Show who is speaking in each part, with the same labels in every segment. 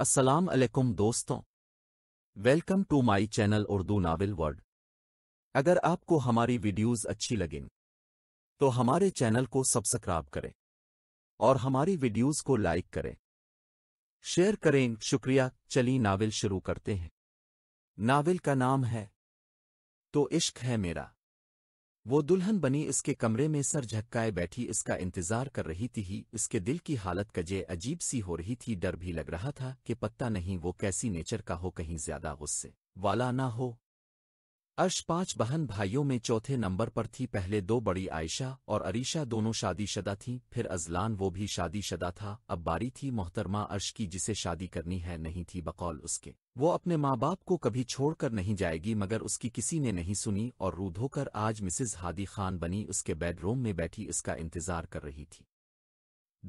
Speaker 1: अस्सलाम वालेकुम दोस्तों welcome to my channel Urdu novel word अगर आपको हमारी वीडियोस अच्छी लगें तो हमारे चैनल को सब्सक्राइब करें और हमारी वीडियोस को लाइक करें शेयर करें शुक्रिया चली नावल शुरू करते हैं नावल का नाम है तो इश्क है मेरा वो दुल्हन बनी इसके कमरे में सर झटकाए बैठी इसका इंतजार कर रही थी ही इसके दिल की हालत कजे अजीब सी हो रही थी डर भी लग रहा था कि पत्ता नहीं वो कैसी नेचर का हो कहीं ज्यादा गुस्से वाला ना हो अर्श पांच बहन भाइयों में चौथे नंबर पर थी पहले दो बड़ी आयशा और अरीशा दोनों शादीशुदा थीं फिर अजलान वो भी शादीशुदा था अब बारी थी मोहतरमा अर्श की जिसे शादी करनी है नहीं थी बकौल उसके वो अपने माँ बाप को कभी छोड़कर नहीं जाएगी मगर उसकी किसी ने नहीं सुनी और रू होकर आज मिसिज हादी खान बनी उसके बेडरूम में बैठी उसका इंतजार कर रही थी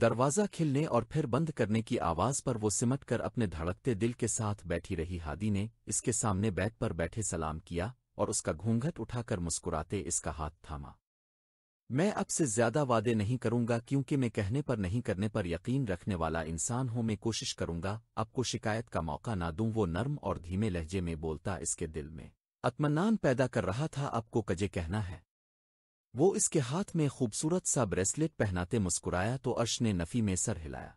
Speaker 1: दरवाज़ा खिलने और फिर बंद करने की आवाज़ पर वो सिमट कर अपने धड़कते दिल के साथ बैठी रही हादी ने इसके सामने बैठ पर बैठे सलाम किया और उसका घूंघट उठाकर मुस्कुराते इसका हाथ थामा मैं अब से ज्यादा वादे नहीं करूंगा क्योंकि मैं कहने पर नहीं करने पर यकीन रखने वाला इंसान हूं मैं कोशिश करूंगा आपको शिकायत का मौका ना दूं वो नर्म और धीमे लहजे में बोलता इसके दिल में अतमनान पैदा कर रहा था आपको कजे कहना है वो इसके हाथ में खूबसूरत सा ब्रेसलेट पहनाते मुस्कुराया तो अर्श ने नफी में सर हिलाया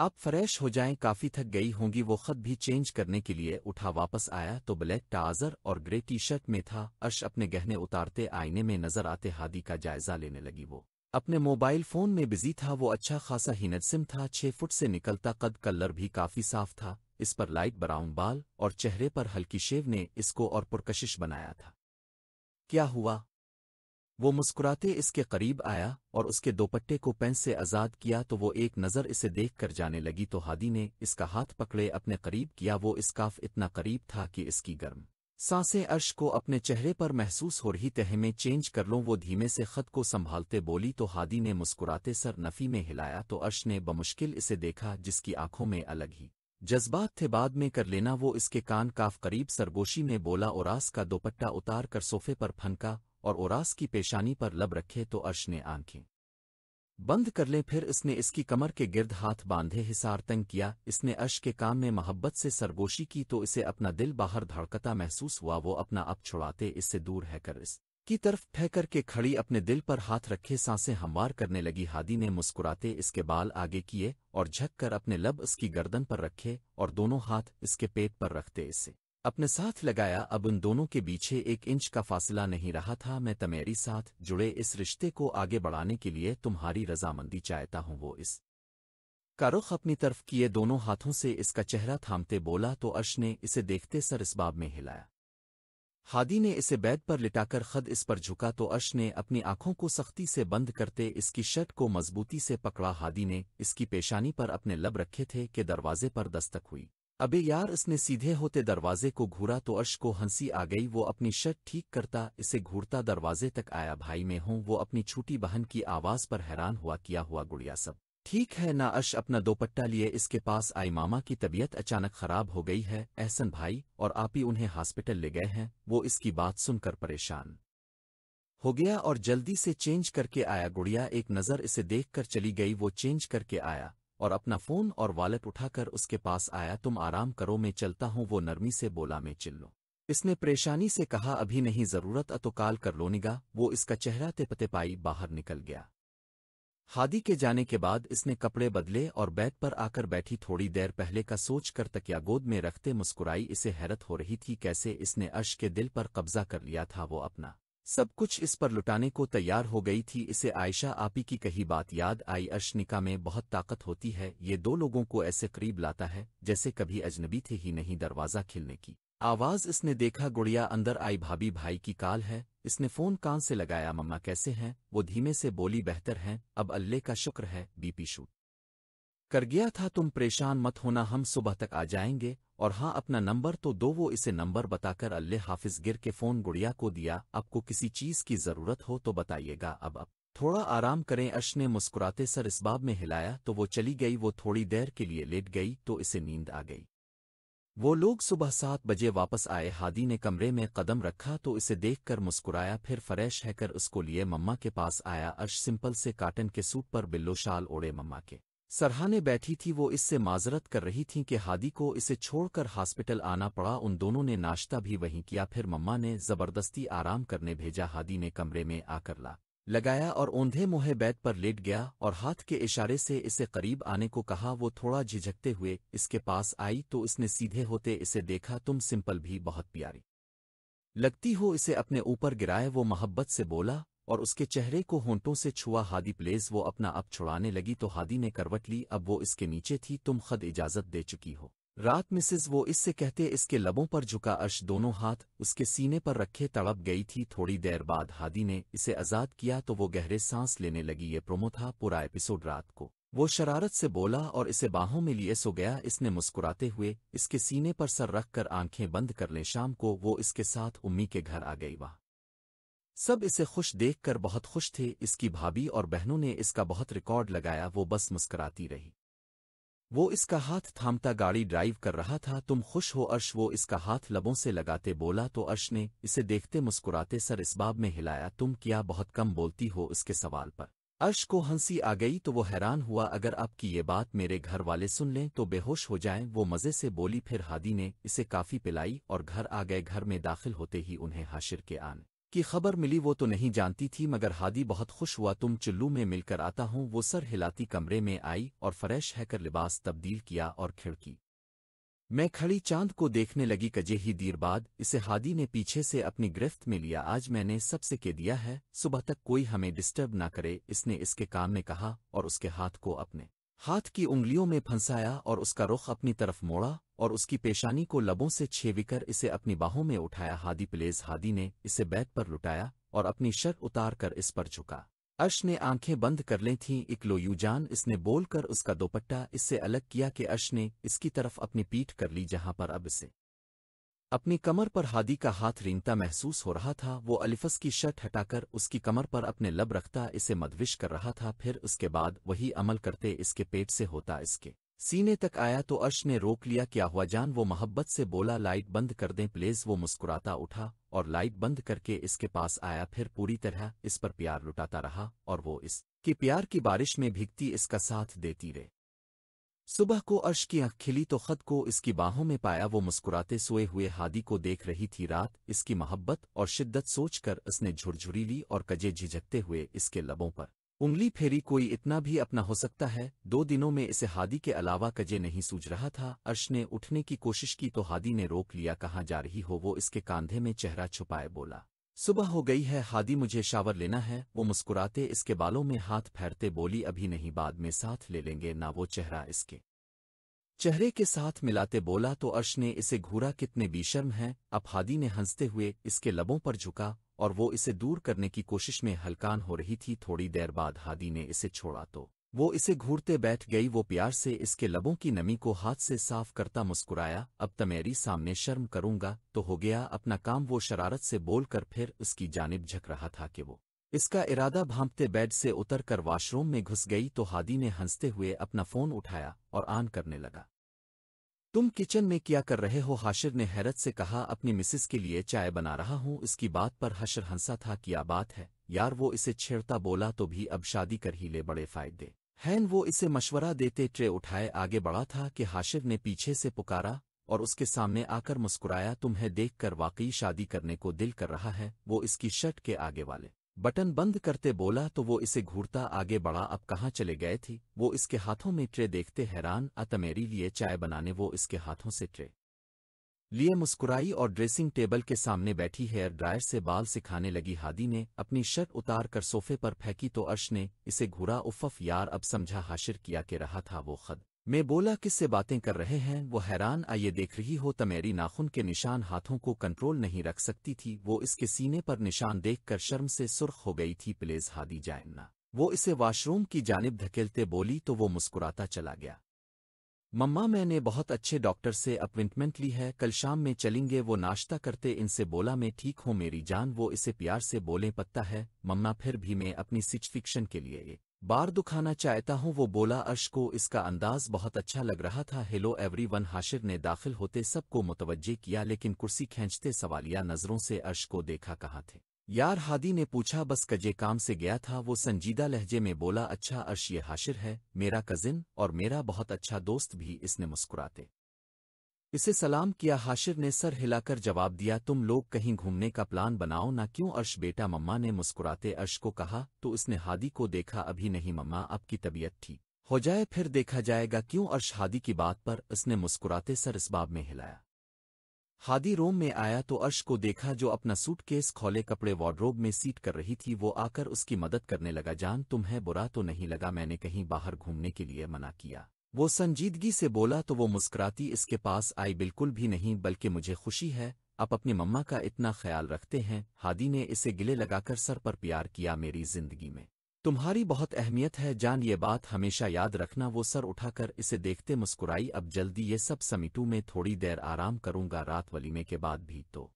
Speaker 1: आप फ्रेश हो जाएं काफ़ी थक गई होंगी वो ख़त भी चेंज करने के लिए उठा वापस आया तो ब्लैक टाजर और ग्रे टी शर्ट में था अर्श अपने गहने उतारते आईने में नज़र आते हादी का जायज़ा लेने लगी वो अपने मोबाइल फ़ोन में बिजी था वो अच्छा खासा ही सिम था छह फुट से निकलता कद कलर भी काफ़ी साफ था इस पर लाइट ब्राउन बाल और चेहरे पर हल्की शेव ने इसको और पुरकशिश बनाया था क्या हुआ वो मुस्कुराते इसके करीब आया और उसके दोपट्टे को पेन से आज़ाद किया तो वो एक नज़र इसे देख कर जाने लगी तो हादी ने इसका हाथ पकड़े अपने करीब किया वो इसकाफ इतना करीब था कि इसकी गर्म सांसें अर्श को अपने चेहरे पर महसूस हो रही तह में चेंज कर लो वो धीमे से खत को संभालते बोली तो हादी ने मुस्कुराते सर नफ़ी में हिलाया तो अर्श ने बमुश्किल इसे देखा जिसकी आंखों में अलग ही जज्बात थे बाद में कर लेना वो इसके कान काफ करीब सरगोशी में बोला और रास का दोपट्टा उतार कर सोफे पर फनका और ओरास की पेशानी पर लब रखे तो अर्श ने आंखें बंद कर ले फिर इसने इसकी कमर के गिर्द हाथ बांधे हिसार तंग किया इसने अर्श के काम में मोहब्बत से सरगोशी की तो इसे अपना दिल बाहर धड़कता महसूस हुआ वो अपना अप छुड़ाते इससे दूर है कर इस की तरफ फह के खड़ी अपने दिल पर हाथ रखे सांसें हमवार करने लगी हादी ने मुस्कुराते इसके बाल आगे किए और झक कर अपने लब इसकी गर्दन पर रखे और दोनों हाथ इसके पेट पर रखते इसे अपने साथ लगाया अब उन दोनों के पीछे एक इंच का फासला नहीं रहा था मैं तमेरी साथ जुड़े इस रिश्ते को आगे बढ़ाने के लिए तुम्हारी रजामंदी चाहता हूँ वो इस का रुख अपनी तरफ किए दोनों हाथों से इसका चेहरा थामते बोला तो अर्श ने इसे देखते सर इस बाब में हिलाया हादी ने इसे बैद पर लिटाकर खद इस पर झुका तो अर्श ने अपनी आंखों को सख्ती से बंद करते इसकी शर्ट को मजबूती से पकड़ा हादी ने इसकी पेशानी पर अपने लब रखे थे कि दरवाजे पर दस्तक हुई अबे यार इसने सीधे होते दरवाजे को घूरा तो अर्श को हंसी आ गई वो अपनी शर्ट ठीक करता इसे घूरता दरवाजे तक आया भाई में हूँ वो अपनी छोटी बहन की आवाज़ पर हैरान हुआ किया हुआ गुड़िया सब ठीक है ना अर्श अपना दोपट्टा लिए इसके पास आई मामा की तबीयत अचानक खराब हो गई है एहसन भाई और आप ही उन्हें हॉस्पिटल ले गए हैं वो इसकी बात सुनकर परेशान हो गया और जल्दी से चेंज करके आया गुड़िया एक नज़र इसे देखकर चली गई वो चेंज करके आया और अपना फ़ोन और वॉलेट उठाकर उसके पास आया तुम आराम करो मैं चलता हूँ वो नरमी से बोला मैं चिल्लो इसने परेशानी से कहा अभी नहीं ज़रूरत अतो काल कर निगा वो इसका चेहरा तेपते पाई बाहर निकल गया हादी के जाने के बाद इसने कपड़े बदले और बैग पर आकर बैठी थोड़ी देर पहले का सोच कर तकिया गोद में रखते मुस्कुराई इसे हैरत हो रही थी कैसे इसने अर्श के दिल पर कब्जा कर लिया था वो अपना सब कुछ इस पर लुटाने को तैयार हो गई थी इसे आयशा आपी की कही बात याद आई अर्शनिका में बहुत ताकत होती है ये दो लोगों को ऐसे करीब लाता है जैसे कभी अजनबी थे ही नहीं दरवाज़ा खिलने की आवाज़ इसने देखा गुड़िया अंदर आई भाभी भाई की काल है इसने फ़ोन कान से लगाया मम्मा कैसे हैं वो धीमे से बोली बेहतर हैं अब अल्ले का शुक्र है बीपी शूट कर गया था तुम परेशान मत होना हम सुबह तक आ जाएंगे और हाँ अपना नंबर तो दो वो इसे नंबर बताकर अल्ले हाफिज गिर के फ़ोन गुड़िया को दिया आपको किसी चीज़ की ज़रूरत हो तो बताइएगा अब अब थोड़ा आराम करें अश ने मुस्कुराते सर इस बाब में हिलाया तो वो चली गई वो थोड़ी देर के लिए लेट गई तो इसे नींद आ गई वो लोग सुबह सात बजे वापस आए हादी ने कमरे में कदम रखा तो इसे देखकर मुस्कुराया फिर फ्रेश हैकर उसको लिए मम्मा के पास आया अर्श सिंपल से काटन के सूट पर बिल्लो शाल ओढ़े मम्मा के सरहाने बैठी थी वो इससे माजरत कर रही थीं कि हादी को इसे छोड़कर हॉस्पिटल आना पड़ा उन दोनों ने नाश्ता भी वहीं किया फिर मम्मा ने जबरदस्ती आराम करने भेजा हादी ने कमरे में आकर ला लगाया और ओंधे मोहे बैद पर लेट गया और हाथ के इशारे से इसे करीब आने को कहा वो थोड़ा झिझकते हुए इसके पास आई तो इसने सीधे होते इसे देखा तुम सिंपल भी बहुत प्यारी लगती हो इसे अपने ऊपर गिराए वो मोहब्बत से बोला और उसके चेहरे को होंटों से छुआ हादी प्लेज़ वो अपना अप छुड़ाने लगी तो हादी ने करवट ली अब वो इसके नीचे थी तुम खद इजाजत दे चुकी हो रात मिसिज वो इससे कहते इसके लबों पर झुका अर्श दोनों हाथ उसके सीने पर रखे तड़प गई थी थोड़ी देर बाद हादी ने इसे आज़ाद किया तो वो गहरे सांस लेने लगी ये प्रोमो था पूरा एपिसोड रात को वो शरारत से बोला और इसे बाहों में लिए सो गया इसने मुस्कुराते हुए इसके सीने पर सर रखकर आंखें बंद कर ले शाम को वो इसके साथ उम्मी के घर आ गई वाह सब इसे खुश देखकर बहुत खुश थे इसकी भाभी और बहनों ने इसका बहुत रिकॉर्ड लगाया वो बस मुस्कराती रही वो इसका हाथ थामता गाड़ी ड्राइव कर रहा था तुम खुश हो अर्श वो इसका हाथ लबों से लगाते बोला तो अर्श ने इसे देखते मुस्कुराते सर इस बाब में हिलाया तुम क्या बहुत कम बोलती हो इसके सवाल पर अर्श को हंसी आ गई तो वो हैरान हुआ अगर आपकी ये बात मेरे घर वाले सुन लें तो बेहोश हो जाएं वो मज़े से बोली फिर हादी ने इसे काफ़ी पिलाई और घर आ गए घर में दाखिल होते ही उन्हें हाशिर के आने की खबर मिली वो तो नहीं जानती थी मगर हादी बहुत खुश हुआ तुम चुल्लू में मिलकर आता हूँ वो सर हिलाती कमरे में आई और फ्रेश हैकर लिबास तब्दील किया और खिड़की मैं खड़ी चांद को देखने लगी कजे ही देर बाद इसे हादी ने पीछे से अपनी गिरफ्त में लिया आज मैंने सबसे के दिया है सुबह तक कोई हमें डिस्टर्ब ना करे इसने इसके काम में कहा और उसके हाथ को अपने हाथ की उंगलियों में फंसाया और उसका रुख अपनी तरफ मोड़ा और उसकी पेशानी को लबों से छेविकर इसे अपनी बाहों में उठाया हादी प्लेज हादी ने इसे बैत पर लुटाया और अपनी शर्ट उतार कर इस पर झुका अर्श ने आंखें बंद कर ली थीं इकलो यूजान इसने बोलकर उसका दोपट्टा इससे अलग किया कि अर्श ने इसकी तरफ अपनी पीठ कर ली जहां पर अब इसे अपनी कमर पर हादी का हाथ रिंगता महसूस हो रहा था वो अलिफस की शर्ट हटाकर उसकी कमर पर अपने लब रखता इसे मदविश कर रहा था फिर उसके बाद वही अमल करते इसके पेट से होता इसके सीने तक आया तो अर्श ने रोक लिया क्या हुआ जान वो मोहब्बत से बोला लाइट बंद कर दें प्लेज वो मुस्कुराता उठा और लाइट बंद करके इसके पास आया फिर पूरी तरह इस पर प्यार लुटाता रहा और वो इस कि प्यार की बारिश में भीगती इसका साथ देती रहे सुबह को अर्श की आंख खिली तो खत को इसकी बाहों में पाया वो मुस्कुराते सोए हुए हादी को देख रही थी रात इसकी मोहब्बत और शिद्दत सोचकर उसने झुरझुरी ली और कजे झिझकते हुए इसके लबों पर उंगली फेरी कोई इतना भी अपना हो सकता है दो दिनों में इसे हादी के अलावा कजे नहीं सूझ रहा था अर्श ने उठने की कोशिश की तो हादी ने रोक लिया कहाँ जा रही हो वो इसके कांधे में चेहरा छुपाए बोला सुबह हो गई है हादी मुझे शावर लेना है वो मुस्कुराते इसके बालों में हाथ फेरते बोली अभी नहीं बाद में साथ ले लेंगे ना वो चेहरा इसके चेहरे के साथ मिलाते बोला तो अर्श ने इसे घूरा कितने बीशर्म हैं अब हादी ने हंसते हुए इसके लबों पर झुका और वो इसे दूर करने की कोशिश में हलकान हो रही थी थोड़ी देर बाद हादी ने इसे छोड़ा तो वो इसे घूरते बैठ गई वो प्यार से इसके लबों की नमी को हाथ से साफ करता मुस्कुराया अब तमेरी सामने शर्म करूंगा तो हो गया अपना काम वो शरारत से बोलकर फिर उसकी जानब झक रहा था कि वो इसका इरादा भांपते बेड से उतरकर वॉशरूम में घुस गई तो हादी ने हंसते हुए अपना फ़ोन उठाया और ऑन करने लगा तुम किचन में क्या कर रहे हो हाशिर ने हैरत से कहा अपनी मिसिस के लिए चाय बना रहा हूं इसकी बात पर हशर हंसा था क्या बात है यार वो इसे छेड़ता बोला तो भी अब शादी कर ही ले बड़े फायदे हैन वो इसे मशवरा देते ट्रे उठाए आगे बढ़ा था कि हाशिर ने पीछे से पुकारा और उसके सामने आकर मुस्कुराया तुम्हें देखकर वाकई शादी करने को दिल कर रहा है वो इसकी शर्ट के आगे वाले बटन बंद करते बोला तो वो इसे घूरता आगे बढ़ा अब कहाँ चले गए थी वो इसके हाथों में ट्रे देखते हैरान अतमेरी लिए चाय बनाने वो इसके हाथों से ट्रे लिए मुस्कुराई और ड्रेसिंग टेबल के सामने बैठी हेयर ड्रायर से बाल सिखाने लगी हादी ने अपनी शर्ट उतार कर सोफे पर फेंकी तो अर्श ने इसे घूरा उफ़फ़ यार अब समझा हाशिर किया के रहा था वो खद મે બોલા કિસસે બાતેં કર રહે હે વો હૈરાન આયે દેખ રહી હો તમэри નખન કે નિશાન હાથો કો કંટ્રોલ નહીં રખ સકતી થી વો ઇસ કે સીને પર નિશાન દેખકર શરમ સે સુરખ હો ગઈ થી પ્લીઝ હા દી જૈના વો ઇસે વોશરૂમ કી જાનિબ ધકેલતે બોલી તો વો મુસ્કુરાતા ચલા ગયા મમ્મા મેને બહોત ache ડોક્ટર સે અપોઇન્ટમેન્ટ લી હે કલ શામ મે ચલेंगे વો નાસ્તા karte ઇનસે બોલા મે ઠીક હો મેરી જાન વો ઇસે પ્યાર સે બોલે પત્તા હે મમ્મા ફિર ભી મે અપની સિચ ફિક્શન કે લિયે बार दुखाना चाहता हूँ वो बोला अर्श को इसका अंदाज बहुत अच्छा लग रहा था हेलो एवरीवन हाशिर ने दाखिल होते सबको मुतवजे किया लेकिन कुर्सी खींचते सवालिया नज़रों से अर्श को देखा कहाँ थे यार हादी ने पूछा बस कजे काम से गया था वो संजीदा लहजे में बोला अच्छा अर्श ये हाशिर है मेरा कज़िन और मेरा बहुत अच्छा दोस्त भी इसने मुस्कुराते इसे सलाम किया हाशिर ने सर हिलाकर जवाब दिया तुम लोग कहीं घूमने का प्लान बनाओ ना क्यों अर्श बेटा मम्मा ने मुस्कुराते अर्श को कहा तो उसने हादी को देखा अभी नहीं मम्मा आपकी तबीयत ठीक हो जाए फिर देखा जाएगा क्यों अर्श हादी की बात पर उसने मुस्कुराते सर इसबाब में हिलाया हादी रोम में आया तो अर्श को देखा जो अपना सूटकेस खोले कपड़े वार्ड्रोब में सीट कर रही थी वो आकर उसकी मदद करने लगा जान तुम्हें बुरा तो नहीं लगा मैंने कहीं बाहर घूमने के लिए मना किया वो संजीदगी से बोला तो वो मुस्कुराती इसके पास आई बिल्कुल भी नहीं बल्कि मुझे खुशी है आप अपनी मम्मा का इतना ख्याल रखते हैं हादी ने इसे गिले लगाकर सर पर प्यार किया मेरी जिंदगी में तुम्हारी बहुत अहमियत है जान ये बात हमेशा याद रखना वो सर उठाकर इसे देखते मुस्कुराई अब जल्दी ये सब समिटू में थोड़ी देर आराम करूंगा रात वलीमे के बाद भी तो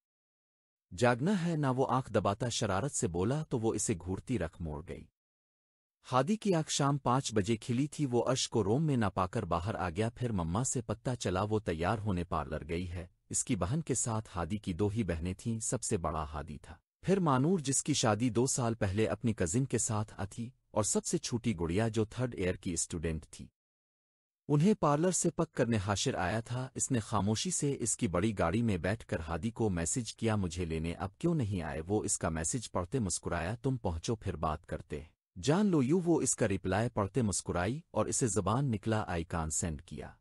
Speaker 1: जागना है ना वो आंख दबाता शरारत से बोला तो वो इसे घूरती रख मोड़ गई हादी की आंख शाम पांच बजे खिली थी वो अर्श को रोम में ना पाकर बाहर आ गया फिर मम्मा से पत्ता चला वो तैयार होने पार्लर गई है इसकी बहन के साथ हादी की दो ही बहनें थीं सबसे बड़ा हादी था फिर मानूर जिसकी शादी दो साल पहले अपनी कजिन के साथ आती और सबसे छोटी गुड़िया जो थर्ड ईयर की स्टूडेंट थी उन्हें पार्लर से पक करने हाशिर आया था इसने खामोशी से इसकी बड़ी गाड़ी में बैठकर हादी को मैसेज किया मुझे लेने अब क्यों नहीं आए वो इसका मैसेज पढ़ते मुस्कुराया तुम पहुंचो फिर बात करते जान लो यू वो इसका रिप्लाई पढ़ते मुस्कुराई और इसे जबान निकला आईकान सेंड किया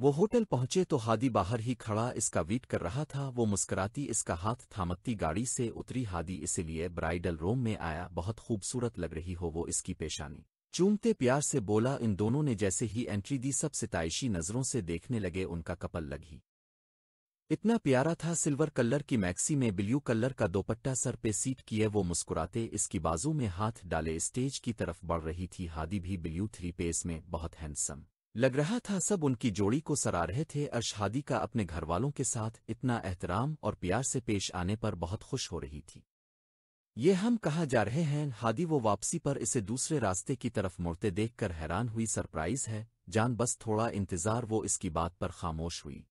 Speaker 1: वो होटल पहुंचे तो हादी बाहर ही खड़ा इसका वीट कर रहा था वो मुस्कुराती इसका हाथ थामती गाड़ी से उतरी हादी इसलिए ब्राइडल रोम में आया बहुत खूबसूरत लग रही हो वो इसकी पेशानी चूमते प्यार से बोला इन दोनों ने जैसे ही एंट्री दी सब सितायशी नज़रों से देखने लगे उनका कपल लगी इतना प्यारा था सिल्वर कलर की मैक्सी में ब्ल्यू कलर का दोपट्टा सर पे सीट किए वो मुस्कुराते इसकी बाजू में हाथ डाले स्टेज की तरफ बढ़ रही थी हादी भी ब्ल्यू थ्री पेस में बहुत हैंडसम लग रहा था सब उनकी जोड़ी को सरा रहे थे अर्श हादी का अपने घरवालों के साथ इतना एहतराम और प्यार से पेश आने पर बहुत खुश हो रही थी ये हम कहा जा रहे हैं हादी वो वापसी पर इसे दूसरे रास्ते की तरफ मुड़ते देखकर हैरान हुई सरप्राइज है जान बस थोड़ा इंतजार वो इसकी बात पर खामोश हुई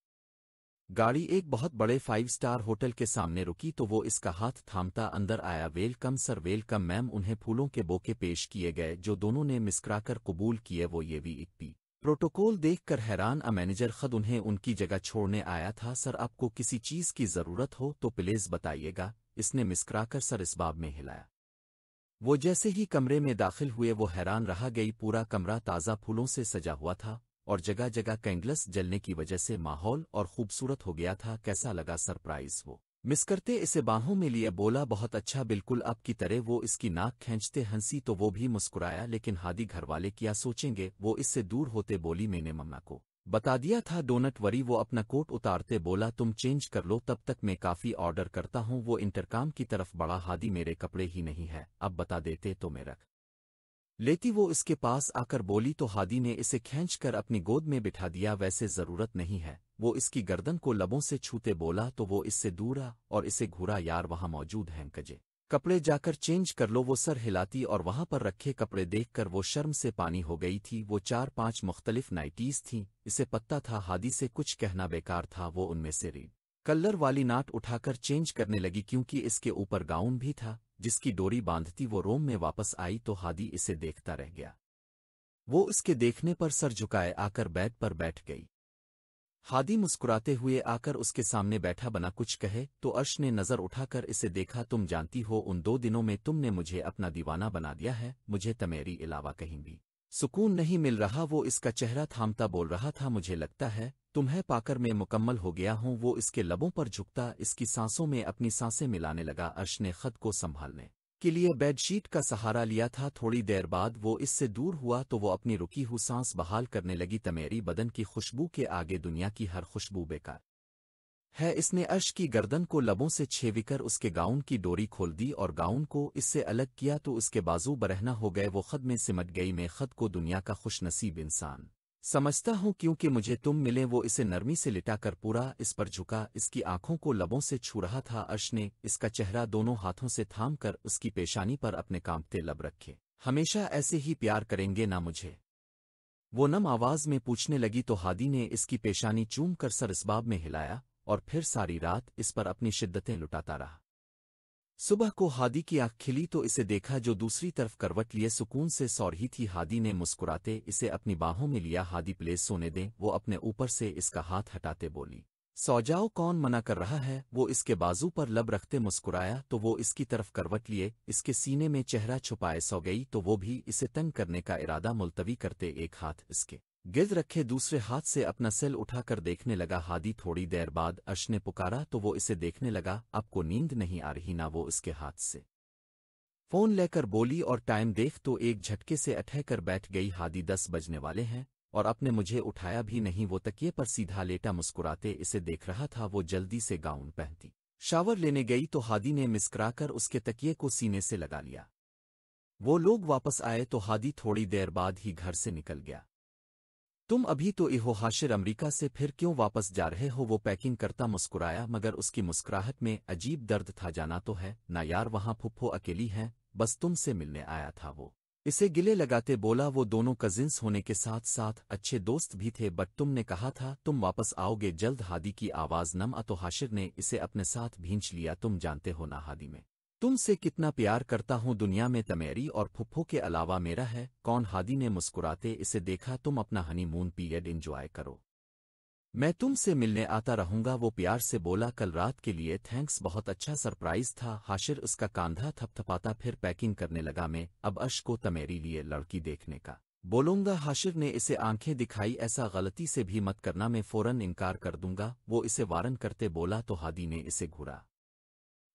Speaker 1: गाड़ी एक बहुत बड़े फाइव स्टार होटल के सामने रुकी तो वो इसका हाथ थामता अंदर आया वेलकम सर वेलकम मैम उन्हें फूलों के बोके पेश किए गए जो दोनों ने मिस्कराकर कबूल किए वो ये भी इक्पी प्रोटोकॉल देखकर हैरान अ मैनेजर खुद उन्हें उनकी जगह छोड़ने आया था सर आपको किसी चीज़ की ज़रूरत हो तो प्लेज़ बताइएगा इसने मिसकराकर सर इस बाब में हिलाया वो जैसे ही कमरे में दाखिल हुए वो हैरान रहा गई पूरा कमरा ताज़ा फूलों से सजा हुआ था और जगह जगह कैंगलस जलने की वजह से माहौल और खूबसूरत हो गया था कैसा लगा सरप्राइज वो मिस करते इसे बाहों में लिए बोला बहुत अच्छा बिल्कुल अब की तरह वो इसकी नाक खींचते हंसी तो वो भी मुस्कुराया लेकिन हादी घरवाले क्या सोचेंगे वो इससे दूर होते बोली मैंने मम्मा को बता दिया था डोनट वरी वो अपना कोट उतारते बोला तुम चेंज कर लो तब तक मैं काफ़ी ऑर्डर करता हूँ वो इंटरकाम की तरफ बड़ा हादी मेरे कपड़े ही नहीं है अब बता देते तो मैं रख लेती वो इसके पास आकर बोली तो हादी ने इसे खींचकर अपनी गोद में बिठा दिया वैसे ज़रूरत नहीं है वो इसकी गर्दन को लबों से छूते बोला तो वो इससे दूरा और इसे घूरा यार वहाँ मौजूद हैं कजे कपड़े जाकर चेंज कर लो वो सर हिलाती और वहां पर रखे कपड़े देखकर वो शर्म से पानी हो गई थी वो चार पांच मुख्तलिफ नाइटीज़ थीं इसे पत्ता था हादी से कुछ कहना बेकार था वो उनमें से रीड कलर वाली नाट उठाकर चेंज करने लगी क्योंकि इसके ऊपर गाउन भी था जिसकी डोरी बांधती वो रोम में वापस आई तो हादी इसे देखता रह गया वो उसके देखने पर सर झुकाए आकर बैद पर बैठ गई हादी मुस्कुराते हुए आकर उसके सामने बैठा बना कुछ कहे तो अर्श ने नज़र उठाकर इसे देखा तुम जानती हो उन दो दिनों में तुमने मुझे अपना दीवाना बना दिया है मुझे तमेरी अलावा कहीं भी सुकून नहीं मिल रहा वो इसका चेहरा थामता बोल रहा था मुझे लगता है तुम्हें पाकर मैं मुकम्मल हो गया हूँ वो इसके लबों पर झुकता इसकी सांसों में अपनी सांसें मिलाने लगा अर्श ने खत को संभालने के लिए बेडशीट का सहारा लिया था थोड़ी देर बाद वो इससे दूर हुआ तो वो अपनी रुकी हुई सांस बहाल करने लगी तमेरी बदन की खुशबू के आगे दुनिया की हर खुशबू बेकार है इसने अर्श की गर्दन को लबों से छेविकर उसके गाउन की डोरी खोल दी और गाउन को इससे अलग किया तो उसके बाजू बरहना हो गए वो खद में सिमट गई मैं खद को दुनिया का खुशनसीब इंसान समझता हूँ क्योंकि मुझे तुम मिले वो इसे नरमी से लिटाकर पूरा इस पर झुका इसकी आंखों को लबों से छू रहा था अर्श ने इसका चेहरा दोनों हाथों से थाम कर उसकी पेशानी पर अपने कांपते लब रखे हमेशा ऐसे ही प्यार करेंगे ना मुझे वो नम आवाज में पूछने लगी तो हादी ने इसकी पेशानी चूम कर सरसबाब में हिलाया और फिर सारी रात इस पर अपनी शिद्दतें लुटाता रहा सुबह को हादी की आँख खिली तो इसे देखा जो दूसरी तरफ करवट लिए सुकून से सौ रही थी हादी ने मुस्कुराते इसे अपनी बाहों में लिया हादी प्लेस सोने दें वो अपने ऊपर से इसका हाथ हटाते बोली सौ जाओ कौन मना कर रहा है वो इसके बाजू पर लब रखते मुस्कुराया तो वो इसकी तरफ करवट लिए इसके सीने में चेहरा छुपाए सौ गई तो वो भी इसे तंग करने का इरादा मुलतवी करते एक हाथ इसके गिर रखे दूसरे हाथ से अपना सेल उठाकर देखने लगा हादी थोड़ी देर बाद अश ने पुकारा तो वो इसे देखने लगा आपको नींद नहीं आ रही ना वो इसके हाथ से फोन लेकर बोली और टाइम देख तो एक झटके से अठह कर बैठ गई हादी दस बजने वाले हैं और अपने मुझे उठाया भी नहीं वो तकिए पर सीधा लेटा मुस्कुराते इसे देख रहा था वो जल्दी से गाउन पहनती शावर लेने गई तो हादी ने मिस्कराकर उसके तकिए को सीने से लगा लिया वो लोग वापस आए तो हादी थोड़ी देर बाद ही घर से निकल गया तुम अभी तो इहो हाशिर अमरीका से फिर क्यों वापस जा रहे हो वो पैकिंग करता मुस्कुराया मगर उसकी मुस्कुराहट में अजीब दर्द था जाना तो है ना यार वहाँ फुफ्फो अकेली हैं बस तुमसे मिलने आया था वो इसे गिले लगाते बोला वो दोनों कजिन्स होने के साथ साथ अच्छे दोस्त भी थे बट तुमने कहा था तुम वापस आओगे जल्द हादी की आवाज़ नम अतो हाशिर ने इसे अपने साथ भींच लिया तुम जानते हो ना हादी में तुमसे कितना प्यार करता हूँ दुनिया में तमेरी और फुफ्फो के अलावा मेरा है कौन हादी ने मुस्कुराते इसे देखा तुम अपना हनीमून पीरियड इंजॉय करो मैं तुमसे मिलने आता रहूंगा वो प्यार से बोला कल रात के लिए थैंक्स बहुत अच्छा सरप्राइज था हाशिर उसका कांधा थपथपाता फिर पैकिंग करने लगा मैं अब अश को तमेरी लिए लड़की देखने का बोलूंगा हाशिर ने इसे आंखें दिखाई ऐसा गलती से भी मत करना मैं फौरन इनकार कर दूंगा वो इसे वारन करते बोला तो हादी ने इसे घूरा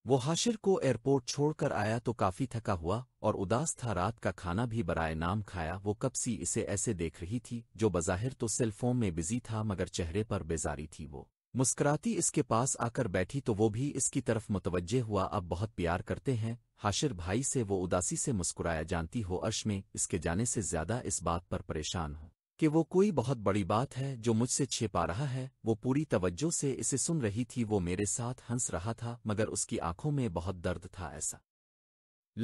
Speaker 1: वो हाशिर को एयरपोर्ट छोड़कर आया तो काफ़ी थका हुआ और उदास था रात का खाना भी बराए नाम खाया वो कब सी इसे ऐसे देख रही थी जो बज़ाहिर तो सेलफोन में बिजी था मगर चेहरे पर बेजारी थी वो मुस्कराती इसके पास आकर बैठी तो वो भी इसकी तरफ मुतवजह हुआ अब बहुत प्यार करते हैं हाशिर भाई से वो उदासी से मुस्कुराया जानती हो अर्श में इसके जाने से ज्यादा इस बात पर परेशान हो कि वो कोई बहुत बड़ी बात है जो मुझसे छिपा रहा है वो पूरी तवज्जो से इसे सुन रही थी वो मेरे साथ हंस रहा था मगर उसकी आंखों में बहुत दर्द था ऐसा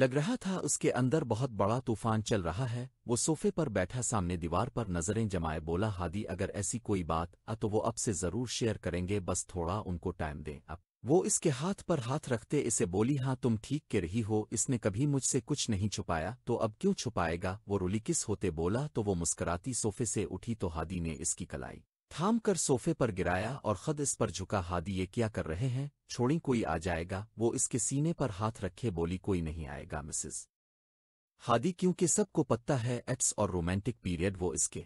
Speaker 1: लग रहा था उसके अंदर बहुत बड़ा तूफान चल रहा है वो सोफे पर बैठा सामने दीवार पर नज़रें जमाए बोला हादी अगर ऐसी कोई बात आ तो वो अब से ज़रूर शेयर करेंगे बस थोड़ा उनको टाइम दें अब वो इसके हाथ पर हाथ रखते इसे बोली हाँ तुम ठीक के रही हो इसने कभी मुझसे कुछ नहीं छुपाया तो अब क्यों छुपाएगा वो किस होते बोला तो वो मुस्कराती सोफे से उठी तो हादी ने इसकी कलाई थाम कर सोफे पर गिराया और खद इस पर झुका हादी ये क्या कर रहे हैं छोड़ी कोई आ जाएगा वो इसके सीने पर हाथ रखे बोली कोई नहीं आएगा मिसिस हादी क्योंकि सबको पता है एट्स और रोमांटिक पीरियड वो इसके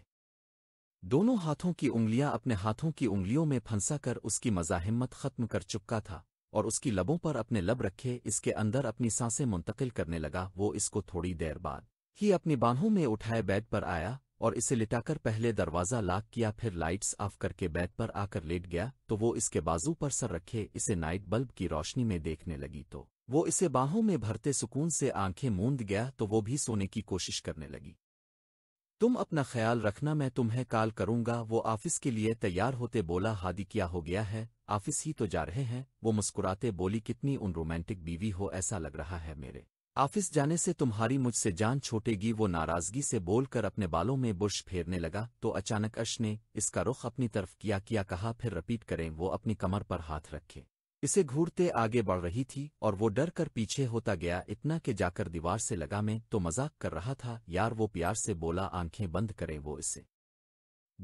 Speaker 1: दोनों हाथों की उंगलियां अपने हाथों की उंगलियों में फंसा कर उसकी मजाहिम्मत खत्म कर चुका था और उसकी लबों पर अपने लब रखे इसके अंदर अपनी सांसें मुंतकिल करने लगा वो इसको थोड़ी देर बाद ही अपनी बाहों में उठाए बेड पर आया और इसे लिटाकर पहले दरवाज़ा लाक किया फिर लाइट्स ऑफ करके बेड पर आकर लेट गया तो वो इसके बाजू पर सर रखे इसे नाइट बल्ब की रोशनी में देखने लगी तो वो इसे बाहों में भरते सुकून से आंखें मूंद गया तो वो भी सोने की कोशिश करने लगी तुम अपना ख्याल रखना मैं तुम्हें कॉल करूंगा वो ऑफिस के लिए तैयार होते बोला हादी क्या हो गया है ऑफिस ही तो जा रहे हैं वो मुस्कुराते बोली कितनी उन रोमांटिक बीवी हो ऐसा लग रहा है मेरे ऑफिस जाने से तुम्हारी मुझसे जान छोटेगी वो नाराजगी से बोलकर अपने बालों में बुश फेरने लगा तो अचानक अश ने इसका रुख अपनी तरफ किया किया कहा फिर रिपीट करें वो अपनी कमर पर हाथ रखें इसे घूरते आगे बढ़ रही थी और वो डर कर पीछे होता गया इतना कि जाकर दीवार से लगा मैं तो मजाक कर रहा था यार वो प्यार से बोला आंखें बंद करें वो इसे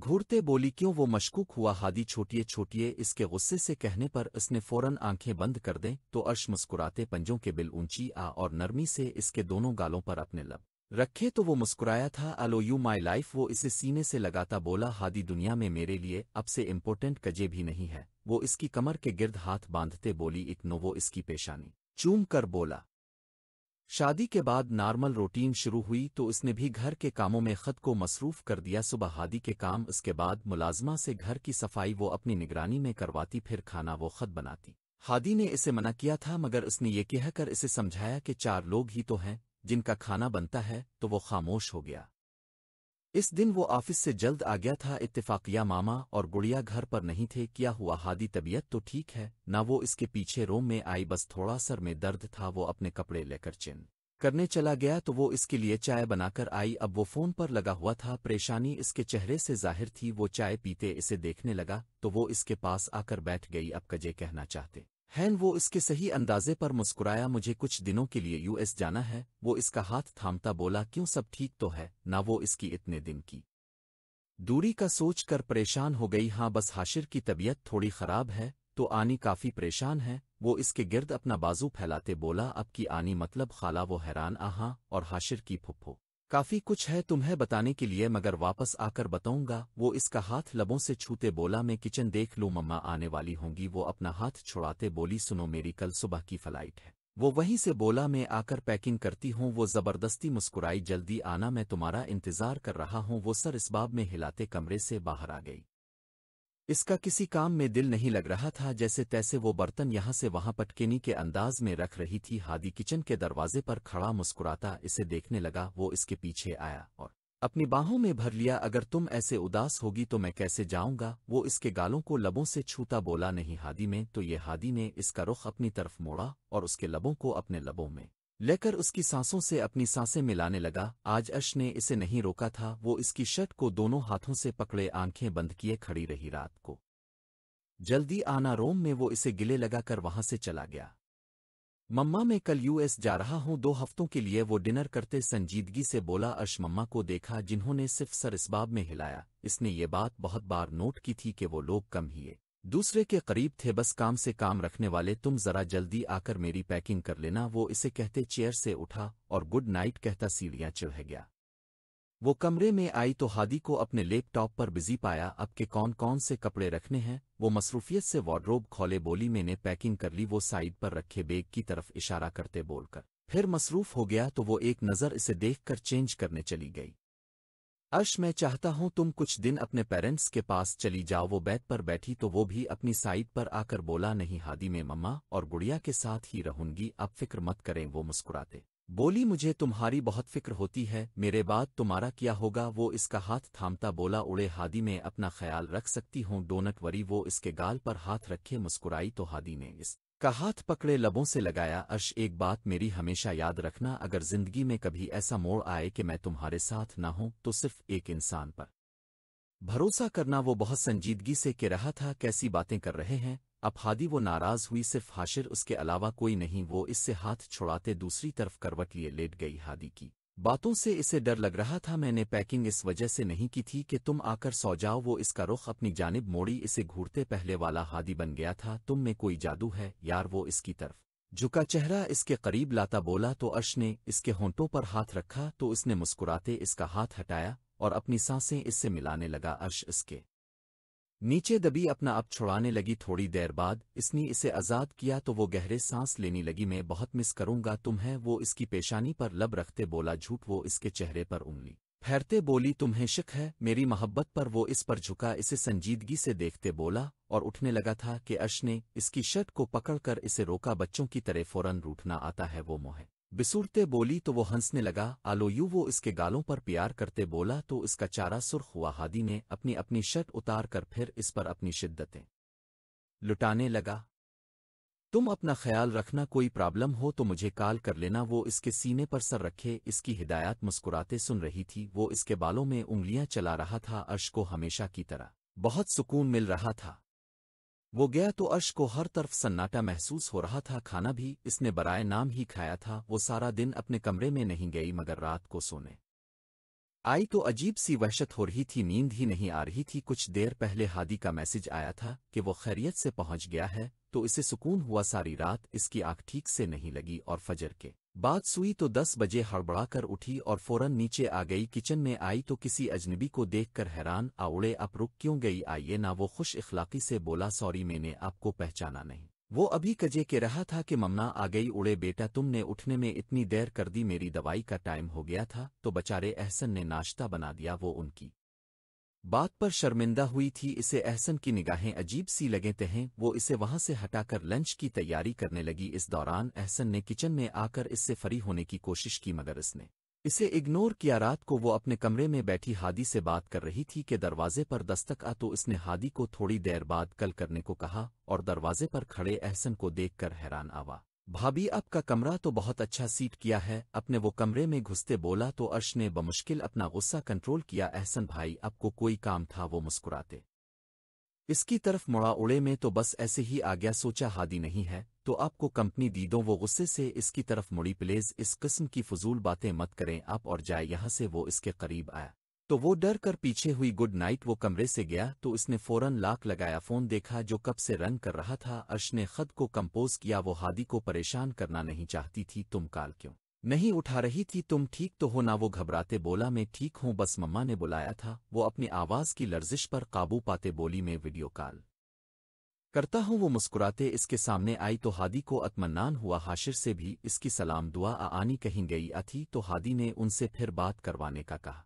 Speaker 1: घूरते बोली क्यों वो मशकूक हुआ हादी छोटिए छोटिए इसके गुस्से से कहने पर इसने फौरन आंखें बंद कर दें तो अर्श मुस्कुराते पंजों के बिल ऊंची आ और नरमी से इसके दोनों गालों पर अपने लब रखे तो वो मुस्कुराया था अलो यू माई लाइफ वो इसे सीने से लगाता बोला हादी दुनिया में मेरे लिए अब से इम्पोर्टेंट कजे भी नहीं है वो इसकी कमर के गिर्द हाथ बांधते बोली इतनो वो इसकी पेशानी चूम कर बोला शादी के बाद नॉर्मल रूटीन शुरू हुई तो उसने भी घर के कामों में ख़द को मसरूफ़ कर दिया सुबह हादी के काम उसके बाद मुलाजमा से घर की सफाई वो अपनी निगरानी में करवाती फिर खाना वो ख़द बनाती हादी ने इसे मना किया था मगर उसने ये कहकर इसे समझाया कि चार लोग ही तो हैं जिनका खाना बनता है तो वो खामोश हो गया इस दिन वो ऑफिस से जल्द आ गया था इत्तेफाकिया मामा और गुड़िया घर पर नहीं थे किया हुआ हादी तबीयत तो ठीक है ना वो इसके पीछे रोम में आई बस थोड़ा सर में दर्द था वो अपने कपड़े लेकर चिन करने चला गया तो वो इसके लिए चाय बनाकर आई अब वो फोन पर लगा हुआ था परेशानी इसके चेहरे से जाहिर थी वो चाय पीते इसे देखने लगा तो वो इसके पास आकर बैठ गई अब कजे कहना चाहते हैन वो इसके सही अंदाजे पर मुस्कुराया मुझे कुछ दिनों के लिए यूएस जाना है वो इसका हाथ थामता बोला क्यों सब ठीक तो है ना वो इसकी इतने दिन की दूरी का सोच कर परेशान हो गई हाँ बस हाशिर की तबीयत थोड़ी खराब है तो आनी काफ़ी परेशान है वो इसके गिर्द अपना बाजू फैलाते बोला अब की आनी मतलब खाला वो हैरान आहा और हाशिर की फुफ्फो काफी कुछ है तुम्हें बताने के लिए मगर वापस आकर बताऊंगा वो इसका हाथ लबों से छूते बोला मैं किचन देख लूँ मम्मा आने वाली होंगी वो अपना हाथ छुड़ाते बोली सुनो मेरी कल सुबह की फ्लाइट है वो वहीं से बोला मैं आकर पैकिंग करती हूँ वो जबरदस्ती मुस्कुराई जल्दी आना मैं तुम्हारा इंतजार कर रहा हूँ वो सर इस बाब में हिलाते कमरे से बाहर आ गई इसका किसी काम में दिल नहीं लग रहा था जैसे तैसे वो बर्तन यहां से वहां पटकेनी के अंदाज में रख रही थी हादी किचन के दरवाजे पर खड़ा मुस्कुराता इसे देखने लगा वो इसके पीछे आया और अपनी बाहों में भर लिया अगर तुम ऐसे उदास होगी तो मैं कैसे जाऊंगा वो इसके गालों को लबों से छूता बोला नहीं हादी में तो ये हादी ने इसका रुख अपनी तरफ मोड़ा और उसके लबों को अपने लबों में लेकर उसकी सांसों से अपनी सांसें मिलाने लगा आज अश ने इसे नहीं रोका था वो इसकी शर्ट को दोनों हाथों से पकड़े आंखें बंद किए खड़ी रही रात को जल्दी आना रोम में वो इसे गिले लगाकर वहां से चला गया मम्मा मैं कल यूएस जा रहा हूँ दो हफ्तों के लिए वो डिनर करते संजीदगी से बोला अश मम्मा को देखा जिन्होंने सिर्फ सर इसबाब में हिलाया इसने ये बात बहुत बार नोट की थी कि वो लोग कम ही है दूसरे के करीब थे बस काम से काम रखने वाले तुम जरा जल्दी आकर मेरी पैकिंग कर लेना वो इसे कहते चेयर से उठा और गुड नाइट कहता सीढ़ियाँ चढ़ गया वो कमरे में आई तो हादी को अपने लैपटॉप पर बिजी पाया अब के कौन कौन से कपड़े रखने हैं वो मसरूफियत से वार्ड्रोब खोले बोली मैंने पैकिंग कर ली वो साइड पर रखे बैग की तरफ इशारा करते बोलकर फिर मसरूफ हो गया तो वो एक नज़र इसे देखकर चेंज करने चली गई अश मैं चाहता हूं तुम कुछ दिन अपने पेरेंट्स के पास चली जाओ वो बैत पर बैठी तो वो भी अपनी साइड पर आकर बोला नहीं हादी में मम्मा और गुड़िया के साथ ही रहूंगी अब फिक्र मत करें वो मुस्कुराते बोली मुझे तुम्हारी बहुत फिक्र होती है मेरे बाद तुम्हारा क्या होगा वो इसका हाथ थामता बोला उड़े हादी में अपना ख्याल रख सकती हूँ डोनट वरी वो इसके गाल पर हाथ रखे मुस्कुराई तो हादी ने इस का हाथ पकड़े लबों से लगाया अर्श एक बात मेरी हमेशा याद रखना अगर जिंदगी में कभी ऐसा मोड़ आए कि मैं तुम्हारे साथ ना हूं तो सिर्फ एक इंसान पर भरोसा करना वो बहुत संजीदगी से कह रहा था कैसी बातें कर रहे हैं अब हादी वो नाराज हुई सिर्फ हाशिर उसके अलावा कोई नहीं वो इससे हाथ छुड़ाते दूसरी तरफ करवट लिए लेट गई हादी की बातों से इसे डर लग रहा था मैंने पैकिंग इस वजह से नहीं की थी कि तुम आकर सौ जाओ वो इसका रुख अपनी जानब मोड़ी इसे घूरते पहले वाला हादी बन गया था तुम में कोई जादू है यार वो इसकी तरफ झुका चेहरा इसके करीब लाता बोला तो अर्श ने इसके होंटों पर हाथ रखा तो इसने मुस्कुराते इसका हाथ हटाया और अपनी सांसें इससे मिलाने लगा अर्श इसके नीचे दबी अपना अप छुड़ाने लगी थोड़ी देर बाद इसने इसे आज़ाद किया तो वो गहरे सांस लेने लगी मैं बहुत मिस करूंगा तुम्हें वो इसकी पेशानी पर लब रखते बोला झूठ वो इसके चेहरे पर उंगली फैरते बोली तुम्हें शक है मेरी मोहब्बत पर वो इस पर झुका इसे संजीदगी से देखते बोला और उठने लगा था कि अश ने इसकी शर्ट को पकड़कर इसे रोका बच्चों की तरह फौरन रूठना आता है वो मोह बिसुरते बोली तो वो हंसने लगा आलोयू वो इसके गालों पर प्यार करते बोला तो इसका चारा सुर्ख हुआ हादी ने अपनी अपनी शर्ट उतार कर फिर इस पर अपनी शिद्दतें लुटाने लगा तुम अपना ख्याल रखना कोई प्रॉब्लम हो तो मुझे कॉल कर लेना वो इसके सीने पर सर रखे इसकी हिदायत मुस्कुराते सुन रही थी वो इसके बालों में उंगलियां चला रहा था अर्श को हमेशा की तरह बहुत सुकून मिल रहा था वो गया तो अर्श को हर तरफ सन्नाटा महसूस हो रहा था खाना भी इसने बराए नाम ही खाया था वो सारा दिन अपने कमरे में नहीं गई मगर रात को सोने आई तो अजीब सी वहशत हो रही थी नींद ही नहीं आ रही थी कुछ देर पहले हादी का मैसेज आया था कि वो खैरियत से पहुंच गया है तो इसे सुकून हुआ सारी रात इसकी आंख ठीक से नहीं लगी और फजर के बात सुई तो दस बजे हड़बड़ाकर उठी और फौरन नीचे आ गई किचन में आई तो किसी अजनबी को देखकर हैरान आउड़े आप रुक क्यों गई आइए ना वो खुश इखलाकी से बोला सॉरी मैंने आपको पहचाना नहीं वो अभी कजे के रहा था कि ममना आ गई उड़े बेटा तुमने उठने में इतनी देर कर दी मेरी दवाई का टाइम हो गया था तो बचारे एहसन ने नाश्ता बना दिया वो उनकी बात पर शर्मिंदा हुई थी इसे अहसन की निगाहें अजीब सी थे हैं वो इसे वहां से हटाकर लंच की तैयारी करने लगी इस दौरान अहसन ने किचन में आकर इससे फरी होने की कोशिश की मगर इसने इसे इग्नोर किया रात को वो अपने कमरे में बैठी हादी से बात कर रही थी कि दरवाजे पर दस्तक आ तो इसने हादी को थोड़ी देर बाद कल करने को कहा और दरवाजे पर खड़े अहसन को देखकर हैरान आवा भाभी आपका कमरा तो बहुत अच्छा सीट किया है अपने वो कमरे में घुसते बोला तो अर्श ने बमुश्किल अपना गुस्सा कंट्रोल किया अहसन भाई आपको कोई काम था वो मुस्कुराते इसकी तरफ मुड़ा उड़े में तो बस ऐसे ही आ गया सोचा हादी नहीं है तो आपको कंपनी दी दो वो गुस्से से इसकी तरफ मुड़ी प्लेज इस किस्म की फजूल बातें मत करें आप और जाए यहां से वो इसके करीब आया तो वो डर कर पीछे हुई गुड नाइट वो कमरे से गया तो उसने फौरन लाख लगाया फोन देखा जो कब से रन कर रहा था अर्श ने खद को कंपोज किया वो हादी को परेशान करना नहीं चाहती थी तुम काल क्यों नहीं उठा रही थी तुम ठीक तो हो ना वो घबराते बोला मैं ठीक हूं बस मम्मा ने बुलाया था वो अपनी आवाज़ की लर्जिश पर काबू पाते बोली मैं वीडियो कॉल करता हूँ वो मुस्कुराते इसके सामने आई तो हादी को अतमन्नान हुआ हाशिर से भी इसकी सलाम दुआ आनी कहीं गई अथी तो हादी ने उनसे फिर बात करवाने का कहा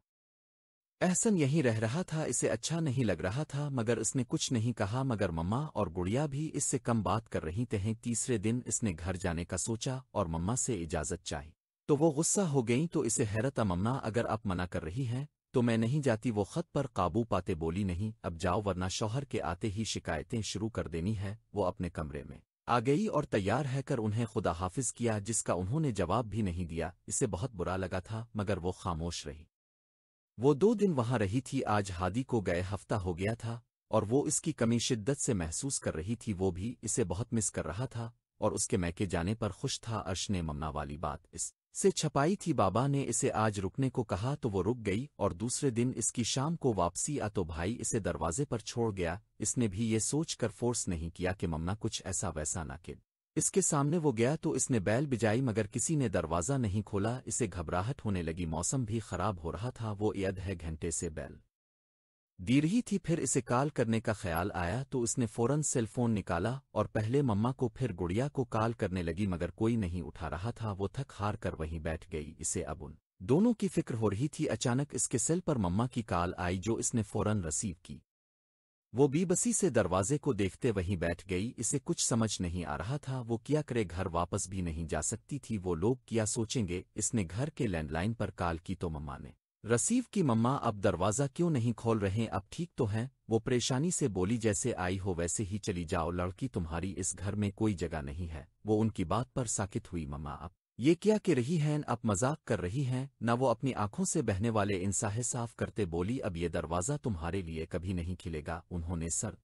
Speaker 1: एहसन यहीं रह रहा था इसे अच्छा नहीं लग रहा था मगर इसने कुछ नहीं कहा मगर मम्मा और गुड़िया भी इससे कम बात कर रही थे तीसरे दिन इसने घर जाने का सोचा और मम्मा से इजाज़त चाही तो वो गुस्सा हो गई तो इसे हैरत मम्मा अगर आप मना कर रही हैं तो मैं नहीं जाती वो ख़त पर काबू पाते बोली नहीं अब जाओ वरना शौहर के आते ही शिकायतें शुरू कर देनी है वो अपने कमरे में आ गई और तैयार है कर उन्हें खुदा हाफिज किया जिसका उन्होंने जवाब भी नहीं दिया इसे बहुत बुरा लगा था मगर वो खामोश रही वो दो दिन वहां रही थी आज हादी को गए हफ्ता हो गया था और वो इसकी कमी शिद्दत से महसूस कर रही थी वो भी इसे बहुत मिस कर रहा था और उसके मैके जाने पर खुश था अर्श ने ममना वाली बात इस से छपाई थी बाबा ने इसे आज रुकने को कहा तो वो रुक गई और दूसरे दिन इसकी शाम को वापसी आ तो भाई इसे दरवाजे पर छोड़ गया इसने भी ये सोचकर फोर्स नहीं किया कि ममना कुछ ऐसा वैसा ना कि इसके सामने वो गया तो इसने बैल बिजाई मगर किसी ने दरवाज़ा नहीं खोला इसे घबराहट होने लगी मौसम भी खराब हो रहा था वो यद है घंटे से बैल दी रही थी फिर इसे कॉल करने का ख्याल आया तो उसने फ़ौरन सेलफोन निकाला और पहले मम्मा को फिर गुड़िया को कॉल करने लगी मगर कोई नहीं उठा रहा था वो थक हार कर वहीं बैठ गई इसे अब उन दोनों की फिक्र हो रही थी अचानक इसके सेल पर मम्मा की कॉल आई जो इसने फ़ौरन रसीव की वो बीबसी से दरवाजे को देखते वहीं बैठ गई इसे कुछ समझ नहीं आ रहा था वो किया करे घर वापस भी नहीं जा सकती थी वो लोग किया सोचेंगे इसने घर के लैंडलाइन पर कॉल की तो मम्मा ने रसीव की मम्मा अब दरवाज़ा क्यों नहीं खोल रहे अब ठीक तो हैं वो परेशानी से बोली जैसे आई हो वैसे ही चली जाओ लड़की तुम्हारी इस घर में कोई जगह नहीं है वो उनकी बात पर साकित हुई मम्मा अब ये क्या कि रही हैं आप मजाक कर रही हैं न वो अपनी आंखों से बहने वाले इंसाह साफ करते बोली अब ये दरवाज़ा तुम्हारे लिए कभी नहीं खिलेगा उन्होंने सर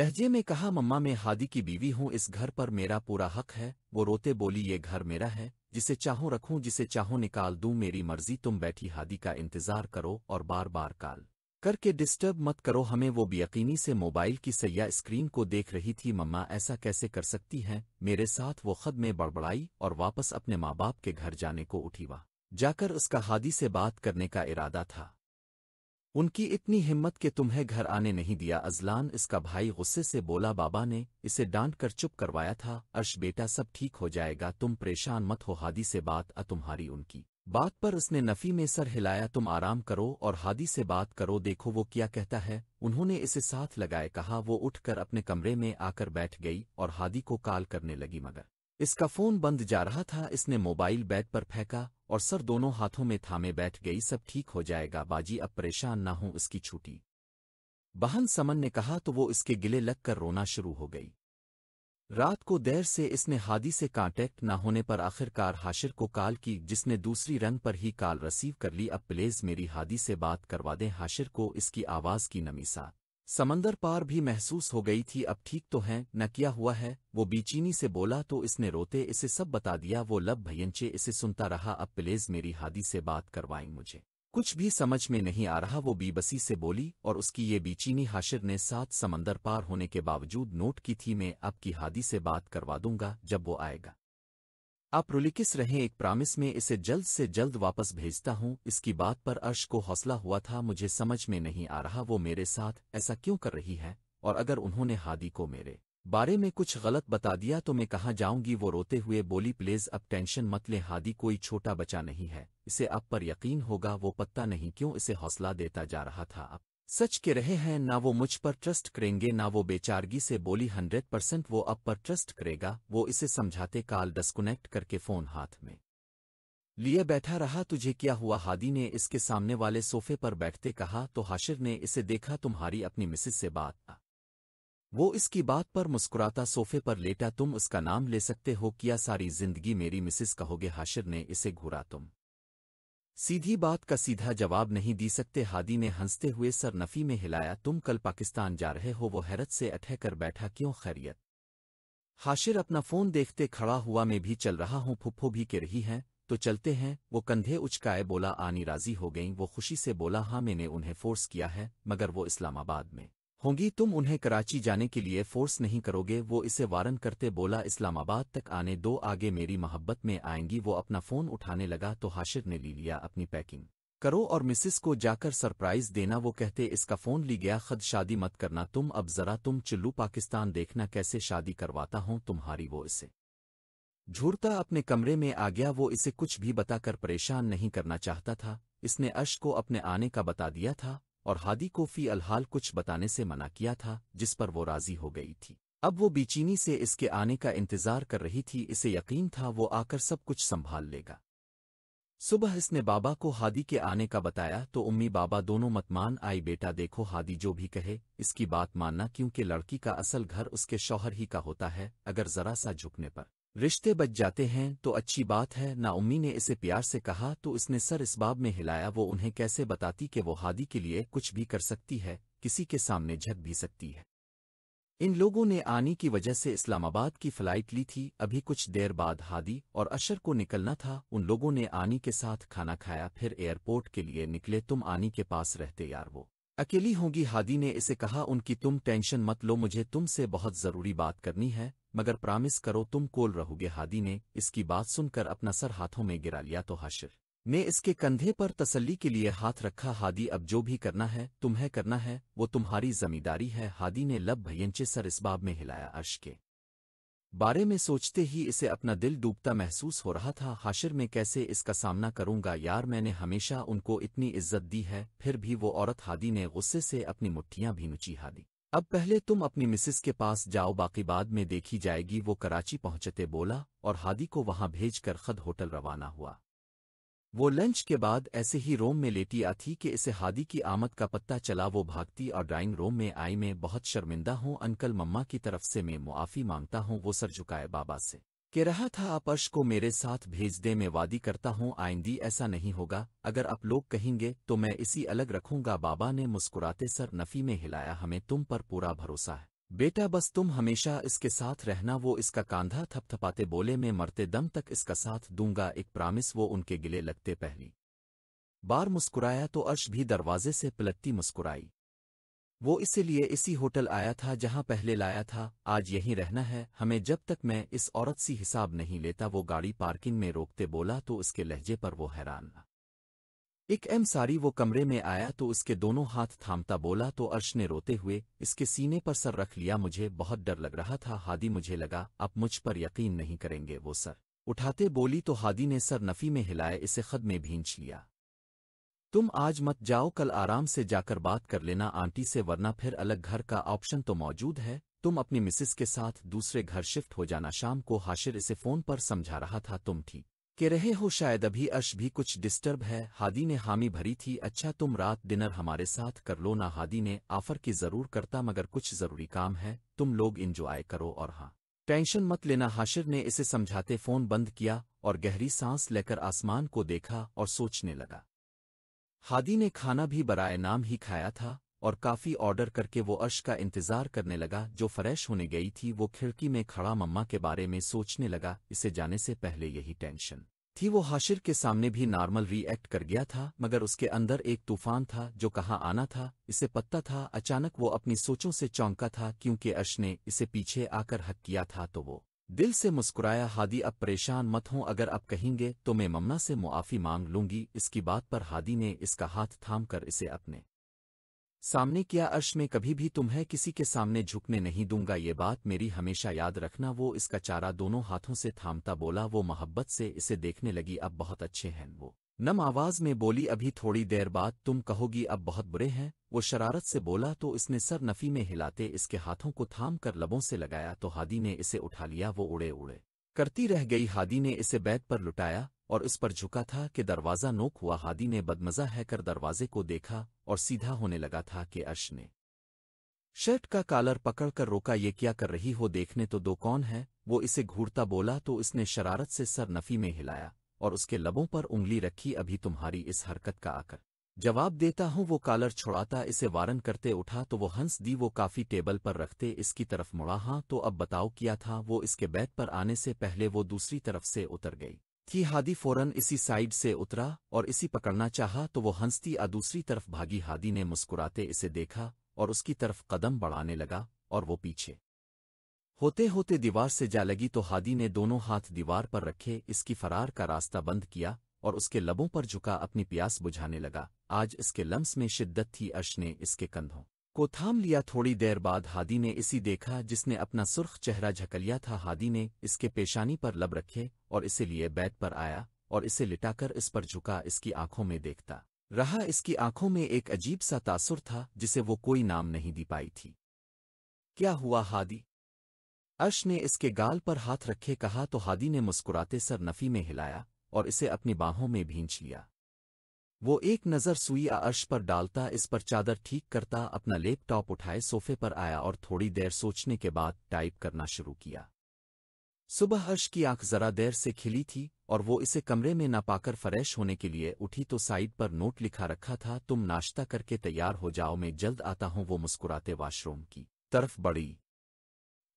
Speaker 1: लहजे में कहा मम्मा मैं हादी की बीवी हूं इस घर पर मेरा पूरा हक है वो रोते बोली ये घर मेरा है जिसे चाहो रखूं जिसे चाहो निकाल दूं मेरी मर्जी तुम बैठी हादी का इंतज़ार करो और बार बार काल करके डिस्टर्ब मत करो हमें वो बेयकीनी से मोबाइल की सैया स्क्रीन को देख रही थी मम्मा ऐसा कैसे कर सकती हैं मेरे साथ वो खद में बड़बड़ाई और वापस अपने माँ बाप के घर जाने को उठी वह जाकर उसका हादी से बात करने का इरादा था उनकी इतनी हिम्मत के तुम्हें घर आने नहीं दिया अजलान इसका भाई गुस्से से बोला बाबा ने इसे डांट कर चुप करवाया था अर्श बेटा सब ठीक हो जाएगा तुम परेशान मत हो हादी से बात अ तुम्हारी उनकी बात पर उसने नफ़ी में सर हिलाया तुम आराम करो और हादी से बात करो देखो वो क्या कहता है उन्होंने इसे साथ लगाए कहा वो उठकर अपने कमरे में आकर बैठ गई और हादी को कॉल करने लगी मगर इसका फ़ोन बंद जा रहा था इसने मोबाइल बेड पर फेंका और सर दोनों हाथों में थामे बैठ गई सब ठीक हो जाएगा बाजी अब परेशान ना हो इसकी छूटी बहन समन ने कहा तो वो इसके गिले लग रोना शुरू हो गई रात को देर से इसने हादी से कांटेक्ट न होने पर आखिरकार हाशिर को कॉल की जिसने दूसरी रंग पर ही कॉल रिसीव कर ली अब प्लेज मेरी हादी से बात करवा दें हाशिर को इसकी आवाज़ की नमीसा समंदर पार भी महसूस हो गई थी अब ठीक तो है न किया हुआ है वो बीचीनी से बोला तो इसने रोते इसे सब बता दिया वो लब भयंचे इसे सुनता रहा अब प्लेज मेरी हादी से बात करवाएं मुझे कुछ भी समझ में नहीं आ रहा वो बीबसी से बोली और उसकी ये बेचीनी हाशिर ने सात समंदर पार होने के बावजूद नोट की थी मैं अब की हादी से बात करवा दूंगा जब वो आएगा आप रुलिकिस रहे एक प्रामिस में इसे जल्द से जल्द वापस भेजता हूं इसकी बात पर अर्श को हौसला हुआ था मुझे समझ में नहीं आ रहा वो मेरे साथ ऐसा क्यों कर रही है और अगर उन्होंने हादी को मेरे बारे में कुछ गलत बता दिया तो मैं कहाँ जाऊंगी वो रोते हुए बोली प्लेज अब टेंशन मत ले हादी कोई छोटा बचा नहीं है इसे अब पर यकीन होगा वो पत्ता नहीं क्यों इसे हौसला देता जा रहा था अब सच के रहे हैं ना वो मुझ पर ट्रस्ट करेंगे ना वो बेचारगी से बोली हंड्रेड परसेंट वो अब पर ट्रस्ट करेगा वो इसे समझाते काल डिस्कनेक्ट करके फ़ोन हाथ में लिए बैठा रहा तुझे क्या हुआ हादी ने इसके सामने वाले सोफे पर बैठते कहा तो हाशिर ने इसे देखा तुम्हारी अपनी मिसिस से बात वो इसकी बात पर मुस्कुराता सोफे पर लेटा तुम उसका नाम ले सकते हो किया सारी जिंदगी मेरी मिसिस कहोगे हाशिर ने इसे घूरा तुम सीधी बात का सीधा जवाब नहीं दी सकते हादी ने हंसते हुए सर नफ़ी में हिलाया तुम कल पाकिस्तान जा रहे हो वो हैरत से अठह कर बैठा क्यों खैरियत हाशिर अपना फोन देखते खड़ा हुआ मैं भी चल रहा हूँ फुफ्फो भी के रही हैं तो चलते हैं वो कंधे उचकाए बोला आनी राजी हो गई वो खुशी से बोला हाँ मैंने उन्हें फोर्स किया है मगर वो इस्लामाबाद में होंगी तुम उन्हें कराची जाने के लिए फोर्स नहीं करोगे वो इसे वारन करते बोला इस्लामाबाद तक आने दो आगे मेरी मोहब्बत में आएंगी वो अपना फ़ोन उठाने लगा तो हाशिर ने ली लिया अपनी पैकिंग करो और मिसिस को जाकर सरप्राइज देना वो कहते इसका फ़ोन ली गया खद शादी मत करना तुम अब ज़रा तुम चिल्लू पाकिस्तान देखना कैसे शादी करवाता हूँ तुम्हारी वो इसे झूरता अपने कमरे में आ गया वो इसे कुछ भी बताकर परेशान नहीं करना चाहता था इसने अश को अपने आने का बता दिया था और हादी को फ़ी अलहाल कुछ बताने से मना किया था जिस पर वो राज़ी हो गई थी अब वो बीचीनी से इसके आने का इंतज़ार कर रही थी इसे यकीन था वो आकर सब कुछ संभाल लेगा सुबह इसने बाबा को हादी के आने का बताया तो उम्मी बाबा दोनों मतमान आई बेटा देखो हादी जो भी कहे इसकी बात मानना क्योंकि लड़की का असल घर उसके शौहर ही का होता है अगर जरा सा झुकने पर रिश्ते बच जाते हैं तो अच्छी बात है नाउमी ने इसे प्यार से कहा तो इसने सर इस बाब में हिलाया वो उन्हें कैसे बताती कि वो हादी के लिए कुछ भी कर सकती है किसी के सामने झक भी सकती है इन लोगों ने आनी की वजह से इस्लामाबाद की फ्लाइट ली थी अभी कुछ देर बाद हादी और अशर को निकलना था उन लोगों ने आनी के साथ खाना खाया फिर एयरपोर्ट के लिए निकले तुम आनी के पास रहते यार वो अकेली होंगी हादी ने इसे कहा उनकी तुम टेंशन मत लो मुझे तुमसे बहुत ज़रूरी बात करनी है मगर प्रामिस करो तुम कोल रहोगे हादी ने इसकी बात सुनकर अपना सर हाथों में गिरा लिया तो हाशिर ने इसके कंधे पर तसल्ली के लिए हाथ रखा हादी अब जो भी करना है तुम्हें करना है वो तुम्हारी जमींदारी है हादी ने लब भयंचे सर इस बाब में हिलाया अर्श के बारे में सोचते ही इसे अपना दिल डूबता महसूस हो रहा था हाशिर में कैसे इसका सामना करूंगा यार मैंने हमेशा उनको इतनी इज्जत दी है फिर भी वो औरत हादी ने गुस्से से अपनी मुठ्ठियां भी नुची हादी अब पहले तुम अपनी मिसिस के पास जाओ बाकी बाद में देखी जाएगी वो कराची पहुंचते बोला और हादी को वहां भेज कर खद होटल रवाना हुआ वो लंच के बाद ऐसे ही रोम में लेटी आ थी कि इसे हादी की आमद का पत्ता चला वो भागती और ड्राइंग रूम में आई मैं बहुत शर्मिंदा हूं अंकल मम्मा की तरफ से मैं मुआफ़ी मांगता हूं वो सर झुकाए बाबा से कह रहा था आप अर्श को मेरे साथ भेज दे मैं वादी करता हूँ आइंदी ऐसा नहीं होगा अगर आप लोग कहेंगे तो मैं इसी अलग रखूंगा बाबा ने मुस्कुराते सर नफ़ी में हिलाया हमें तुम पर पूरा भरोसा है बेटा बस तुम हमेशा इसके साथ रहना वो इसका कांधा थपथपाते बोले मैं मरते दम तक इसका साथ दूंगा एक प्रामिस वो उनके गिले लगते पहली बार मुस्कुराया तो अर्श भी दरवाजे से पलटती मुस्कुराई वो इसीलिए इसी होटल आया था जहां पहले लाया था आज यहीं रहना है हमें जब तक मैं इस औरत सी हिसाब नहीं लेता वो गाड़ी पार्किंग में रोकते बोला तो उसके लहजे पर वो हैरान एक एम सारी वो कमरे में आया तो उसके दोनों हाथ थामता बोला तो अर्श ने रोते हुए इसके सीने पर सर रख लिया मुझे बहुत डर लग रहा था हादी मुझे लगा अब मुझ पर यकीन नहीं करेंगे वो सर उठाते बोली तो हादी ने सर नफ़ी में हिलाए इसे खद में भींच लिया तुम आज मत जाओ कल आराम से जाकर बात कर लेना आंटी से वरना फिर अलग घर का ऑप्शन तो मौजूद है तुम अपनी मिसिस के साथ दूसरे घर शिफ्ट हो जाना शाम को हाशिर इसे फ़ोन पर समझा रहा था तुम ठीक के रहे हो शायद अभी अर्श भी कुछ डिस्टर्ब है हादी ने हामी भरी थी अच्छा तुम रात डिनर हमारे साथ कर लो ना हादी ने आफर की ज़रूर करता मगर कुछ ज़रूरी काम है तुम लोग इंजॉय करो और हाँ टेंशन मत लेना हाशिर ने इसे समझाते फ़ोन बंद किया और गहरी सांस लेकर आसमान को देखा और सोचने लगा हादी ने खाना भी बराए नाम ही खाया था और काफ़ी ऑर्डर करके वो अर्श का इंतज़ार करने लगा जो फ्रेश होने गई थी वो खिड़की में खड़ा मम्मा के बारे में सोचने लगा इसे जाने से पहले यही टेंशन थी वो हाशिर के सामने भी नॉर्मल रिएक्ट कर गया था मगर उसके अंदर एक तूफान था जो कहाँ आना था इसे पत्ता था अचानक वो अपनी सोचों से चौंका था क्योंकि अर्श ने इसे पीछे आकर हक किया था तो वो दिल से मुस्कुराया हादी अब परेशान मत हों अगर आप कहेंगे तो मैं ममना से मुआफ़ी मांग लूंगी इसकी बात पर हादी ने इसका हाथ थाम कर इसे अपने सामने किया अर्श में कभी भी तुम्हें किसी के सामने झुकने नहीं दूंगा ये बात मेरी हमेशा याद रखना वो इसका चारा दोनों हाथों से थामता बोला वो मोहब्बत से इसे देखने लगी अब बहुत अच्छे हैं वो नम आवाज में बोली अभी थोड़ी देर बाद तुम कहोगी अब बहुत बुरे हैं वो शरारत से बोला तो इसने सर नफी में हिलाते इसके हाथों को थाम कर लबों से लगाया तो हादी ने इसे उठा लिया वो उड़े उड़े करती रह गई हादी ने इसे बैग पर लुटाया और इस पर झुका था कि दरवाज़ा नोक हुआ हादी ने बदमज़ा है कर दरवाजे को देखा और सीधा होने लगा था कि अर्श ने शर्ट का कालर पकड़कर रोका ये क्या कर रही हो देखने तो दो कौन है वो इसे घूरता बोला तो इसने शरारत से सर नफी में हिलाया और उसके लबों पर उंगली रखी अभी तुम्हारी इस हरकत का आकर जवाब देता हूँ वो कालर छुड़ाता इसे वारन करते उठा तो वो हंस दी वो काफी टेबल पर रखते इसकी तरफ मुड़ा हाँ तो अब बताओ किया था वो इसके बैग पर आने से पहले वो दूसरी तरफ से उतर गई थी हादी फौरन इसी साइड से उतरा और इसी पकड़ना चाहा तो वो हंसती आ दूसरी तरफ भागी हादी ने मुस्कुराते इसे देखा और उसकी तरफ कदम बढ़ाने लगा और वो पीछे होते होते दीवार से जा लगी तो हादी ने दोनों हाथ दीवार पर रखे इसकी फरार का रास्ता बंद किया और उसके लबों पर झुका अपनी प्यास बुझाने लगा आज इसके लम्स में शिद्दत थी अर्श ने इसके कंधों को थाम लिया थोड़ी देर बाद हादी ने इसी देखा जिसने अपना सुर्ख चेहरा झकलिया था हादी ने इसके पेशानी पर लब रखे और इसीलिए बैत पर आया और इसे लिटाकर इस पर झुका इसकी आंखों में देखता रहा इसकी आंखों में एक अजीब सा तासुर था जिसे वो कोई नाम नहीं दी पाई थी क्या हुआ हादी अश ने इसके गाल पर हाथ रखे कहा तो हादी ने मुस्कुराते सर नफ़ी में हिलाया और इसे अपनी बाहों में भींच लिया वो एक नज़र सुई अर्श पर डालता इस पर चादर ठीक करता अपना लैपटॉप उठाए सोफे पर आया और थोड़ी देर सोचने के बाद टाइप करना शुरू किया सुबह हर्ष की आंख जरा देर से खिली थी और वो इसे कमरे में न पाकर फ्रेश होने के लिए उठी तो साइड पर नोट लिखा रखा था तुम नाश्ता करके तैयार हो जाओ मैं जल्द आता हूँ वो मुस्कुराते वॉशरूम की तरफ बड़ी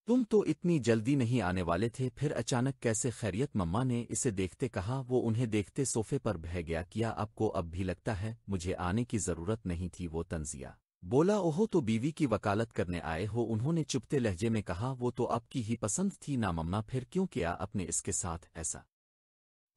Speaker 1: तुम तो इतनी जल्दी नहीं आने वाले थे फिर अचानक कैसे खैरियत मम्मा ने इसे देखते कहा वो उन्हें देखते सोफे पर बह गया किया आपको अब भी लगता है मुझे आने की जरूरत नहीं थी वो तंजिया बोला ओहो तो बीवी की वकालत करने आए हो उन्होंने चुपते लहजे में कहा वो तो आपकी ही पसंद थी ना मम्मा फिर क्यों किया अपने इसके साथ ऐसा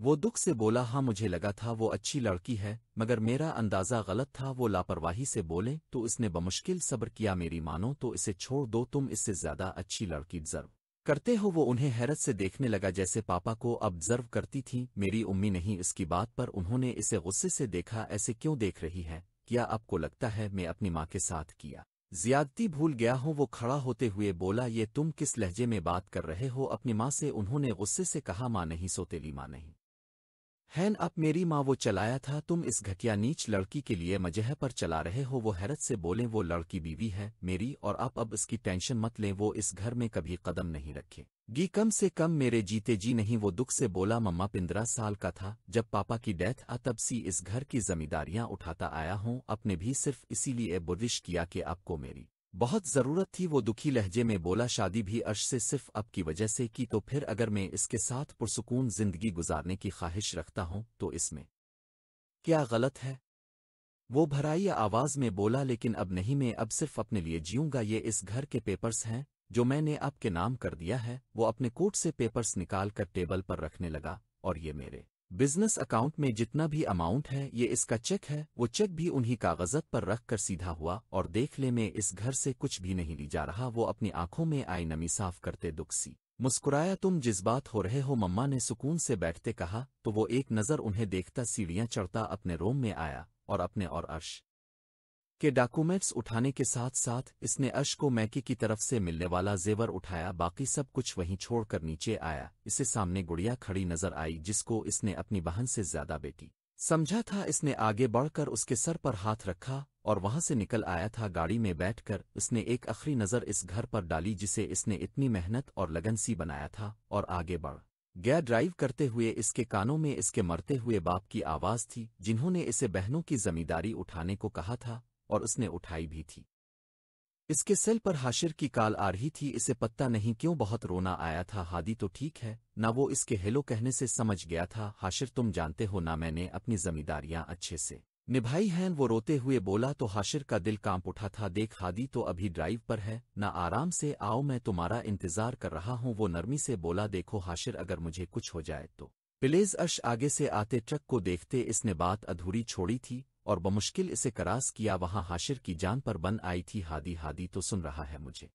Speaker 1: वो दुख से बोला हाँ मुझे लगा था वो अच्छी लड़की है मगर मेरा अंदाज़ा गलत था वो लापरवाही से बोले तो इसने बमुश्किल सब्र किया मेरी मानो तो इसे छोड़ दो तुम इससे ज़्यादा अच्छी लड़की डिजर्व करते हो वो उन्हें हैरत से देखने लगा जैसे पापा को अब जर्व करती थी मेरी उम्मी नहीं इसकी बात पर उन्होंने इसे गुस्से से देखा ऐसे क्यों देख रही है क्या आपको लगता है मैं अपनी माँ के साथ किया ज्यादती भूल गया हूँ वो खड़ा होते हुए बोला ये तुम किस लहजे में बात कर रहे हो अपनी माँ से उन्होंने गुस्से से कहा माँ नहीं सोतेली माँ नहीं हैन अब मेरी माँ वो चलाया था तुम इस घटिया नीच लड़की के लिए मजह पर चला रहे हो वो हैरत से बोले वो लड़की बीवी है मेरी और आप अब इसकी टेंशन मत लें वो इस घर में कभी कदम नहीं रखे गी कम से कम मेरे जीते जी नहीं वो दुख से बोला मम्मा पंद्रह साल का था जब पापा की डेथ आ तब सी इस घर की जमींदारियां उठाता आया हूँ अपने भी सिर्फ इसीलिए बुरिश किया कि आपको मेरी बहुत ज़रूरत थी वो दुखी लहजे में बोला शादी भी अर्श से सिर्फ अब की वजह से की तो फिर अगर मैं इसके साथ पुरसकून जिंदगी गुजारने की ख्वाहिश रखता हूँ तो इसमें क्या गलत है वो भराई आवाज़ में बोला लेकिन अब नहीं मैं अब सिर्फ अपने लिए जीऊँगा ये इस घर के पेपर्स हैं जो मैंने आपके नाम कर दिया है वो अपने कोट से पेपर्स निकाल कर टेबल पर रखने लगा और ये मेरे बिजनेस अकाउंट में जितना भी अमाउंट है ये इसका चेक है वो चेक भी उन्हीं कागजत पर रख कर सीधा हुआ और ले में इस घर से कुछ भी नहीं ली जा रहा वो अपनी आंखों में आई नमी साफ करते दुख सी मुस्कुराया तुम जिस बात हो रहे हो मम्मा ने सुकून से बैठते कहा तो वो एक नज़र उन्हें देखता सीढ़ियाँ चढ़ता अपने रोम में आया और अपने और अर्श के डॉक्यूमेंट्स उठाने के साथ साथ इसने अश को मैकी की तरफ से मिलने वाला जेवर उठाया बाकी सब कुछ वहीं छोड़कर नीचे आया इसे सामने गुड़िया खड़ी नजर आई जिसको इसने अपनी बहन से ज्यादा बेटी समझा था इसने आगे बढ़कर उसके सर पर हाथ रखा और वहां से निकल आया था गाड़ी में बैठकर उसने एक अख़री नज़र इस घर पर डाली जिसे इसने इतनी मेहनत और लगन सी बनाया था और आगे बढ़ गया ड्राइव करते हुए इसके कानों में इसके मरते हुए बाप की आवाज़ थी जिन्होंने इसे बहनों की जमींदारी उठाने को कहा था और उसने उठाई भी थी इसके सेल पर हाशिर की काल आ रही थी इसे पत्ता नहीं क्यों बहुत रोना आया था हादी तो ठीक है ना वो इसके हेलो कहने से समझ गया था हाशिर तुम जानते हो ना मैंने अपनी जमींदारियां अच्छे से निभाई हैं वो रोते हुए बोला तो हाशिर का दिल कांप उठा था देख हादी तो अभी ड्राइव पर है ना आराम से आओ मैं तुम्हारा इंतजार कर रहा हूं वो नरमी से बोला देखो हाशिर अगर मुझे कुछ हो जाए तो प्लेज अश आगे से आते ट्रक को देखते इसने बात अधूरी छोड़ी थी और बमुश्किल इसे करास किया वहां हाशिर की जान पर बन आई थी हादी हादी तो सुन रहा है मुझे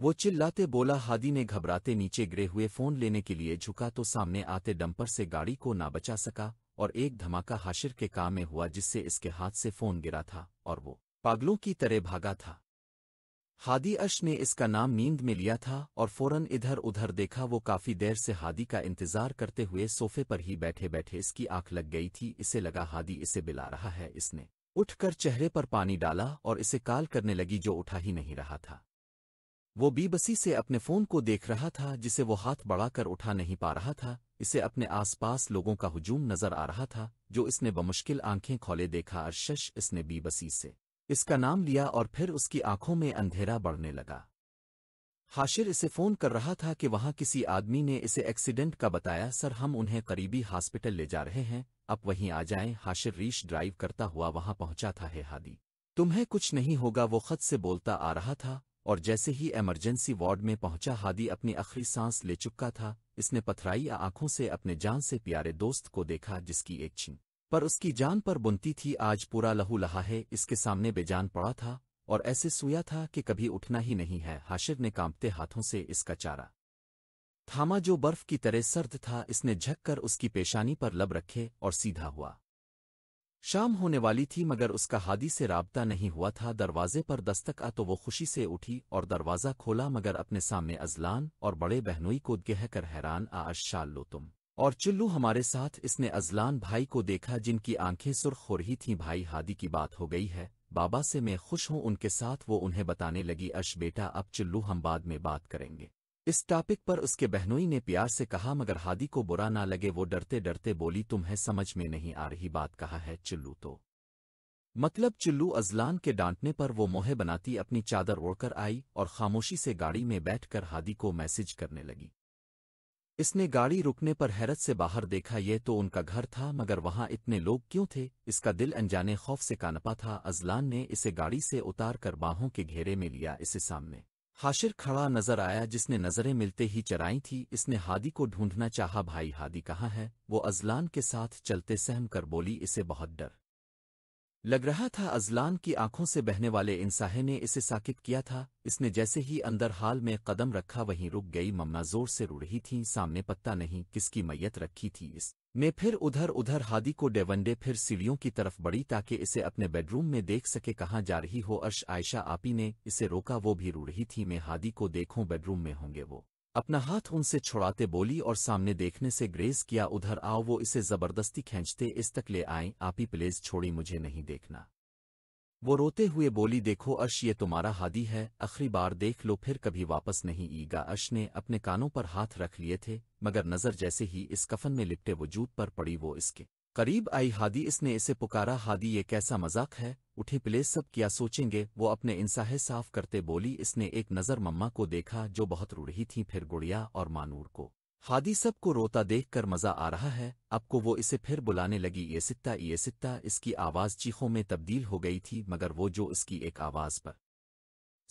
Speaker 1: वो चिल्लाते बोला हादी ने घबराते नीचे गिरे हुए फोन लेने के लिए झुका तो सामने आते डंपर से गाड़ी को ना बचा सका और एक धमाका हाशिर के काम में हुआ जिससे इसके हाथ से फोन गिरा था और वो पागलों की तरह भागा था हादी अश ने इसका नाम नींद में लिया था और फौरन इधर उधर देखा वो काफी देर से हादी का इंतजार करते हुए सोफे पर ही बैठे बैठे इसकी आंख लग गई थी इसे लगा हादी इसे बिला रहा है इसने उठकर चेहरे पर पानी डाला और इसे काल करने लगी जो उठा ही नहीं रहा था वो बीबसी से अपने फोन को देख रहा था जिसे वो हाथ बढ़ाकर उठा नहीं पा रहा था इसे अपने आसपास लोगों का हुजूम नजर आ रहा था जो इसने बमुश्किल आंखें खोले देखा अर्शश इसने बीबसी से इसका नाम लिया और फिर उसकी आंखों में अंधेरा बढ़ने लगा हाशिर इसे फोन कर रहा था कि वहां किसी आदमी ने इसे एक्सीडेंट का बताया सर हम उन्हें करीबी हॉस्पिटल ले जा रहे हैं अब वहीं आ जाएं हाशिर रीश ड्राइव करता हुआ वहां पहुंचा था हे हादी तुम्हें कुछ नहीं होगा वो खत से बोलता आ रहा था और जैसे ही इमरजेंसी वार्ड में पहुंचा हादी अपनी आखिरी सांस ले चुका था इसने पथराई आंखों से अपने जान से प्यारे दोस्त को देखा जिसकी एक छीन पर उसकी जान पर बुनती थी आज पूरा लहू लहा है इसके सामने बेजान पड़ा था और ऐसे सुया था कि कभी उठना ही नहीं है हाशिर ने कांपते हाथों से इसका चारा थामा जो बर्फ की तरह सर्द था इसने झक कर उसकी पेशानी पर लब रखे और सीधा हुआ शाम होने वाली थी मगर उसका हादी से राबता नहीं हुआ था दरवाजे पर दस्तक आ तो वो खुशी से उठी और दरवाज़ा खोला मगर अपने सामने अजलान और बड़े बहनोई को गह कर हैरान आ अशाल लो तुम और चुल्लू हमारे साथ इसने अजलान भाई को देखा जिनकी आंखें सुर्ख हो रही थीं भाई हादी की बात हो गई है बाबा से मैं खुश हूं उनके साथ वो उन्हें बताने लगी अश बेटा अब चुल्लू हम बाद में बात करेंगे इस टॉपिक पर उसके बहनोई ने प्यार से कहा मगर हादी को बुरा ना लगे वो डरते डरते बोली तुम्हें समझ में नहीं आ रही बात कहा है चुल्लू तो मतलब चुल्लू अजलान के डांटने पर वो मोहे बनाती अपनी चादर ओढ़कर आई और खामोशी से गाड़ी में बैठकर हादी को मैसेज करने लगी इसने गाड़ी रुकने पर हैरत से बाहर देखा यह तो उनका घर था मगर वहां इतने लोग क्यों थे इसका दिल अनजाने खौफ से कानपा था अजलान ने इसे गाड़ी से उतार कर बाहों के घेरे में लिया इसे सामने हाशिर खड़ा नजर आया जिसने नजरें मिलते ही चराई थी इसने हादी को ढूंढना चाहा भाई हादी कहाँ है वो अजलान के साथ चलते सहम कर बोली इसे बहुत डर लग रहा था अजलान की आंखों से बहने वाले इंसाहे ने इसे साकित किया था इसने जैसे ही अंदर हाल में कदम रखा वहीं रुक गई ममना जोर से रुड़ रही थी सामने पत्ता नहीं किसकी मैयत रखी थी इस ने फिर उधर उधर हादी को डेवंडे फिर सीढ़ियों की तरफ बढ़ी ताकि इसे अपने बेडरूम में देख सके कहाँ जा रही हो अर्श आयशा आपी ने इसे रोका वो भी रुड़ रही थी मैं हादी को देखूं बेडरूम में होंगे वो अपना हाथ उनसे छुड़ाते बोली और सामने देखने से ग्रेज किया उधर आओ वो इसे जबरदस्ती खींचते इस तक ले आए आपी प्लेज छोड़ी मुझे नहीं देखना वो रोते हुए बोली देखो अश ये तुम्हारा हादी है आखिरी बार देख लो फिर कभी वापस नहीं ईगा अश ने अपने कानों पर हाथ रख लिए थे मगर नज़र जैसे ही इस कफन में लिपटे वजूद पर पड़ी वो इसके करीब आई हादी इसने इसे पुकारा हादी ये कैसा मजाक है उठे पिले सब क्या सोचेंगे वो अपने इंसाहे साफ करते बोली इसने एक नज़र मम्मा को देखा जो बहुत रूढ़ी थी फिर गुड़िया और मानूर को हादी सब को रोता देखकर मज़ा आ रहा है अब को वो इसे फिर बुलाने लगी ये सित्ता ये सित्ता इसकी आवाज़ चीखों में तब्दील हो गई थी मगर वो जो इसकी एक आवाज़ पर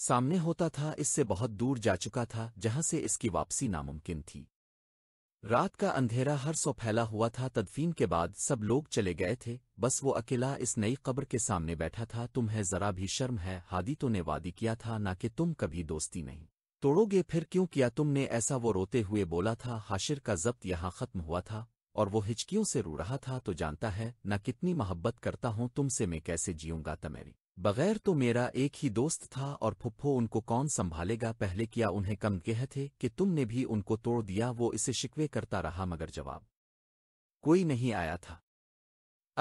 Speaker 1: सामने होता था इससे बहुत दूर जा चुका था जहां से इसकी वापसी नामुमकिन थी रात का अंधेरा हर सो फैला हुआ था तदफीन के बाद सब लोग चले गए थे बस वो अकेला इस नई कब्र के सामने बैठा था तुम्हें जरा भी शर्म है हादी तो ने वादी किया था ना कि तुम कभी दोस्ती नहीं तोड़ोगे फिर क्यों किया तुमने ऐसा वो रोते हुए बोला था हाशिर का जब्त यहाँ खत्म हुआ था और वो हिचकियों से रो रहा था तो जानता है न कितनी मोहब्बत करता हूँ तुमसे मैं कैसे जीऊँगा तमेरी बगैर तो मेरा एक ही दोस्त था और फुप्फो उनको कौन संभालेगा पहले किया उन्हें कम कह थे कि तुमने भी उनको तोड़ दिया वो इसे शिकवे करता रहा मगर जवाब कोई नहीं आया था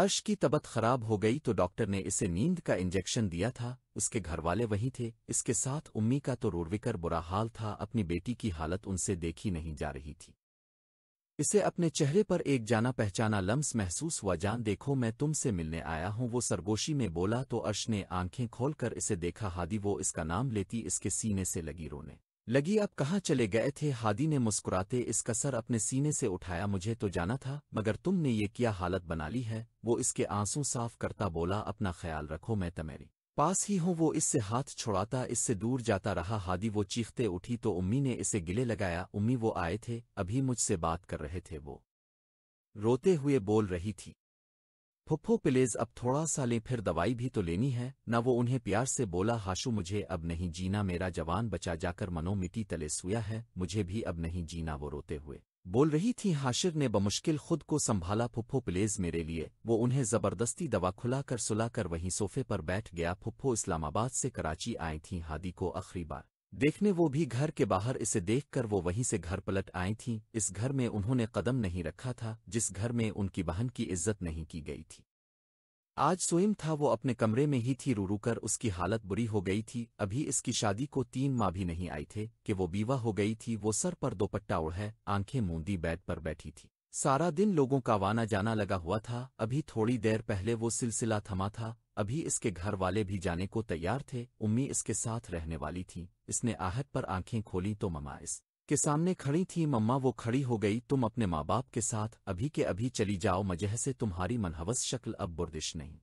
Speaker 1: अर्श की तबत खराब हो गई तो डॉक्टर ने इसे नींद का इंजेक्शन दिया था उसके घरवाले वहीं थे इसके साथ उम्मी का तो रोरविकर बुरा हाल था अपनी बेटी की हालत उनसे देखी नहीं जा रही थी इसे अपने चेहरे पर एक जाना पहचाना लम्स महसूस हुआ जान देखो मैं तुमसे मिलने आया हूँ वो सरगोशी में बोला तो अर्श ने आंखें खोलकर इसे देखा हादी वो इसका नाम लेती इसके सीने से लगी रोने लगी अब कहाँ चले गए थे हादी ने मुस्कुराते इसका सर अपने सीने से उठाया मुझे तो जाना था मगर तुमने ये किया हालत बना ली है वो इसके आंसू साफ करता बोला अपना ख्याल रखो मैं तमेरी पास ही हो वो इससे हाथ छुड़ाता इससे दूर जाता रहा हादी वो चीखते उठी तो उम्मी ने इसे गिले लगाया उम्मी वो आए थे अभी मुझसे बात कर रहे थे वो रोते हुए बोल रही थी फुफ्फो पिलेज अब थोड़ा सा लें फिर दवाई भी तो लेनी है ना वो उन्हें प्यार से बोला हाशु मुझे अब नहीं जीना मेरा जवान बचा जाकर मनोमिति तले सोया है मुझे भी अब नहीं जीना वो रोते हुए बोल रही थी हाशिर ने बमुश्किल खुद को संभाला फुप्फो प्लेज मेरे लिए वो उन्हें जबरदस्ती दवा खुलाकर सुलाकर वहीं सोफे पर बैठ गया फुप्फो इस्लामाबाद से कराची आई थीं हादी को आखिरी बार देखने वो भी घर के बाहर इसे देखकर वो वहीं से घर पलट आई थीं इस घर में उन्होंने कदम नहीं रखा था जिस घर में उनकी बहन की इज्जत नहीं की गई थी आज स्वयं था वो अपने कमरे में ही थी रूरू कर उसकी हालत बुरी हो गई थी अभी इसकी शादी को तीन माह भी नहीं आई थे कि वो बीवा हो गई थी वो सर पर दोपट्टा उड़े आंखें मूंदी बेड पर बैठी थी सारा दिन लोगों का वाना जाना लगा हुआ था अभी थोड़ी देर पहले वो सिलसिला थमा था अभी इसके घर वाले भी जाने को तैयार थे उम्मी इसके साथ रहने वाली थी इसने आहत पर आंखें खोली तो ममा इस के सामने खड़ी थी मम्मा वो खड़ी हो गई तुम अपने माँ बाप के साथ अभी के अभी चली जाओ मजह से तुम्हारी मनहवस शक्ल अब बुर्दिश नहीं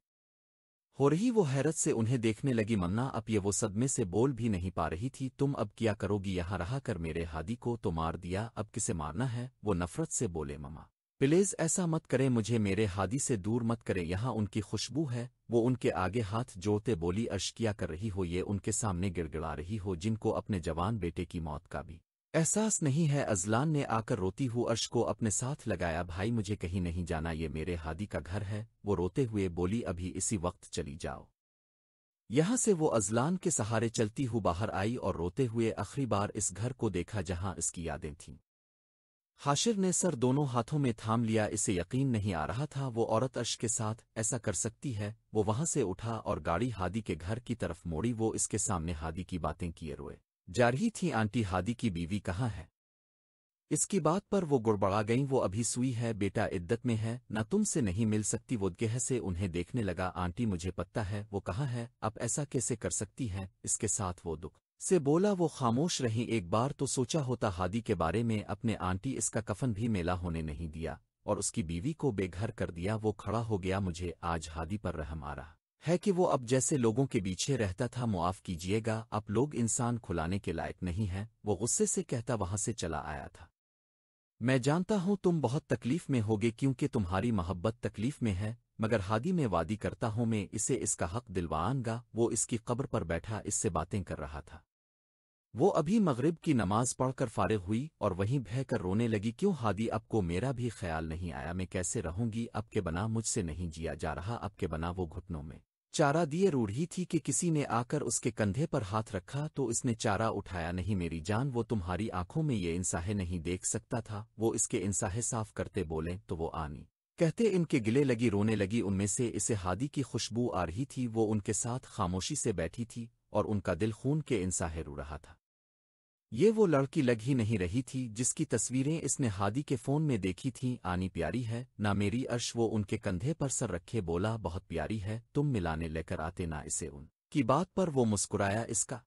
Speaker 1: हो रही वो हैरत से उन्हें देखने लगी मन्ना अब ये वो सदमे से बोल भी नहीं पा रही थी तुम अब क्या करोगी यहाँ रहा कर मेरे हादी को तो मार दिया अब किसे मारना है वो नफरत से बोले मम्मा प्लेज ऐसा मत करें मुझे मेरे हादी से दूर मत करें यहाँ उनकी खुशबू है वो उनके आगे हाथ जोड़ते बोली अर्श किया कर रही हो ये उनके सामने गिड़गिड़ा रही हो जिनको अपने जवान बेटे की मौत का भी एहसास नहीं है अजलान ने आकर रोती हुई अर्श को अपने साथ लगाया भाई मुझे कहीं नहीं जाना ये मेरे हादी का घर है वो रोते हुए बोली अभी इसी वक्त चली जाओ यहां से वो अजलान के सहारे चलती हुई बाहर आई और रोते हुए आखिरी बार इस घर को देखा जहां इसकी यादें थीं हाशिर ने सर दोनों हाथों में थाम लिया इसे यकीन नहीं आ रहा था वो औरत अर्श के साथ ऐसा कर सकती है वो वहां से उठा और गाड़ी हादी के घर की तरफ मोड़ी वो इसके सामने हादी की बातें किए रोए जा रही थी आंटी हादी की बीवी कहाँ है इसकी बात पर वो गुड़बड़ा गई वो अभी सुई है बेटा इद्दत में है न तुमसे नहीं मिल सकती वो गह से उन्हें देखने लगा आंटी मुझे पता है वो कहाँ है अब ऐसा कैसे कर सकती है इसके साथ वो दुख से बोला वो खामोश रही एक बार तो सोचा होता हादी के बारे में अपने आंटी इसका कफन भी मेला होने नहीं दिया और उसकी बीवी को बेघर कर दिया वो खड़ा हो गया मुझे आज हादी पर रहम आ रहा है कि वो अब जैसे लोगों के पीछे रहता था मुआफ़ कीजिएगा अब लोग इंसान खुलाने के लायक नहीं हैं वो गुस्से से कहता वहां से चला आया था मैं जानता हूं तुम बहुत तकलीफ में होगे क्योंकि तुम्हारी मोहब्बत तकलीफ में है मगर हादी में वादी करता हूं मैं इसे इसका हक दिलवाऊंगा वो इसकी कब्र पर बैठा इससे बातें कर रहा था वो अभी मगरिब की नमाज पढ़कर फारिग हुई और वहीं बह कर रोने लगी क्यों हादी अब को मेरा भी ख्याल नहीं आया मैं कैसे रहूंगी अब के बना मुझसे नहीं जिया जा रहा अब के बना वो घुटनों में चारा दिए रूढ़ी थी कि किसी ने आकर उसके कंधे पर हाथ रखा तो इसने चारा उठाया नहीं मेरी जान वो तुम्हारी आंखों में ये इंसाहे नहीं देख सकता था वो इसके इंसाहे साफ करते बोले तो वो आनी कहते इनके गिले लगी रोने लगी उनमें से इसे हादी की खुशबू आ रही थी वो उनके साथ खामोशी से बैठी थी और उनका दिल खून के इंसाहे रू रहा था ये वो लड़की लग ही नहीं रही थी जिसकी तस्वीरें इसने हादी के फ़ोन में देखी थीं आनी प्यारी है ना मेरी अर्श वो उनके कंधे पर सर रखे बोला बहुत प्यारी है तुम मिलाने लेकर आते ना इसे उन की बात पर वो मुस्कुराया इसका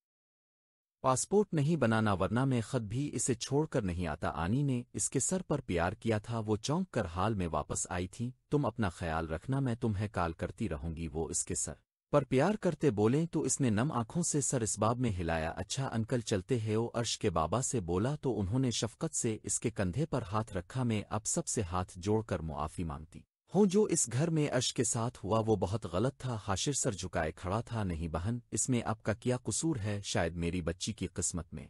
Speaker 1: पासपोर्ट नहीं बनाना वरना मैं खत भी इसे छोड़कर नहीं आता आनी ने इसके सर पर प्यार किया था वो चौंक कर हाल में वापस आई थी तुम अपना ख्याल रखना मैं तुम्हें काल करती रहूंगी वो इसके सर पर प्यार करते बोले तो इसने नम आंखों से सर इसबाब में हिलाया अच्छा अंकल चलते है ओ अर्श के बाबा से बोला तो उन्होंने शफकत से इसके कंधे पर हाथ रखा मैं अब सबसे हाथ जोड़कर मुआफ़ी मांगती हूँ जो इस घर में अर्श के साथ हुआ वो बहुत गलत था हाशिर सर झुकाए खड़ा था नहीं बहन इसमें आपका क्या कसूर है शायद मेरी बच्ची की किस्मत में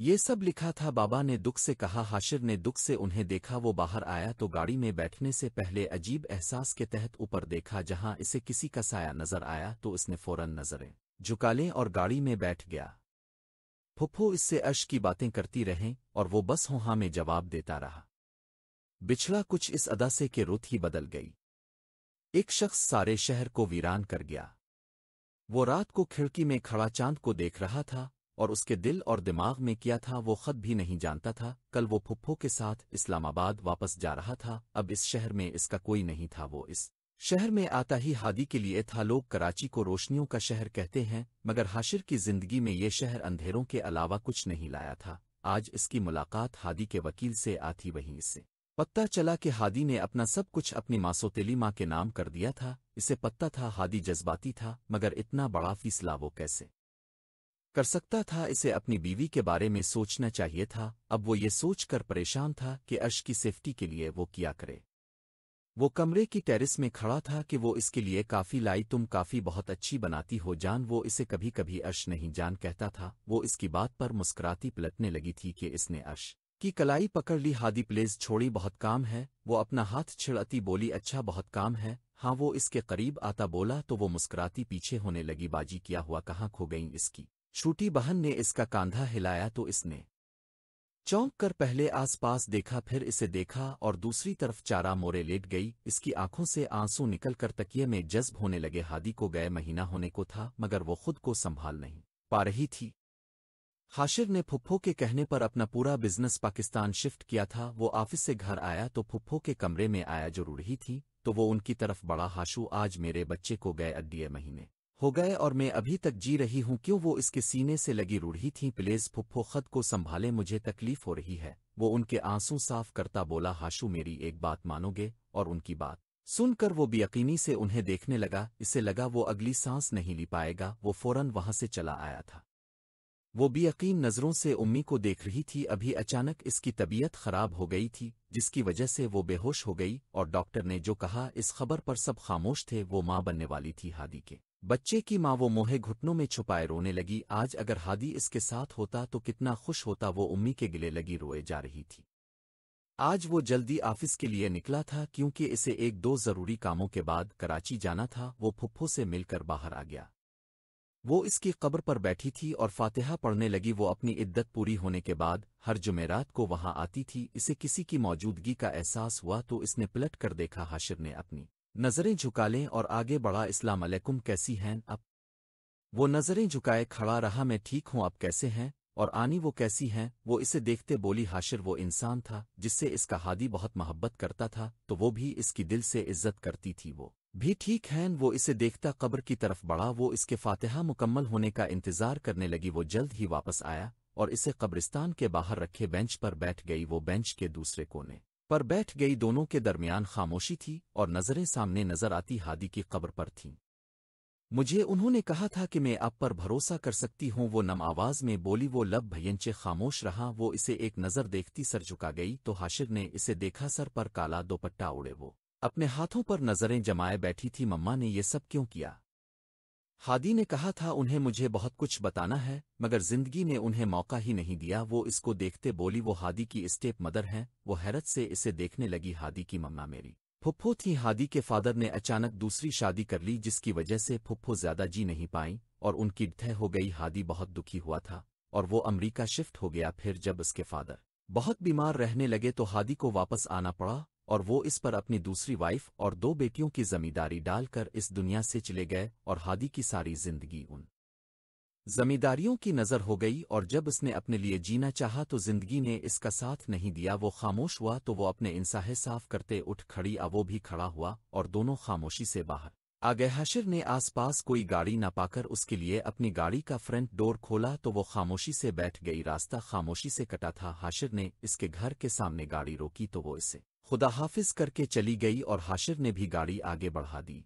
Speaker 1: ये सब लिखा था बाबा ने दुख से कहा हाशिर ने दुख से उन्हें देखा वो बाहर आया तो गाड़ी में बैठने से पहले अजीब एहसास के तहत ऊपर देखा जहां इसे किसी का साया नजर आया तो इसने फौरन नजरें झुका लें और गाड़ी में बैठ गया फुफ्फो इससे अश की बातें करती रहें और वो बस होहा में जवाब देता रहा बिछड़ा कुछ इस अदा से रुत ही बदल गई एक शख्स सारे शहर को वीरान कर गया वो रात को खिड़की में खड़ा चांद को देख रहा था और उसके दिल और दिमाग में किया था वो ख़त भी नहीं जानता था कल वो फुप्फो के साथ इस्लामाबाद वापस जा रहा था अब इस शहर में इसका कोई नहीं था वो इस शहर में आता ही हादी के लिए था लोग कराची को रोशनियों का शहर कहते हैं मगर हाशिर की जिंदगी में ये शहर अंधेरों के अलावा कुछ नहीं लाया था आज इसकी मुलाकात हादी के वकील से आती वहीं इससे पत्ता चला कि हादी ने अपना सब कुछ अपनी मासोतेली माँ के नाम कर दिया था इसे पत्ता था हादी जज्बाती था मगर इतना बड़ा फीसला वो कैसे कर सकता था इसे अपनी बीवी के बारे में सोचना चाहिए था अब वो ये सोचकर परेशान था कि अर्श की सेफ्टी के लिए वो क्या करे वो कमरे की टेरिस में खड़ा था कि वो इसके लिए काफ़ी लाई तुम काफ़ी बहुत अच्छी बनाती हो जान वो इसे कभी कभी अर्श नहीं जान कहता था वो इसकी बात पर मुस्कुराती पलटने लगी थी कि इसने अर्श की कलाई पकड़ ली हादी प्लेस छोड़ी बहुत काम है वो अपना हाथ छिड़ती बोली अच्छा बहुत काम है हाँ वो इसके करीब आता बोला तो वो मुस्कुराती पीछे होने लगी बाजी क्या हुआ कहाँ खो गई इसकी छोटी बहन ने इसका कांधा हिलाया तो इसने चौंक कर पहले आसपास देखा फिर इसे देखा और दूसरी तरफ चारा मोरे लेट गई इसकी आंखों से आंसू निकलकर तकिए में जज्ब होने लगे हादी को गए महीना होने को था मगर वो खुद को संभाल नहीं पा रही थी हाशिर ने फुफ्फो के कहने पर अपना पूरा बिजनेस पाकिस्तान शिफ्ट किया था वो ऑफिस से घर आया तो फुफ्फो के कमरे में आया जो ही थी तो वो उनकी तरफ बड़ा हाशू आज मेरे बच्चे को गए अड्डिये महीने हो गए और मैं अभी तक जी रही हूँ क्यों वो इसके सीने से लगी रूढ़ी थी प्लेज फुप्फो खत को संभाले मुझे तकलीफ हो रही है वो उनके आंसू साफ करता बोला हाशू मेरी एक बात मानोगे और उनकी बात सुनकर वो बेयकीनी से उन्हें देखने लगा इसे लगा वो अगली सांस नहीं ली पाएगा वो फौरन वहां से चला आया था वो बेयकीन नज़रों से उम्मी को देख रही थी अभी अचानक इसकी तबीयत खराब हो गई थी जिसकी वजह से वो बेहोश हो गई और डॉक्टर ने जो कहा इस खबर पर सब खामोश थे वो मां बनने वाली थी हादी के बच्चे की माँ वो मोहे घुटनों में छुपाए रोने लगी आज अगर हादी इसके साथ होता तो कितना खुश होता वो उम्मी के गिले लगी रोए जा रही थी आज वो जल्दी ऑफिस के लिए निकला था क्योंकि इसे एक दो जरूरी कामों के बाद कराची जाना था वो फुफ्फो से मिलकर बाहर आ गया वो इसकी कब्र पर बैठी थी और फातिहा पढ़ने लगी वो अपनी इद्दत पूरी होने के बाद हर जुमेरात को वहां आती थी इसे किसी की मौजूदगी का एहसास हुआ तो इसने पलट कर देखा हाशिर ने अपनी नज़रें झुका लें और आगे बढ़ा इस्लाम अलैकुम कैसी हैं अब वो नज़रें झुकाए खड़ा रहा मैं ठीक हूं अब कैसे हैं और आनी वो कैसी हैं वो इसे देखते बोली हाशिर वो इंसान था जिससे इसका हादी बहुत मोहब्बत करता था तो वो भी इसकी दिल से इज्जत करती थी वो भी ठीक हैं वो इसे देखता कब्र की तरफ बढ़ा वो इसके फातिहा मुकम्मल होने का इंतजार करने लगी वो जल्द ही वापस आया और इसे कब्रिस्तान के बाहर रखे बेंच पर बैठ गई वो बेंच के दूसरे कोने पर बैठ गई दोनों के दरमियान खामोशी थी और नज़रें सामने नज़र आती हादी की कब्र पर थीं मुझे उन्होंने कहा था कि मैं आप पर भरोसा कर सकती हूँ वो नम आवाज़ में बोली वो लब भयंचे खामोश रहा वो इसे एक नज़र देखती सर झुका गई तो हाशिर ने इसे देखा सर पर काला दोपट्टा उड़े वो अपने हाथों पर नज़रें जमाए बैठी थी मम्मा ने ये सब क्यों किया हादी ने कहा था उन्हें मुझे बहुत कुछ बताना है मगर जिंदगी ने उन्हें मौका ही नहीं दिया वो इसको देखते बोली वो हादी की स्टेप मदर हैं वो हैरत से इसे देखने लगी हादी की मम्मा मेरी फुप्फो थी हादी के फादर ने अचानक दूसरी शादी कर ली जिसकी वजह से फुप्फो ज्यादा जी नहीं पाई और उनकी डथय हो गई हादी बहुत दुखी हुआ था और वो अमरीका शिफ्ट हो गया फिर जब उसके फादर बहुत बीमार रहने लगे तो हादी को वापस आना पड़ा और वो इस पर अपनी दूसरी वाइफ और दो बेटियों की जमींदारी डालकर इस दुनिया से चले गए और हादी की सारी जिंदगी उन जमींदारियों की नज़र हो गई और जब उसने अपने लिए जीना चाहा तो जिंदगी ने इसका साथ नहीं दिया वो खामोश हुआ तो वो अपने इंसाहे साफ करते उठ खड़ी आ वो भी खड़ा हुआ और दोनों खामोशी से बाहर आ गए ने आसपास कोई गाड़ी न पाकर उसके लिए अपनी गाड़ी का फ्रंट डोर खोला तो वो खामोशी से बैठ गई रास्ता खामोशी से कटा था हाशिर ने इसके घर के सामने गाड़ी रोकी तो वो इसे खुदा हाफिज़ करके चली गई और हाशिर ने भी गाड़ी आगे बढ़ा दी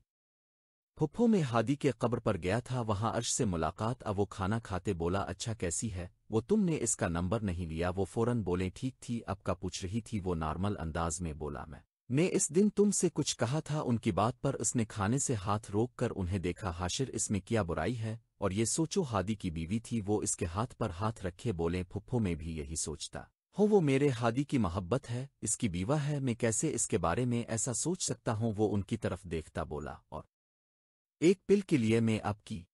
Speaker 1: फुफ्फो में हादी के कब्र पर गया था वहां अर्श से मुलाकात अब वो खाना खाते बोला अच्छा कैसी है वो तुमने इसका नंबर नहीं लिया वो फौरन बोले ठीक थी अब का पूछ रही थी वो नॉर्मल अंदाज में बोला मैं मैं इस दिन तुमसे कुछ कहा था उनकी बात पर उसने खाने से हाथ रोक कर उन्हें देखा हाशिर इसमें क्या बुराई है और ये सोचो हादी की बीवी थी वो इसके हाथ पर हाथ रखे बोले फुफ्फो में भी यही सोचता हो वो मेरे हादी की मोहब्बत है इसकी बीवा है मैं कैसे इसके बारे में ऐसा सोच सकता हूं वो उनकी तरफ देखता बोला और एक पिल के लिए मैं आपकी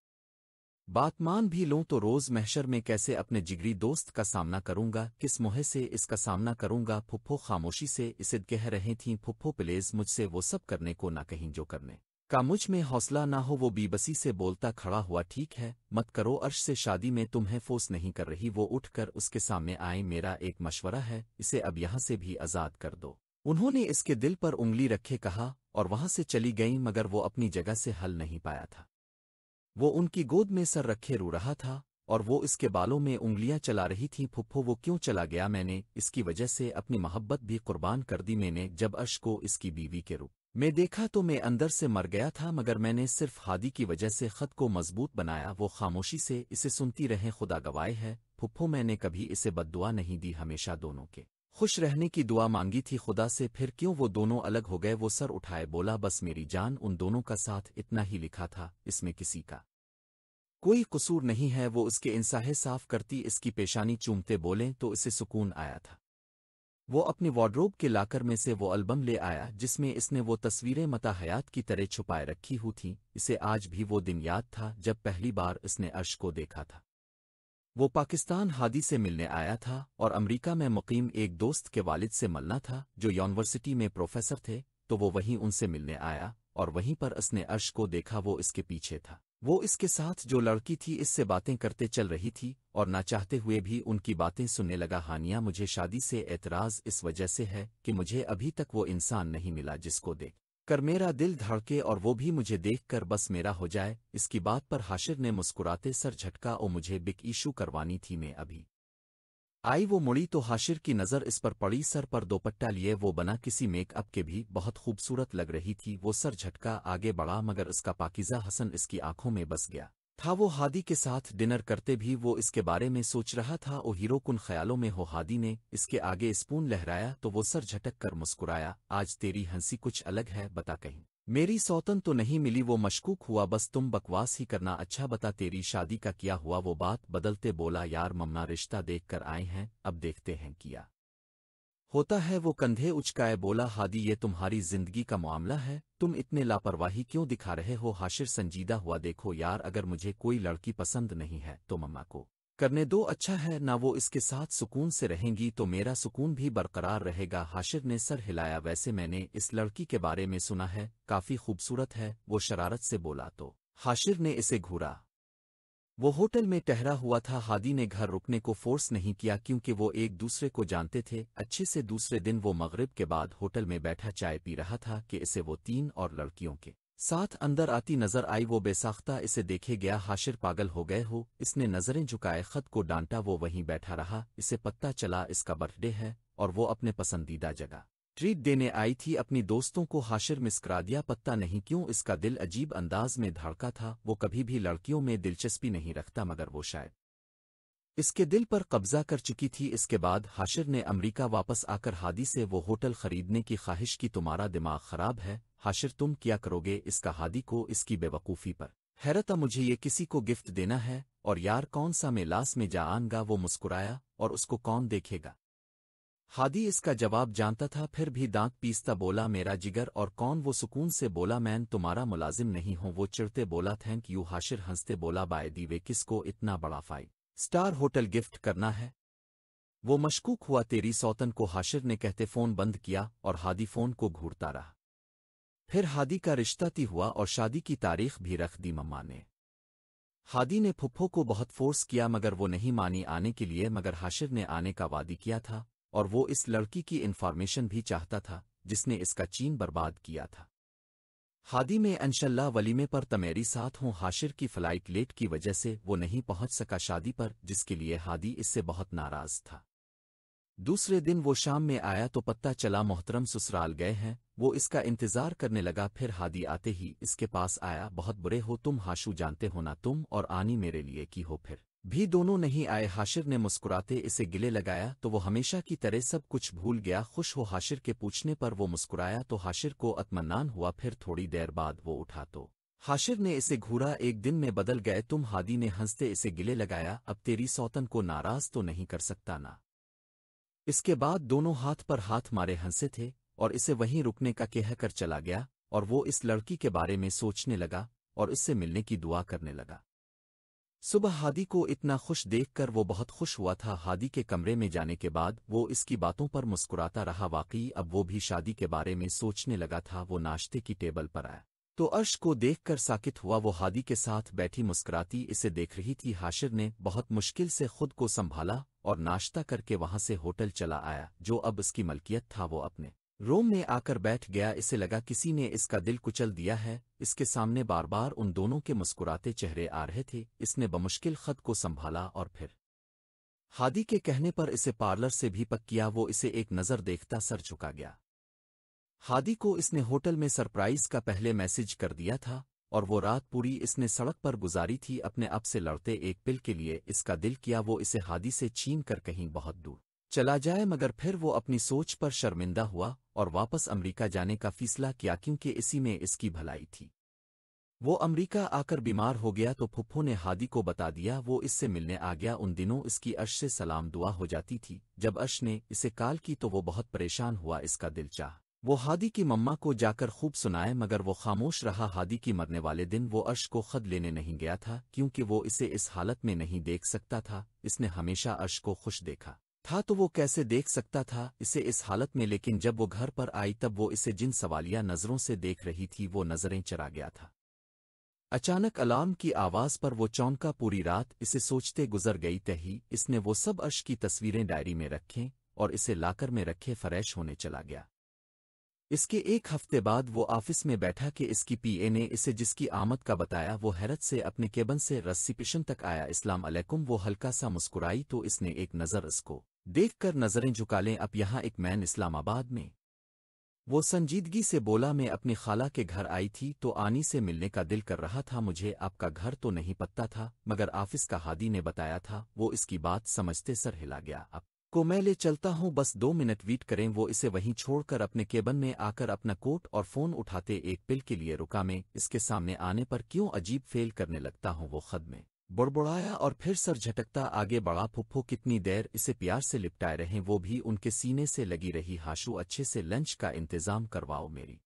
Speaker 1: बात मान भी लूँ तो रोज़ महशर में कैसे अपने जिगरी दोस्त का सामना करूँगा किस मोहे से इसका सामना करूँगा फुप्फो खामोशी से इसे कह रही थीं फुप्फो प्लेज मुझसे वो सब करने को ना कहीं जो करने का मुझ में हौसला ना हो वो बीबसी से बोलता खड़ा हुआ ठीक है मत करो अर्श से शादी में तुम्हें फोस नहीं कर रही वो उठकर उसके सामने आए मेरा एक मशवरा है इसे अब यहां से भी आज़ाद कर दो उन्होंने इसके दिल पर उंगली रखे कहा और वहां से चली गईं मगर वो अपनी जगह से हल नहीं पाया था वो उनकी गोद में सर रखे रो रहा था और वो इसके बालों में उंगलियां चला रही थीं फुफ्फो वो क्यों चला गया मैंने इसकी वजह से अपनी मोहब्बत भी कुर्बान कर दी मैंने जब अर्श को इसकी बीवी के रूप મે દેખા તો મેં અંદર સે મર ગયા થા મગર મેને સિર્ફ હાદી કી વજહ સે ખત કો મજબૂત બનાયા વો ખામોશી સે ઇસે સુનતી રહે ખુદા ગવાહ હે ફુફ્ફો મેને કભી ઇસે બદદુઆ નહીં દી હમેશા દોનો કે ખુશ રહેને કી દુઆ માંગી થી ખુદા સે ફિર ક્યો વો દોનો અલગ હો ગય વો સર ઉઠાએ બોલા બસ મેરી જાન ઉન દોનો કા સાથ ઇતના હી لکھا થા ઇસમે કિસી કા કોઈ કુસૂર નહીં હે વો ઉસકે ઇનસાહે સાફ કરતી ઇસકી પેશાની ચુંમતે બોલે તો ઉસે સુકૂન આયા થા वो अपने वार्ड्रोब के लाकर में से वो एल्बम ले आया जिसमें इसने वो तस्वीरें मता हयात की तरह छुपाए रखी हुई थीं इसे आज भी वो दिन याद था जब पहली बार इसने अर्श को देखा था वो पाकिस्तान हादी से मिलने आया था और अमेरिका में मुकीम एक दोस्त के वालिद से मिलना था जो यूनिवर्सिटी में प्रोफेसर थे तो वो वहीं उनसे मिलने आया और वहीं पर इसने अर्श को देखा वो इसके पीछे था वो इसके साथ जो लड़की थी इससे बातें करते चल रही थी और ना चाहते हुए भी उनकी बातें सुनने लगा हानिया मुझे शादी से एतराज़ इस वजह से है कि मुझे अभी तक वो इंसान नहीं मिला जिसको दे कर मेरा दिल धड़के और वो भी मुझे देखकर बस मेरा हो जाए इसकी बात पर हाशिर ने मुस्कुराते सर झटका और मुझे बिक इशू करवानी थी मैं अभी आई वो मुड़ी तो हाशिर की नज़र इस पर पड़ी सर पर दोपट्टा लिए वो बना किसी मेकअप के भी बहुत खूबसूरत लग रही थी वो सर झटका आगे बढ़ा मगर उसका पाकिजा हसन इसकी आंखों में बस गया था वो हादी के साथ डिनर करते भी वो इसके बारे में सोच रहा था ओ हीरो कुन ख्यालों में हो हादी ने इसके आगे स्पून लहराया तो वो सर झटक कर मुस्कुराया आज तेरी हंसी कुछ अलग है बता कहीं मेरी सौतन तो नहीं मिली वो मशकूक हुआ बस तुम बकवास ही करना अच्छा बता तेरी शादी का किया हुआ वो बात बदलते बोला यार ममना रिश्ता देख कर आए हैं अब देखते हैं किया होता है वो कंधे उचकाए बोला हादी ये तुम्हारी जिंदगी का मामला है तुम इतने लापरवाही क्यों दिखा रहे हो हाशिर संजीदा हुआ देखो यार अगर मुझे कोई लड़की पसंद नहीं है तो मम्मा को करने दो अच्छा है ना वो इसके साथ सुकून से रहेंगी तो मेरा सुकून भी बरकरार रहेगा हाशिर ने सर हिलाया वैसे मैंने इस लड़की के बारे में सुना है काफ़ी खूबसूरत है वो शरारत से बोला तो हाशिर ने इसे घूरा वो होटल में ठहरा हुआ था हादी ने घर रुकने को फोर्स नहीं किया क्योंकि वो एक दूसरे को जानते थे अच्छे से दूसरे दिन वो मगरिब के बाद होटल में बैठा चाय पी रहा था कि इसे वो तीन और लड़कियों के साथ अंदर आती नजर आई वो बेसाख्ता इसे देखे गया हाशिर पागल हो गए हो इसने नजरें झुकाए खत को डांटा वो वहीं बैठा रहा इसे पत्ता चला इसका बर्थडे है और वो अपने पसंदीदा जगह ट्रीट देने आई थी अपनी दोस्तों को हाशिर मिस्करा दिया पत्ता नहीं क्यों इसका दिल अजीब अंदाज में धड़का था वो कभी भी लड़कियों में दिलचस्पी नहीं रखता मगर वो शायद इसके दिल पर कब्जा कर चुकी थी इसके बाद हाशिर ने अमरीका वापस आकर हादी से वो होटल खरीदने की ख्वाहिश की तुम्हारा दिमाग खराब है हाशिर तुम क्या करोगे इसका हादी को इसकी बेवकूफ़ी पर हैरत मुझे ये किसी को गिफ्ट देना है और यार कौन सा मेलास में जा आनगा वो मुस्कुराया और उसको कौन देखेगा हादी इसका जवाब जानता था फिर भी दांत पीसता बोला मेरा जिगर और कौन वो सुकून से बोला मैन तुम्हारा मुलाजिम नहीं हूं वो चिड़ते बोला थैंक यू हाशिर हंसते बोला बाय दीवे किसको इतना बड़ा फाइट स्टार होटल गिफ्ट करना है वो मशकूक हुआ तेरी सौतन को हाशिर ने कहते फ़ोन बंद किया और हादी फ़ोन को घूरता रहा फिर हादी का रिश्ता ती हुआ और शादी की तारीख भी रख दी मम्मा ने हादी ने फुफ्फो को बहुत फोर्स किया मगर वो नहीं मानी आने के लिए मगर हाशिर ने आने का वादी किया था और वो इस लड़की की इन्फॉर्मेशन भी चाहता था जिसने इसका चीन बर्बाद किया था हादी में अनशल्ला वलीमे पर तमेरी साथ हों हाशिर की फ्लाइट लेट की वजह से वो नहीं पहुंच सका शादी पर जिसके लिए हादी इससे बहुत नाराज था दूसरे दिन वो शाम में आया तो पत्ता चला मोहतरम ससुराल गए हैं वो इसका इंतजार करने लगा फिर हादी आते ही इसके पास आया बहुत बुरे हो तुम हाशू जानते हो ना तुम और आनी मेरे लिए की हो फिर भी दोनों नहीं आए हाशिर ने मुस्कुराते इसे गिले लगाया तो वो हमेशा की तरह सब कुछ भूल गया खुश हो हाशिर के पूछने पर वो मुस्कुराया तो हाशिर को अतमन्नान हुआ फिर थोड़ी देर बाद वो उठा तो हाशिर ने इसे घूरा एक दिन में बदल गए तुम हादी ने हंसते इसे गिले लगाया अब तेरी सौतन को नाराज तो नहीं कर सकता ना इसके बाद दोनों हाथ पर हाथ मारे हंसे थे और इसे वहीं रुकने का कहकर चला गया और वो इस लड़की के बारे में सोचने लगा और इससे मिलने की दुआ करने लगा सुबह हादी को इतना खुश देखकर वो बहुत खुश हुआ था हादी के कमरे में जाने के बाद वो इसकी बातों पर मुस्कुराता रहा वाकई अब वो भी शादी के बारे में सोचने लगा था वो नाश्ते की टेबल पर आया तो अर्श को देखकर साकित हुआ वो हादी के साथ बैठी मुस्कुराती इसे देख रही थी हाशिर ने बहुत मुश्किल से खुद को संभाला और नाश्ता करके वहां से होटल चला आया जो अब उसकी मलकियत था वो अपने रोम में आकर बैठ गया इसे लगा किसी ने इसका दिल कुचल दिया है इसके सामने बार बार उन दोनों के मुस्कुराते चेहरे आ रहे थे इसने बमुश्किल खत को संभाला और फिर हादी के कहने पर इसे पार्लर से भी पक किया वो इसे एक नज़र देखता सर झुका गया हादी को इसने होटल में सरप्राइज का पहले मैसेज कर दिया था और वो रात पूरी इसने सड़क पर गुजारी थी अपने आप से लड़ते एक पिल के लिए इसका दिल किया वो इसे हादी से छीन कर कहीं बहुत दूर चला जाए मगर फिर वो अपनी सोच पर शर्मिंदा हुआ और वापस अमरीका जाने का फैसला किया क्योंकि इसी में इसकी भलाई थी वो अमरीका आकर बीमार हो गया तो फुफ्फो ने हादी को बता दिया वो इससे मिलने आ गया उन दिनों इसकी अश से सलाम दुआ हो जाती थी जब अश ने इसे काल की तो वो बहुत परेशान हुआ इसका दिल चाह वो हादी की मम्मा को जाकर खूब सुनाए मगर वो खामोश रहा हादी की मरने वाले दिन वो अर्श को खद लेने नहीं गया था क्योंकि वो इसे इस हालत में नहीं देख सकता था इसने हमेशा अर्श को खुश देखा था तो वो कैसे देख सकता था इसे इस हालत में लेकिन जब वो घर पर आई तब वो इसे जिन सवालिया नज़रों से देख रही थी वो नज़रें चरा गया था अचानक अलार्म की आवाज़ पर वो चौंका पूरी रात इसे सोचते गुजर गई तही इसने वो सब अर्श की तस्वीरें डायरी में रखें और इसे लाकर में रखे फ्रैश होने चला गया इसके एक हफ्ते बाद वो ऑफिस में बैठा कि इसकी पीए ने इसे जिसकी आमद का बताया वो हैरत से अपने केबन से रस्सी पिशन तक आया इस्लाम अलैकुम वो हल्का सा मुस्कुराई तो इसने एक नज़र इसको देख कर नज़रें झुका लें अब यहाँ एक मैन इस्लामाबाद में वो संजीदगी से बोला मैं अपनी खाला के घर आई थी तो आनी से मिलने का दिल कर रहा था मुझे आपका घर तो नहीं पता था मगर ऑफिस का हादी ने बताया था वो इसकी बात समझते सर हिला गया अब को मैं ले चलता हूँ बस दो मिनट वीट करें वो इसे वहीं छोड़कर अपने केबन में आकर अपना कोट और फोन उठाते एक पिल के लिए रुका मैं इसके सामने आने पर क्यों अजीब फेल करने लगता हूँ वो खद में बुड़बुड़ाया और फिर सर झटकता आगे बढ़ा फुप्फो कितनी देर इसे प्यार से लिपटाए रहे वो भी उनके सीने से लगी रही हाशू अच्छे से लंच का इंतजाम करवाओ मेरी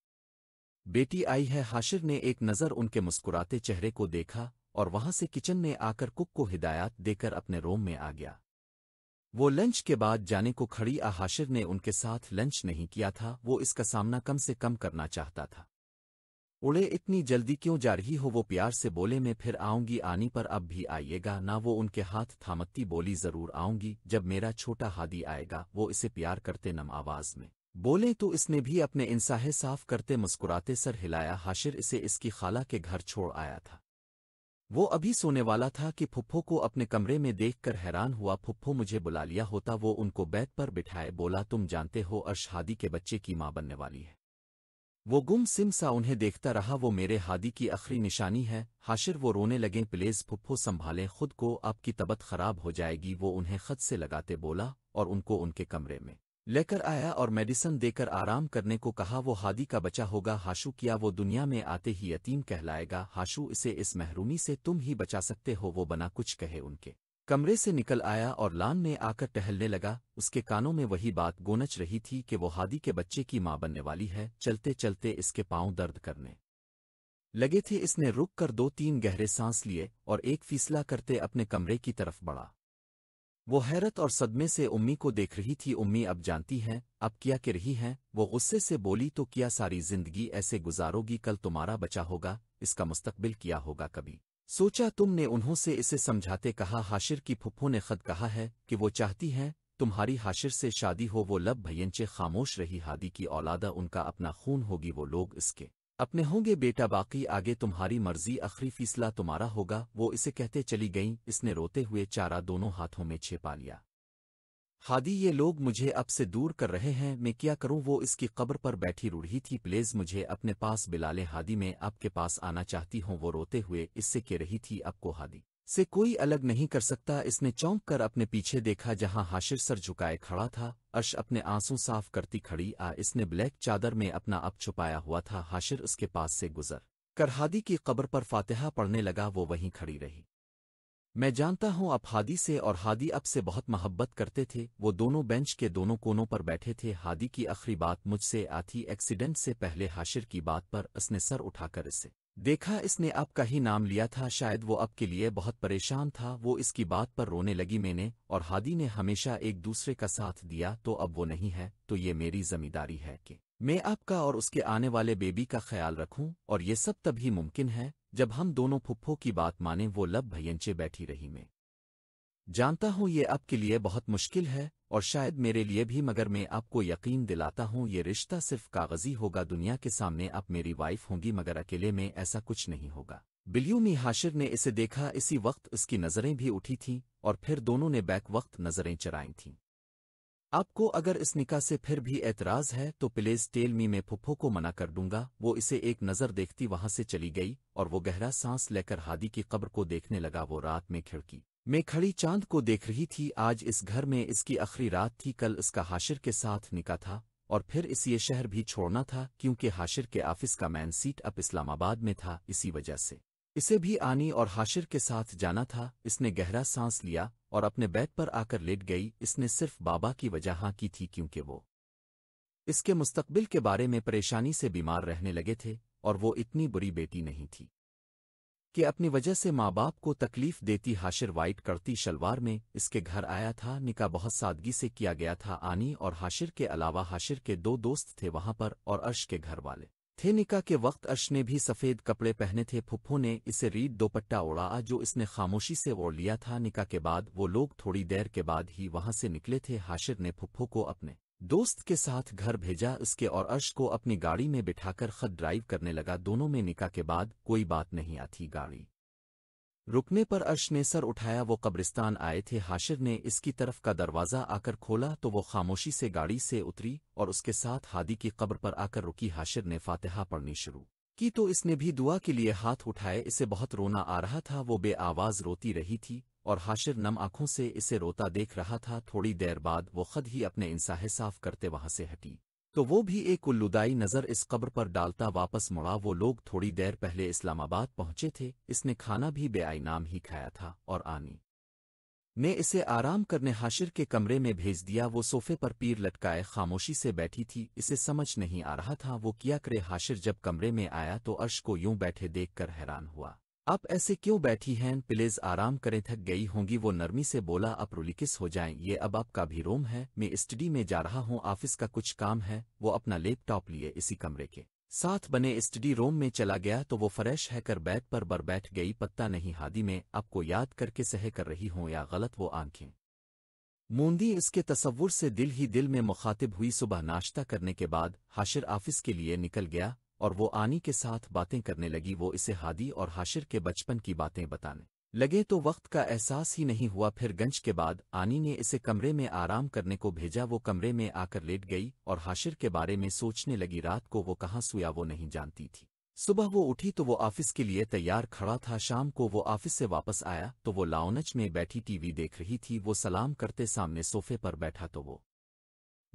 Speaker 1: बेटी आई है हाशिर ने एक नज़र उनके मुस्कुराते चेहरे को देखा और वहां से किचन में आकर कुक को हिदायत देकर अपने रोम में आ गया वो लंच के बाद जाने को खड़ी आहाशिर हाशिर ने उनके साथ लंच नहीं किया था वो इसका सामना कम से कम करना चाहता था उड़े इतनी जल्दी क्यों जा रही हो वो प्यार से बोले मैं फिर आऊंगी आनी पर अब भी आइएगा ना वो उनके हाथ थामती बोली जरूर आऊंगी जब मेरा छोटा हादी आएगा वो इसे प्यार करते नम आवाज में बोले तो इसने भी अपने इंसाहे साफ करते मुस्कुराते सर हिलाया हाशिर इसे इसकी खाला के घर छोड़ आया था वो अभी सोने वाला था कि फुप्फो को अपने कमरे में देखकर हैरान हुआ फुप्फो मुझे बुला लिया होता वो उनको बैत पर बिठाए बोला तुम जानते हो अर्श हादी के बच्चे की मां बनने वाली है वो गुम सिम सा उन्हें देखता रहा वो मेरे हादी की आखिरी निशानी है हाशिर वो रोने लगे प्लेज फुप्फो संभालें खुद को आपकी तबत खराब हो जाएगी वो उन्हें खत से लगाते बोला और उनको उनके कमरे में लेकर आया और मेडिसन देकर आराम करने को कहा वो हादी का बचा होगा हाशु किया वो दुनिया में आते ही यतीम कहलाएगा हाशु इसे इस महरूमी से तुम ही बचा सकते हो वो बना कुछ कहे उनके कमरे से निकल आया और लान में आकर टहलने लगा उसके कानों में वही बात गोनच रही थी कि वो हादी के बच्चे की माँ बनने वाली है चलते चलते इसके पांव दर्द करने लगे थे इसने रुक कर दो तीन गहरे सांस लिए और एक फीसला करते अपने कमरे की तरफ बढ़ा वो हैरत और सदमे से उम्मी को देख रही थी उम्मी अब जानती हैं अब क्या कि रही हैं वो गुस्से से बोली तो क्या सारी जिंदगी ऐसे गुजारोगी कल तुम्हारा बचा होगा इसका मुस्तकबिल किया होगा कभी सोचा तुमने उन्हों से इसे समझाते कहा हाशिर की फुप्फो ने खद कहा है कि वो चाहती हैं तुम्हारी हाशिर से शादी हो वो लब भयंचे खामोश रही हादी की औलादा उनका अपना खून होगी वो लोग इसके अपने होंगे बेटा बाकी आगे तुम्हारी मर्जी आखिरी फीसला तुम्हारा होगा वो इसे कहते चली गईं इसने रोते हुए चारा दोनों हाथों में छिपा लिया हादी ये लोग मुझे अब से दूर कर रहे हैं मैं क्या करूं वो इसकी कब्र पर बैठी रूढ़ी थी प्लीज मुझे अपने पास बिलाले हादी में आपके पास आना चाहती हूं वो रोते हुए इससे कह रही थी आपको हादी से कोई अलग नहीं कर सकता इसने चौंक कर अपने पीछे देखा जहां हाशिर सर झुकाए खड़ा था अर्श अपने आंसू साफ करती खड़ी आ इसने ब्लैक चादर में अपना अप छुपाया हुआ था हाशिर उसके पास से गुजर कर हादी की कब्र पर फातिहा पढ़ने लगा वो वहीं खड़ी रही मैं जानता हूं अब हादी से और हादी अब से बहुत मोहब्बत करते थे वो दोनों बेंच के दोनों कोनों पर बैठे थे हादी की आखिरी बात मुझसे आती एक्सीडेंट से पहले हाशिर की बात पर उसने सर उठाकर इसे देखा इसने अब का ही नाम लिया था शायद वो अब के लिए बहुत परेशान था वो इसकी बात पर रोने लगी मैंने और हादी ने हमेशा एक दूसरे का साथ दिया तो अब वो नहीं है तो ये मेरी जिम्मेदारी है कि मैं आपका और उसके आने वाले बेबी का ख्याल रखूं और ये सब तभी मुमकिन है जब हम दोनों फुप्फो की बात माने वो लब भयंचे बैठी रही मैं जानता हूँ ये आपके लिए बहुत मुश्किल है और शायद मेरे लिए भी मगर मैं आपको यकीन दिलाता हूँ ये रिश्ता सिर्फ कागजी होगा दुनिया के सामने आप मेरी वाइफ होंगी मगर अकेले में ऐसा कुछ नहीं होगा बिल्यूमी हाशिर ने इसे देखा इसी वक्त उसकी नज़रें भी उठी थीं और फिर दोनों ने बैक वक्त नज़रें चराई थीं आपको अगर इस निका से फिर भी एतराज़ है तो प्लेज टेल मी में फुफ्फो को मना कर दूंगा वो इसे एक नज़र देखती वहां से चली गई और वो गहरा सांस लेकर हादी की कब्र को देखने लगा वो रात में खिड़की मैं खड़ी चांद को देख रही थी आज इस घर में इसकी आखिरी रात थी कल इसका हाशिर के साथ निका था और फिर इस ये शहर भी छोड़ना था क्योंकि हाशिर के ऑफिस का मैन सीट अब इस्लामाबाद में था इसी वजह से इसे भी आनी और हाशिर के साथ जाना था इसने गहरा सांस लिया और अपने बैग पर आकर लेट गई इसने सिर्फ बाबा की वजह हाँ की थी क्योंकि वो इसके मुस्तकबिल के बारे में परेशानी से बीमार रहने लगे थे और वो इतनी बुरी बेटी नहीं थी कि अपनी वजह से माँ बाप को तकलीफ देती हाशिर वाइट करती शलवार में इसके घर आया था निका बहुत सादगी से किया गया था आनी और हाशिर के अलावा हाशिर के दो दोस्त थे वहां पर और अर्श के घर वाले थे निका के वक्त अर्श ने भी सफ़ेद कपड़े पहने थे फुफ्फो ने इसे रीड दोपट्टा उड़ा जो इसने खामोशी से ओढ़ लिया था निका के बाद वो लोग थोड़ी देर के बाद ही वहां से निकले थे हाशिर ने फुफ्फो को अपने दोस्त के साथ घर भेजा उसके और अर्श को अपनी गाड़ी में बिठाकर खत ड्राइव करने लगा दोनों में निका के बाद कोई बात नहीं आती गाड़ी रुकने पर अर्श ने सर उठाया वो कब्रिस्तान आए थे हाशिर ने इसकी तरफ का दरवाज़ा आकर खोला तो वो खामोशी से गाड़ी से उतरी और उसके साथ हादी की कब्र पर आकर रुकी हाशिर ने फातिहा पढ़नी शुरू की तो इसने भी दुआ के लिए हाथ उठाए इसे बहुत रोना आ रहा था वो बे आवाज़ रोती रही थी और हाशिर नम आंखों से इसे रोता देख रहा था थोड़ी देर बाद वो खुद ही अपने इंसाहे साफ करते वहां से हटी तो वो भी एक उल्लुदाई नज़र इस कब्र पर डालता वापस मुड़ा वो लोग थोड़ी देर पहले इस्लामाबाद पहुंचे थे इसने खाना भी बेआई नाम ही खाया था और आनी ने इसे आराम करने हाशिर के कमरे में भेज दिया वो सोफे पर पीर लटकाए खामोशी से बैठी थी इसे समझ नहीं आ रहा था वो किया करे हाशिर जब कमरे में आया तो अर्श को यूं बैठे देखकर हैरान हुआ आप ऐसे क्यों बैठी हैं प्लीज आराम करें थक गई होंगी वो नरमी से बोला आप रुलिकिस हो जाएं ये अब आपका भी रोम है मैं स्टडी में जा रहा हूँ ऑफिस का कुछ काम है वो अपना लैपटॉप लिए इसी कमरे के साथ बने स्टडी रोम में चला गया तो वो फ्रेश हैकर बैग पर बर बैठ गई पत्ता नहीं हादी में आपको याद करके सह कर रही हूँ या गलत वो आंखें मूंदी इसके तस्वुर से दिल ही दिल में मुखातिब हुई सुबह नाश्ता करने के बाद हाशिर ऑफिस के लिए निकल गया और वो आनी के साथ बातें करने लगी वो इसे हादी और हाशिर के बचपन की बातें बताने लगे तो वक्त का एहसास ही नहीं हुआ फिर गंज के बाद आनी ने इसे कमरे में आराम करने को भेजा वो कमरे में आकर लेट गई और हाशिर के बारे में सोचने लगी रात को वो कहाँ सुया वो नहीं जानती थी सुबह वो उठी तो वो ऑफिस के लिए तैयार खड़ा था शाम को वो ऑफिस से वापस आया तो वो लाउनच में बैठी टीवी देख रही थी वो सलाम करते सामने सोफे पर बैठा तो वो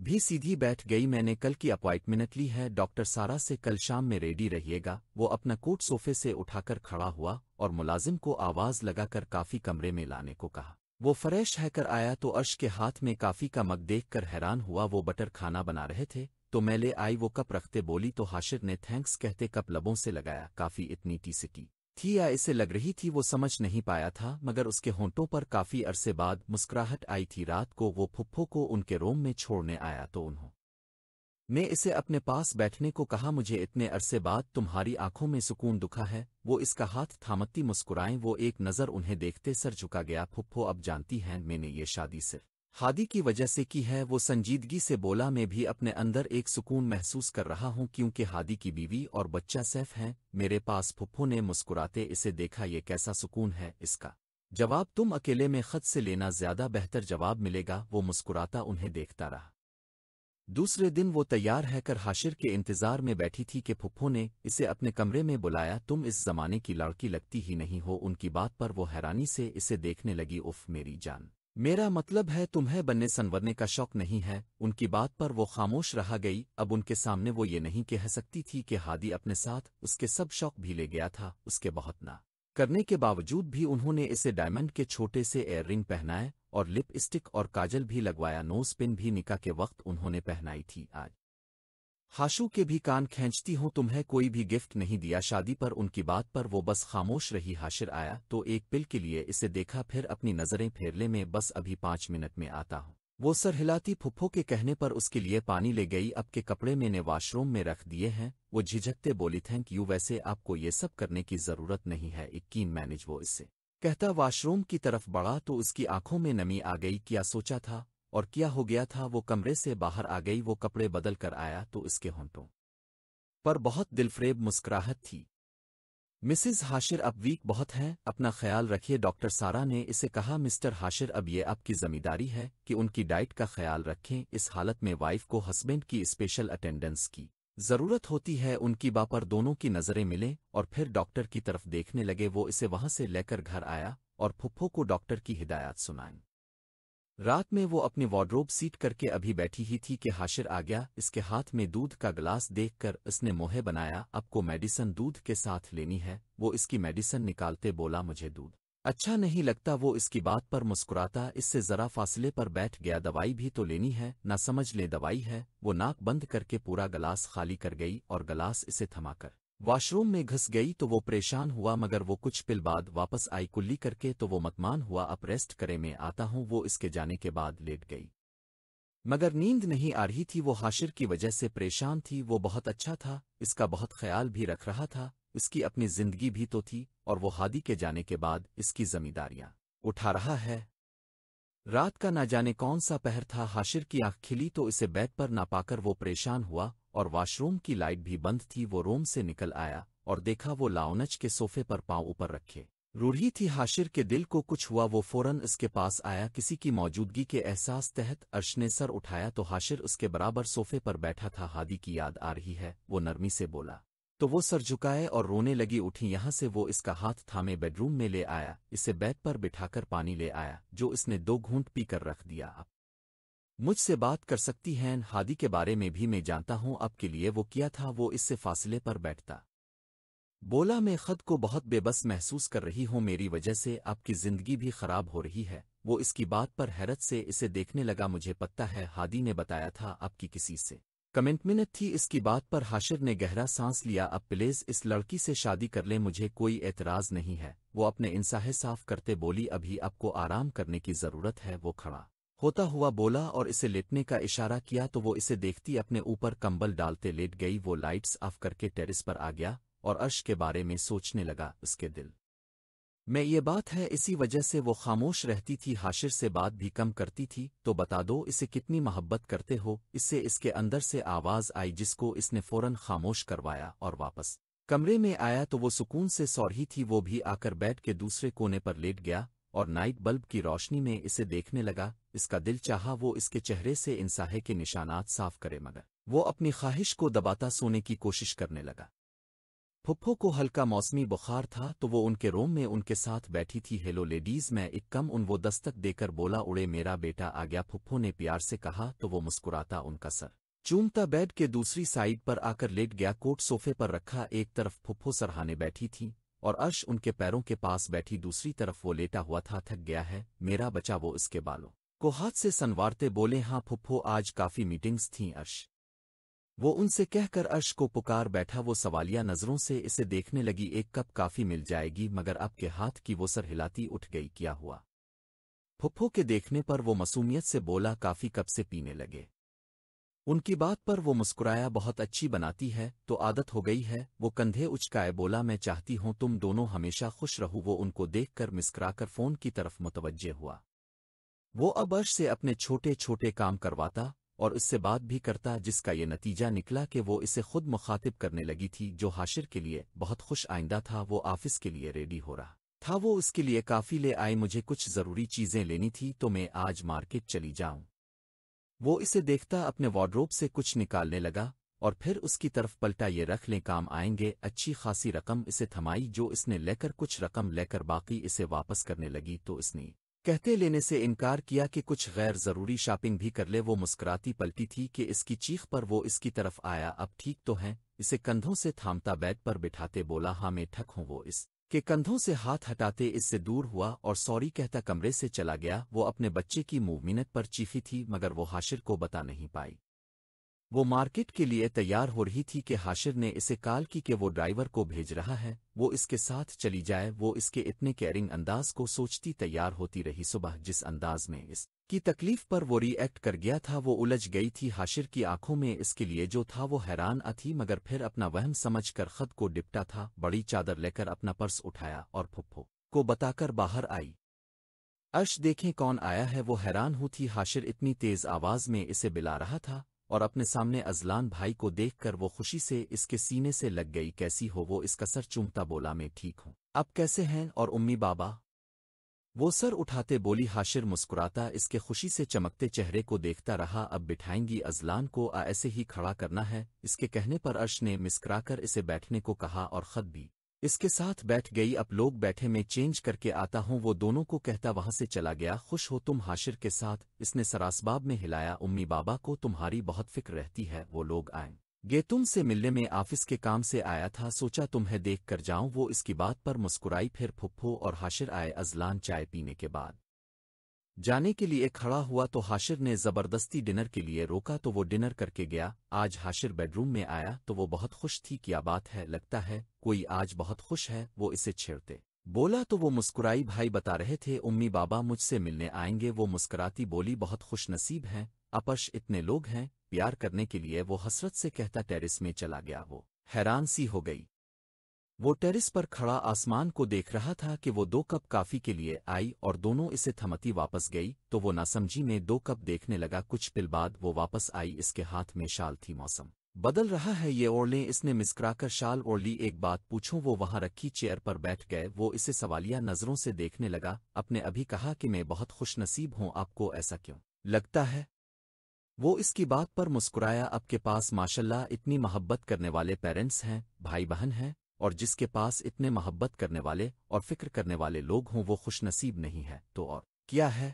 Speaker 1: भी सीधी बैठ गई मैंने कल की अपॉइंटमेंट ली है डॉक्टर सारा से कल शाम में रेडी रहिएगा वो अपना कोट सोफे से उठाकर खड़ा हुआ और मुलाजिम को आवाज लगाकर काफी कमरे में लाने को कहा वो फ्रेश हैकर आया तो अर्श के हाथ में काफी का मग देखकर हैरान हुआ वो बटर खाना बना रहे थे तो मैं ले आई वो कप रखते बोली तो हाशिर ने थैंक्स कहते कप लबों से लगाया काफी इतनी टी सिटी थी या इसे लग रही थी वो समझ नहीं पाया था मगर उसके होंटों पर काफी अरसे बाद मुस्कुराहट आई थी रात को वो फुप्फो को उनके रोम में छोड़ने आया तो उन्हों ने इसे अपने पास बैठने को कहा मुझे इतने अरसे बाद तुम्हारी आंखों में सुकून दुखा है वो इसका हाथ थामती मुस्कुराएं वो एक नज़र उन्हें देखते सर झुका गया फुफ्फो अब जानती हैं मैंने ये शादी सिर्फ हादी की वजह से की है वो संजीदगी से बोला मैं भी अपने अंदर एक सुकून महसूस कर रहा हूँ क्योंकि हादी की बीवी और बच्चा सैफ हैं मेरे पास फुप्फो ने मुस्कुराते इसे देखा ये कैसा सुकून है इसका जवाब तुम अकेले में खत से लेना ज्यादा बेहतर जवाब मिलेगा वो मुस्कुराता उन्हें देखता रहा दूसरे दिन वो तैयार है कर हाशिर के इंतजार में बैठी थी कि फुप्फो ने इसे अपने कमरे में बुलाया तुम इस जमाने की लड़की लगती ही नहीं हो उनकी बात पर वो हैरानी से इसे देखने लगी उफ मेरी जान मेरा मतलब है तुम्हें बनने संवरने का शौक नहीं है उनकी बात पर वो खामोश रहा गई अब उनके सामने वो ये नहीं कह सकती थी कि हादी अपने साथ उसके सब शौक भी ले गया था उसके बहुत ना करने के बावजूद भी उन्होंने इसे डायमंड के छोटे से एयररिंग पहनाए और लिपस्टिक और काजल भी लगवाया नोज पिन भी निका के वक्त उन्होंने पहनाई थी आज हाशु के भी कान खींचती हूँ तुम्हें कोई भी गिफ्ट नहीं दिया शादी पर उनकी बात पर वो बस खामोश रही हाशिर आया तो एक पिल के लिए इसे देखा फिर अपनी नज़रें फेरले में बस अभी पाँच मिनट में आता हूँ वो सर हिलाती फुफ्फो के कहने पर उसके लिए पानी ले गई अब के कपड़े मैंने वॉशरूम में रख दिए हैं वो झिझकते बोली थैंक यू वैसे आपको ये सब करने की ज़रूरत नहीं है इक्कीन मैनेज वो इससे कहता वॉशरूम की तरफ बढ़ा तो उसकी आंखों में नमी आ गई क्या सोचा था और क्या हो गया था वो कमरे से बाहर आ गई वो कपड़े बदल कर आया तो उसके होंटों पर बहुत दिलफ्रेब मुस्कुराहट थी मिसिज हाशिर अब वीक बहुत हैं अपना ख्याल रखिए डॉक्टर सारा ने इसे कहा मिस्टर हाशिर अब ये आपकी जिम्मेदारी है कि उनकी डाइट का ख्याल रखें इस हालत में वाइफ को हस्बैंड की स्पेशल अटेंडेंस की जरूरत होती है उनकी बापर दोनों की नज़रें मिलें और फिर डॉक्टर की तरफ देखने लगे वो इसे वहां से लेकर घर आया और फुप्फो को डॉक्टर की हिदायत सुनाएं रात में वो अपने वार्ड्रोब सीट करके अभी बैठी ही थी कि हाशिर आ गया इसके हाथ में दूध का गिलास देखकर इसने मोहे बनाया आपको मेडिसन दूध के साथ लेनी है वो इसकी मेडिसन निकालते बोला मुझे दूध अच्छा नहीं लगता वो इसकी बात पर मुस्कुराता इससे ज़रा फासले पर बैठ गया दवाई भी तो लेनी है ना समझ ले दवाई है वो नाक बंद करके पूरा गलास खाली कर गई और गलास इसे थमाकर वॉशरूम में घुस गई तो वो परेशान हुआ मगर वो कुछ पिल बाद वापस आई कुल्ली करके तो वो मतमान हुआ अब रेस्ट करे मैं आता हूँ वो इसके जाने के बाद लेट गई मगर नींद नहीं आ रही थी वो हाशिर की वजह से परेशान थी वो बहुत अच्छा था इसका बहुत ख्याल भी रख रहा था इसकी अपनी जिंदगी भी तो थी और वो हादी के जाने के बाद इसकी जमींदारियां उठा रहा है रात का ना जाने कौन सा पहर था हाशिर की आंख खिली तो इसे बैद पर ना पाकर वो परेशान हुआ और वॉशरूम की लाइट भी बंद थी वो रोम से निकल आया और देखा वो लाउनच के सोफे पर पांव ऊपर रखे रूढ़ी थी हाशिर के दिल को कुछ हुआ वो फौरन इसके पास आया किसी की मौजूदगी के एहसास तहत अर्श ने सर उठाया तो हाशिर उसके बराबर सोफे पर बैठा था हादी की याद आ रही है वो नरमी से बोला तो वो सर झुकाए और रोने लगी उठी यहां से वो इसका हाथ थामे बेडरूम में ले आया इसे बेड पर बिठाकर पानी ले आया जो इसने दो घूंट पीकर रख दिया मुझसे बात कर सकती हैं हादी के बारे में भी मैं जानता हूं अब के लिए वो किया था वो इससे फ़ासिले पर बैठता बोला मैं खुद को बहुत बेबस महसूस कर रही हूं मेरी वजह से आपकी जिंदगी भी खराब हो रही है वो इसकी बात पर हैरत से इसे देखने लगा मुझे पता है हादी ने बताया था आपकी किसी से कमेंटमिनत थी इसकी बात पर हाशिर ने गहरा सांस लिया अब प्लेज इस लड़की से शादी कर ले मुझे कोई एतराज़ नहीं है वो अपने इंसाह साफ करते बोली अभी आपको आराम करने की जरूरत है वो खड़ा होता हुआ बोला और इसे लेटने का इशारा किया तो वो इसे देखती अपने ऊपर कंबल डालते लेट गई वो लाइट्स ऑफ करके टेरिस पर आ गया और अर्श के बारे में सोचने लगा उसके दिल मैं ये बात है इसी वजह से वो खामोश रहती थी हाशिर से बात भी कम करती थी तो बता दो इसे कितनी मोहब्बत करते हो इससे इसके अंदर से आवाज़ आई जिसको इसने फ़ौरन खामोश करवाया और वापस कमरे में आया तो वो सुकून से सौरही थी वो भी आकर बैठ के दूसरे कोने पर लेट गया और नाइट बल्ब की रोशनी में इसे देखने लगा इसका दिल चाहा वो इसके चेहरे से इंसाहे के निशानात साफ करे मगर वो अपनी ख्वाहिश को दबाता सोने की कोशिश करने लगा फुप्फो को हल्का मौसमी बुखार था तो वो उनके रोम में उनके साथ बैठी थी हेलो लेडीज मैं एक कम उन वो दस्तक देकर बोला उड़े मेरा बेटा आ गया फुप्फो ने प्यार से कहा तो वो मुस्कुराता उनका सर चूमता बेड के दूसरी साइड पर आकर लेट गया कोट सोफे पर रखा एक तरफ फुप्फो सरहाने बैठी थी और अर्श उनके पैरों के पास बैठी दूसरी तरफ वो लेटा हुआ था थक गया है मेरा बचा वो इसके बालों को हाथ से सनवारते बोले हाँ फुफ्फो आज काफ़ी मीटिंग्स थीं अर्श वो उनसे कहकर अर्श को पुकार बैठा वो सवालिया नज़रों से इसे देखने लगी एक कप काफ़ी मिल जाएगी मगर अब के हाथ की वो सर हिलाती उठ गई क्या हुआ फुफ्फो के देखने पर वो मसूमियत से बोला काफ़ी कप से पीने लगे उनकी बात पर वो मुस्कुराया बहुत अच्छी बनाती है तो आदत हो गई है वो कंधे उचकाए बोला मैं चाहती हूँ तुम दोनों हमेशा खुश रहो वो उनको देखकर मिस्कुराकर फोन की तरफ मुतवजह हुआ वो अब अर्श से अपने छोटे छोटे काम करवाता और उससे बात भी करता जिसका ये नतीजा निकला कि वो इसे खुद मुखातिब करने लगी थी जो हाशिर के लिए बहुत खुश आइंदा था वो ऑफिस के लिए रेडी हो रहा था वो उसके लिए काफ़ी ले आए मुझे कुछ ज़रूरी चीज़ें लेनी थी तो मैं आज मार्केट चली जाऊं वो इसे देखता अपने वार्ड्रोब से कुछ निकालने लगा और फिर उसकी तरफ पलटा ये रख लें काम आएंगे अच्छी खासी रकम इसे थमाई जो इसने लेकर कुछ रकम लेकर बाकी इसे वापस करने लगी तो इसने कहते लेने से इनकार किया कि कुछ गैर ज़रूरी शॉपिंग भी कर ले वो मुस्कुराती पलटी थी कि इसकी चीख पर वो इसकी तरफ आया अब ठीक तो है इसे कंधों से थामता बैग पर बिठाते बोला हाँ मैं ठक हूँ वो इस के कंधों से हाथ हटाते इससे दूर हुआ और सॉरी कहता कमरे से चला गया वो अपने बच्चे की मूवमिनत पर चीफ़ी थी मगर वो हाशिर को बता नहीं पाई वो मार्केट के लिए तैयार हो रही थी कि हाशिर ने इसे काल की कि वो ड्राइवर को भेज रहा है वो इसके साथ चली जाए वो इसके इतने केयरिंग अंदाज को सोचती तैयार होती रही सुबह जिस अंदाज में इस की तकलीफ पर वो रिएक्ट कर गया था वो उलझ गई थी हाशिर की आंखों में इसके लिए जो था वो हैरान अथी मगर फिर अपना वहम समझ कर खद को डिपटा था बड़ी चादर लेकर अपना पर्स उठाया और फुप्फो को बताकर बाहर आई अर्श देखें कौन आया है वो हैरान हुई थी हाशिर इतनी तेज आवाज में इसे बिला रहा था और अपने सामने अजलान भाई को देखकर वो खुशी से इसके सीने से लग गई कैसी हो वो इसका सर चूमता बोला मैं ठीक हूँ अब कैसे हैं और उम्मी बाबा वो सर उठाते बोली हाशिर मुस्कुराता इसके खुशी से चमकते चेहरे को देखता रहा अब बिठाएंगी अजलान को आ ऐसे ही खड़ा करना है इसके कहने पर अर्श ने मिस्कराकर इसे बैठने को कहा और खत भी इसके साथ बैठ गई अब लोग बैठे में चेंज करके आता हूँ वो दोनों को कहता वहां से चला गया खुश हो तुम हाशिर के साथ इसने सरासबाब में हिलाया उम्मी बाबा को तुम्हारी बहुत फिक्र रहती है वो लोग आए गे तुम से मिलने में ऑफिस के काम से आया था सोचा तुम्हें देख कर जाऊं वो इसकी बात पर मुस्कुराई फिर फुफ्फो और हाशिर आए अजलान चाय पीने के बाद जाने के लिए खड़ा हुआ तो हाशिर ने जबरदस्ती डिनर के लिए रोका तो वो डिनर करके गया आज हाशिर बेडरूम में आया तो वो बहुत खुश थी क्या बात है लगता है कोई आज बहुत खुश है वो इसे छेड़ते बोला तो वो मुस्कुराई भाई बता रहे थे उम्मी बाबा मुझसे मिलने आएंगे वो मुस्कुराती बोली बहुत खुश नसीब हैं अपश इतने लोग हैं प्यार करने के लिए वो हसरत से कहता टेरिस में चला गया वो हैरान सी हो गई वो टेरिस पर खड़ा आसमान को देख रहा था कि वो दो कप काफ़ी के लिए आई और दोनों इसे थमती वापस गई तो वो नासमझी में दो कप देखने लगा कुछ पिल बाद वो वापस आई इसके हाथ में शाल थी मौसम बदल रहा है ये ओढ़ने इसने मिस्कराकर शाल ओढ़ ली एक बात पूछो वो वहां रखी चेयर पर बैठ गए वो इसे सवालिया नज़रों से देखने लगा अपने अभी कहा कि मैं बहुत खुशनसीब हूं आपको ऐसा क्यों लगता है वो इसकी बात पर मुस्कुराया आपके पास माशाल्लाह इतनी मोहब्बत करने वाले पेरेंट्स हैं भाई बहन हैं और जिसके पास इतने मोहब्बत करने वाले और फिक्र करने वाले लोग हों वो खुशनसीब नहीं है तो और क्या है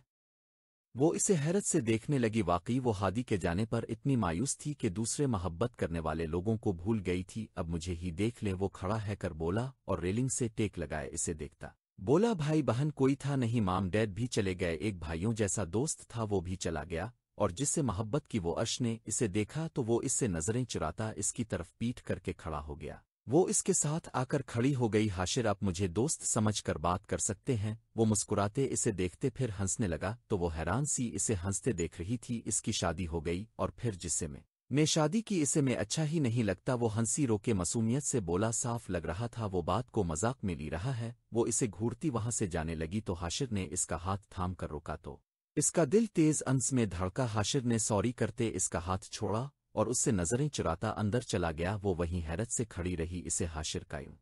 Speaker 1: वो इसे हैरत से देखने लगी वाकई वो हादी के जाने पर इतनी मायूस थी कि दूसरे मोहब्बत करने वाले लोगों को भूल गई थी अब मुझे ही देख ले वो खड़ा है कर बोला और रेलिंग से टेक लगाए इसे देखता बोला भाई बहन कोई था नहीं माम डैड भी चले गए एक भाइयों जैसा दोस्त था वो भी चला गया और जिससे मोहब्बत की वो अर्श ने इसे देखा तो वो इससे नजरें चुराता इसकी तरफ पीट करके खड़ा हो गया वो इसके साथ आकर खड़ी हो गई हाशिर आप मुझे दोस्त समझ कर बात कर सकते हैं वो मुस्कुराते इसे देखते फिर हंसने लगा तो वो हैरान सी इसे हंसते देख रही थी इसकी शादी हो गई और फिर जिससे में मैं शादी की इसे में अच्छा ही नहीं लगता वो हंसी रोके मसूमियत से बोला साफ लग रहा था वो बात को मजाक में ली रहा है वो इसे घूरती वहां से जाने लगी तो हाशिर ने इसका हाथ थाम कर रोका तो इसका दिल तेज अंस में धड़का हाशिर ने सॉरी करते इसका हाथ छोड़ा और उससे नजरें चुराता अंदर चला गया वो वहीं हैरत से खड़ी रही इसे हाशिर का यूं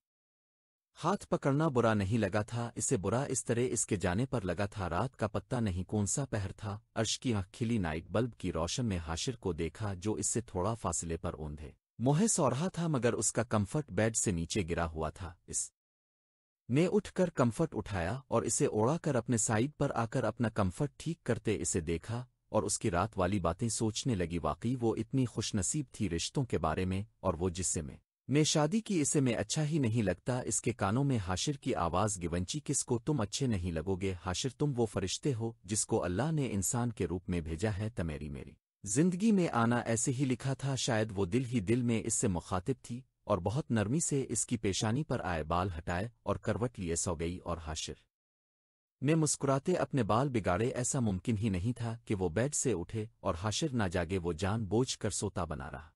Speaker 1: हाथ पकड़ना बुरा नहीं लगा था इसे बुरा इस तरह इसके जाने पर लगा था रात का पत्ता नहीं कौन सा पहर था अर्श की आँख खिली नाइट बल्ब की रोशन में हाशिर को देखा जो इससे थोड़ा फ़ासिले पर ऊंधे मोहे सौरहा था मगर उसका कंफर्ट बेड से नीचे गिरा हुआ था इस मैं उठकर कंफर्ट उठाया और इसे ओढ़ाकर अपने साइड पर आकर अपना कंफर्ट ठीक करते इसे देखा और उसकी रात वाली बातें सोचने लगी वाकई वो इतनी खुशनसीब थी रिश्तों के बारे में और वो जिससे में मैं शादी की इसे मैं अच्छा ही नहीं लगता इसके कानों में हाशिर की आवाज़ गिवंची किसको तुम अच्छे नहीं लगोगे हाशिर तुम वो फरिश्ते हो जिसको अल्लाह ने इंसान के रूप में भेजा है तमेरी मेरी जिंदगी में आना ऐसे ही लिखा था शायद वो दिल ही दिल में इससे मुखातिब थी और बहुत नरमी से इसकी पेशानी पर आए बाल हटाए और करवट लिए सौ गई और हाशिर मैं मुस्कुराते अपने बाल बिगाड़े ऐसा मुमकिन ही नहीं था कि वो बेड से उठे और हाशिर ना जागे वो जान बोझ कर सोता बना रहा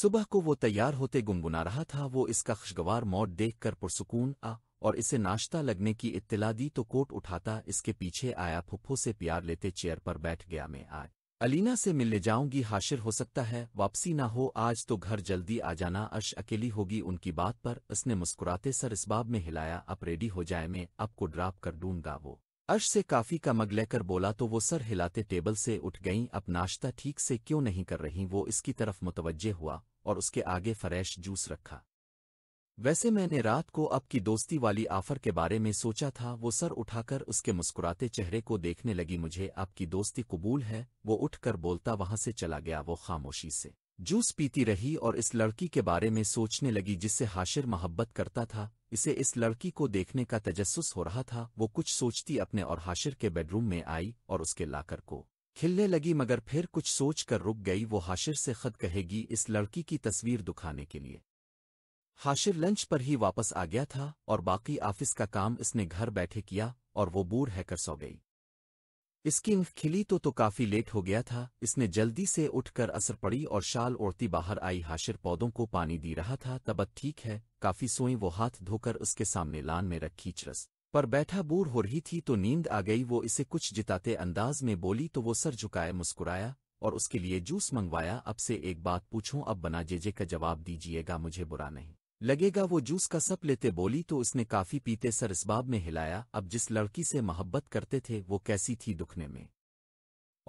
Speaker 1: सुबह को वो तैयार होते गुनगुना रहा था वो इसका खुशगवार मौत देख कर पुरसकून आ और इसे नाश्ता लगने की इत्तला दी तो कोट उठाता इसके पीछे आया फुफ्फो से प्यार लेते चेयर पर बैठ गया मैं आए अलीना से मिलने जाऊंगी हाशिर हो सकता है वापसी ना हो आज तो घर जल्दी आ जाना अर्श अकेली होगी उनकी बात पर उसने मुस्कुराते सर इस बाब में हिलाया अब रेडी हो जाए मैं आपको ड्राप कर दूंगा वो अर्श से काफ़ी का मग लेकर बोला तो वो सर हिलाते टेबल से उठ गईं अब नाश्ता ठीक से क्यों नहीं कर रही वो इसकी तरफ मुतवजह हुआ और उसके आगे फ्रेश जूस रखा वैसे मैंने रात को अब की दोस्ती वाली आफर के बारे में सोचा था वो सर उठाकर उसके मुस्कुराते चेहरे को देखने लगी मुझे आपकी दोस्ती कबूल है वो उठकर बोलता वहां से चला गया वो खामोशी से जूस पीती रही और इस लड़की के बारे में सोचने लगी जिससे हाशिर मोहब्बत करता था इसे इस लड़की को देखने का तजस्स हो रहा था वो कुछ सोचती अपने और हाशिर के बेडरूम में आई और उसके लाकर को खिलने लगी मगर फिर कुछ सोचकर रुक गई वो हाशिर से खत कहेगी इस लड़की की तस्वीर दुखाने के लिए हाशिर लंच पर ही वापस आ गया था और बाकी ऑफिस का काम इसने घर बैठे किया और वो बूर हैकर सो गई इसकी इंख खिली तो तो काफी लेट हो गया था इसने जल्दी से उठकर असर पड़ी और शाल ओढ़ती बाहर आई हाशिर पौधों को पानी दे रहा था तब ठीक है काफी सोई वो हाथ धोकर उसके सामने लान में रखी चरस पर बैठा बूर हो रही थी तो नींद आ गई वो इसे कुछ जिताते अंदाज में बोली तो वो सर झुकाए मुस्कुराया और उसके लिए जूस मंगवाया अब से एक बात पूछूं अब बना जेजे का जवाब दीजिएगा मुझे बुरा नहीं लगेगा वो जूस का सप लेते बोली तो उसने काफी पीते सर इसबाब में हिलाया अब जिस लड़की से मोहब्बत करते थे वो कैसी थी दुखने में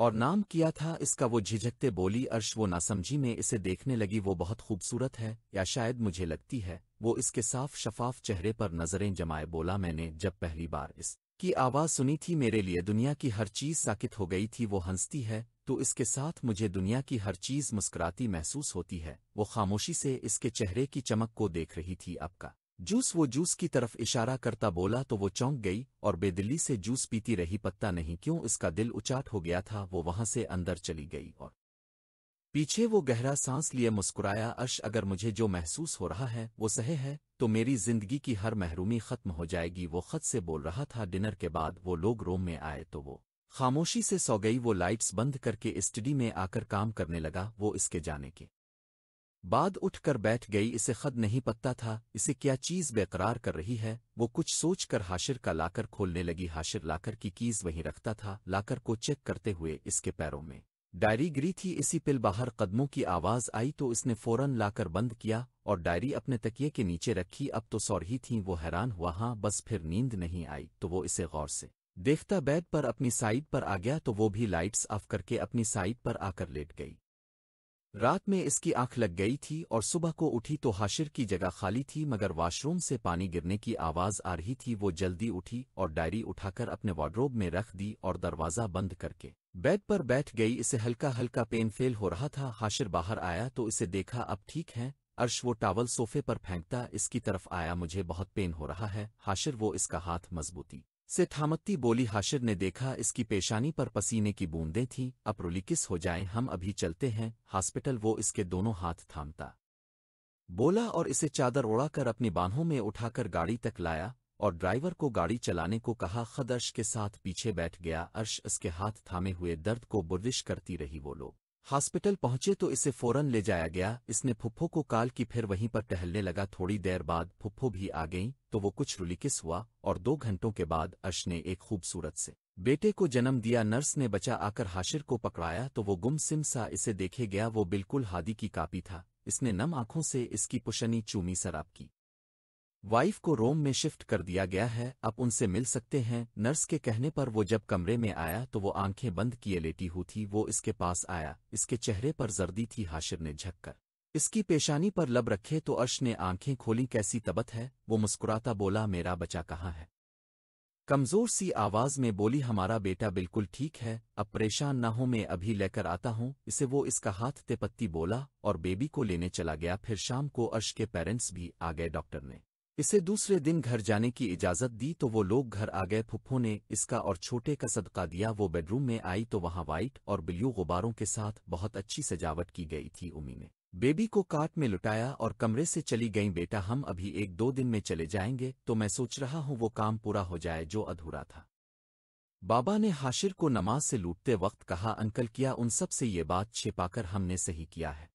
Speaker 1: और नाम किया था इसका वो झिझकते बोली अर्श वो नासमझी में इसे देखने लगी वो बहुत खूबसूरत है या शायद मुझे लगती है वो इसके साफ शफाफ चेहरे पर नज़रें जमाए बोला मैंने जब पहली बार इस की आवाज़ सुनी थी मेरे लिए दुनिया की हर चीज़ साकित हो गई थी वो हंसती है तो इसके साथ मुझे दुनिया की हर चीज़ मुस्कुराती महसूस होती है वो खामोशी से इसके चेहरे की चमक को देख रही थी आपका जूस वो जूस की तरफ इशारा करता बोला तो वो चौंक गई और बेदिल्ली से जूस पीती रही पत्ता नहीं क्यों इसका दिल उचाट हो गया था वो वहां से अंदर चली गई और पीछे वो गहरा सांस लिए मुस्कुराया अश अगर मुझे जो महसूस हो रहा है वो सहे है तो मेरी जिंदगी की हर महरूमी खत्म हो जाएगी वो खत से बोल रहा था डिनर के बाद वो लोग रोम में आए तो वो खामोशी से सो गई वो लाइट्स बंद करके स्टडी में आकर काम करने लगा वो इसके जाने के बाद उठकर बैठ गई इसे खद नहीं पत्ता था इसे क्या चीज़ बेकरार कर रही है वो कुछ सोचकर हाशिर का लाकर खोलने लगी हाशिर लाकर की कीज वहीं रखता था लाकर को चेक करते हुए इसके पैरों में डायरी गिरी थी इसी पिल बाहर कदमों की आवाज़ आई तो इसने फ़ौरन लाकर बंद किया और डायरी अपने तकिए के नीचे रखी अब तो ही थी वो हैरान हुआ हाँ बस फिर नींद नहीं आई तो वो इसे गौर से देखता बेड पर अपनी साइड पर आ गया तो वो भी लाइट्स ऑफ करके अपनी साइड पर आकर लेट गई रात में इसकी आंख लग गई थी और सुबह को उठी तो हाशिर की जगह खाली थी मगर वॉशरूम से पानी गिरने की आवाज़ आ रही थी वो जल्दी उठी और डायरी उठाकर अपने वार्ड्रोब में रख दी और दरवाज़ा बंद करके बेड पर बैठ गई इसे हल्का हल्का पेन फेल हो रहा था हाशिर बाहर आया तो इसे देखा अब ठीक है अर्श वो टावल सोफे पर फेंकता इसकी तरफ आया मुझे बहुत पेन हो रहा है हाशिर वो इसका हाथ मजबूती से थामत्ती बोली हाशिर ने देखा इसकी पेशानी पर पसीने की बूंदें थीं अब रुलिकिस हो जाए हम अभी चलते हैं हॉस्पिटल वो इसके दोनों हाथ थामता बोला और इसे चादर उड़ाकर अपनी बाहों में उठाकर गाड़ी तक लाया और ड्राइवर को गाड़ी चलाने को कहा खद अर्श के साथ पीछे बैठ गया अर्श इसके हाथ थामे हुए दर्द को बुरविश करती रही वो लोग हॉस्पिटल पहुंचे तो इसे फौरन ले जाया गया इसने फुफ्फो को काल की फिर वहीं पर टहलने लगा थोड़ी देर बाद फुफ्फो भी आ गई तो वो कुछ रुलिकिस हुआ और दो घंटों के बाद अर्श ने एक खूबसूरत से बेटे को जन्म दिया नर्स ने बचा आकर हाशिर को पकड़ाया तो वो गुमसिम सा इसे देखे गया वो बिल्कुल हादी की कापी था इसने नम आंखों से इसकी पुशनी चूमी शराब की वाइफ को रोम में शिफ्ट कर दिया गया है अब उनसे मिल सकते हैं नर्स के कहने पर वो जब कमरे में आया तो वो आंखें बंद किए लेटी हुई थी वो इसके पास आया इसके चेहरे पर जर्दी थी हाशिर ने झककर इसकी पेशानी पर लब रखे तो अर्श ने आंखें खोली कैसी तबत है वो मुस्कुराता बोला मेरा बचा कहाँ है कमजोर सी आवाज में बोली हमारा बेटा बिल्कुल ठीक है अब परेशान न हो मैं अभी लेकर आता हूँ इसे वो इसका हाथ तेपत्ती बोला और बेबी को लेने चला गया फिर शाम को अर्श के पेरेंट्स भी आ गए डॉक्टर ने इसे दूसरे दिन घर जाने की इजाज़त दी तो वो लोग घर आ गए फुफ्फो ने इसका और छोटे का सदका दिया वो बेडरूम में आई तो वहाँ वाइट और बिल्यू गुब्बारों के साथ बहुत अच्छी सजावट की गई थी उमी ने बेबी को काट में लुटाया और कमरे से चली गई बेटा हम अभी एक दो दिन में चले जाएंगे तो मैं सोच रहा हूँ वो काम पूरा हो जाए जो अधूरा था बाबा ने हाशिर को नमाज से लूटते वक्त कहा अंकल किया उन सब से ये बात छिपाकर हमने सही किया है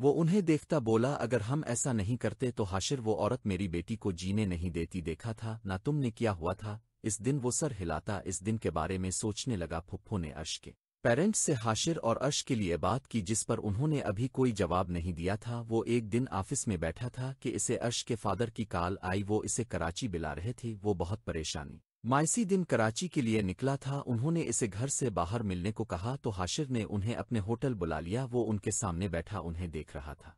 Speaker 1: वो उन्हें देखता बोला अगर हम ऐसा नहीं करते तो हाशिर वो औरत मेरी बेटी को जीने नहीं देती देखा था ना तुमने किया हुआ था इस दिन वो सर हिलाता इस दिन के बारे में सोचने लगा फुप्फो ने अर्श के पेरेंट्स से हाशिर और अर्श के लिए बात की जिस पर उन्होंने अभी कोई जवाब नहीं दिया था वो एक दिन ऑफिस में बैठा था कि इसे अर्श के फादर की काल आई वो इसे कराची बिला रहे थे वो बहुत परेशानी मायसी दिन कराची के लिए निकला था उन्होंने इसे घर से बाहर मिलने को कहा तो हाशिर ने उन्हें अपने होटल बुला लिया वो उनके सामने बैठा उन्हें देख रहा था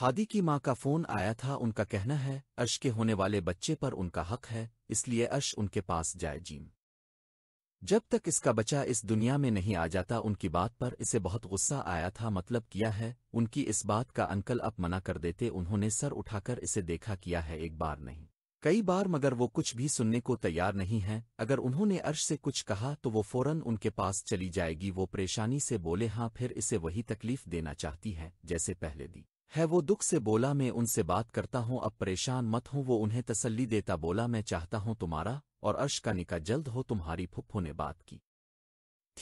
Speaker 1: हादी की माँ का फ़ोन आया था उनका कहना है अर्श के होने वाले बच्चे पर उनका हक है इसलिए अर्श उनके पास जाए जीम जब तक इसका बच्चा इस दुनिया में नहीं आ जाता उनकी बात पर इसे बहुत गुस्सा आया था मतलब किया है उनकी इस बात का अंकल अब मना कर देते उन्होंने सर उठाकर इसे देखा किया है एक बार नहीं कई बार मगर वो कुछ भी सुनने को तैयार नहीं है अगर उन्होंने अर्श से कुछ कहा तो वो फौरन उनके पास चली जाएगी वो परेशानी से बोले हाँ फिर इसे वही तकलीफ देना चाहती है जैसे पहले दी है वो दुख से बोला मैं उनसे बात करता हूँ अब परेशान मत हूँ वो उन्हें तसल्ली देता बोला मैं चाहता हूँ तुम्हारा और अर्श का निका जल्द हो तुम्हारी फुप्फो ने बात की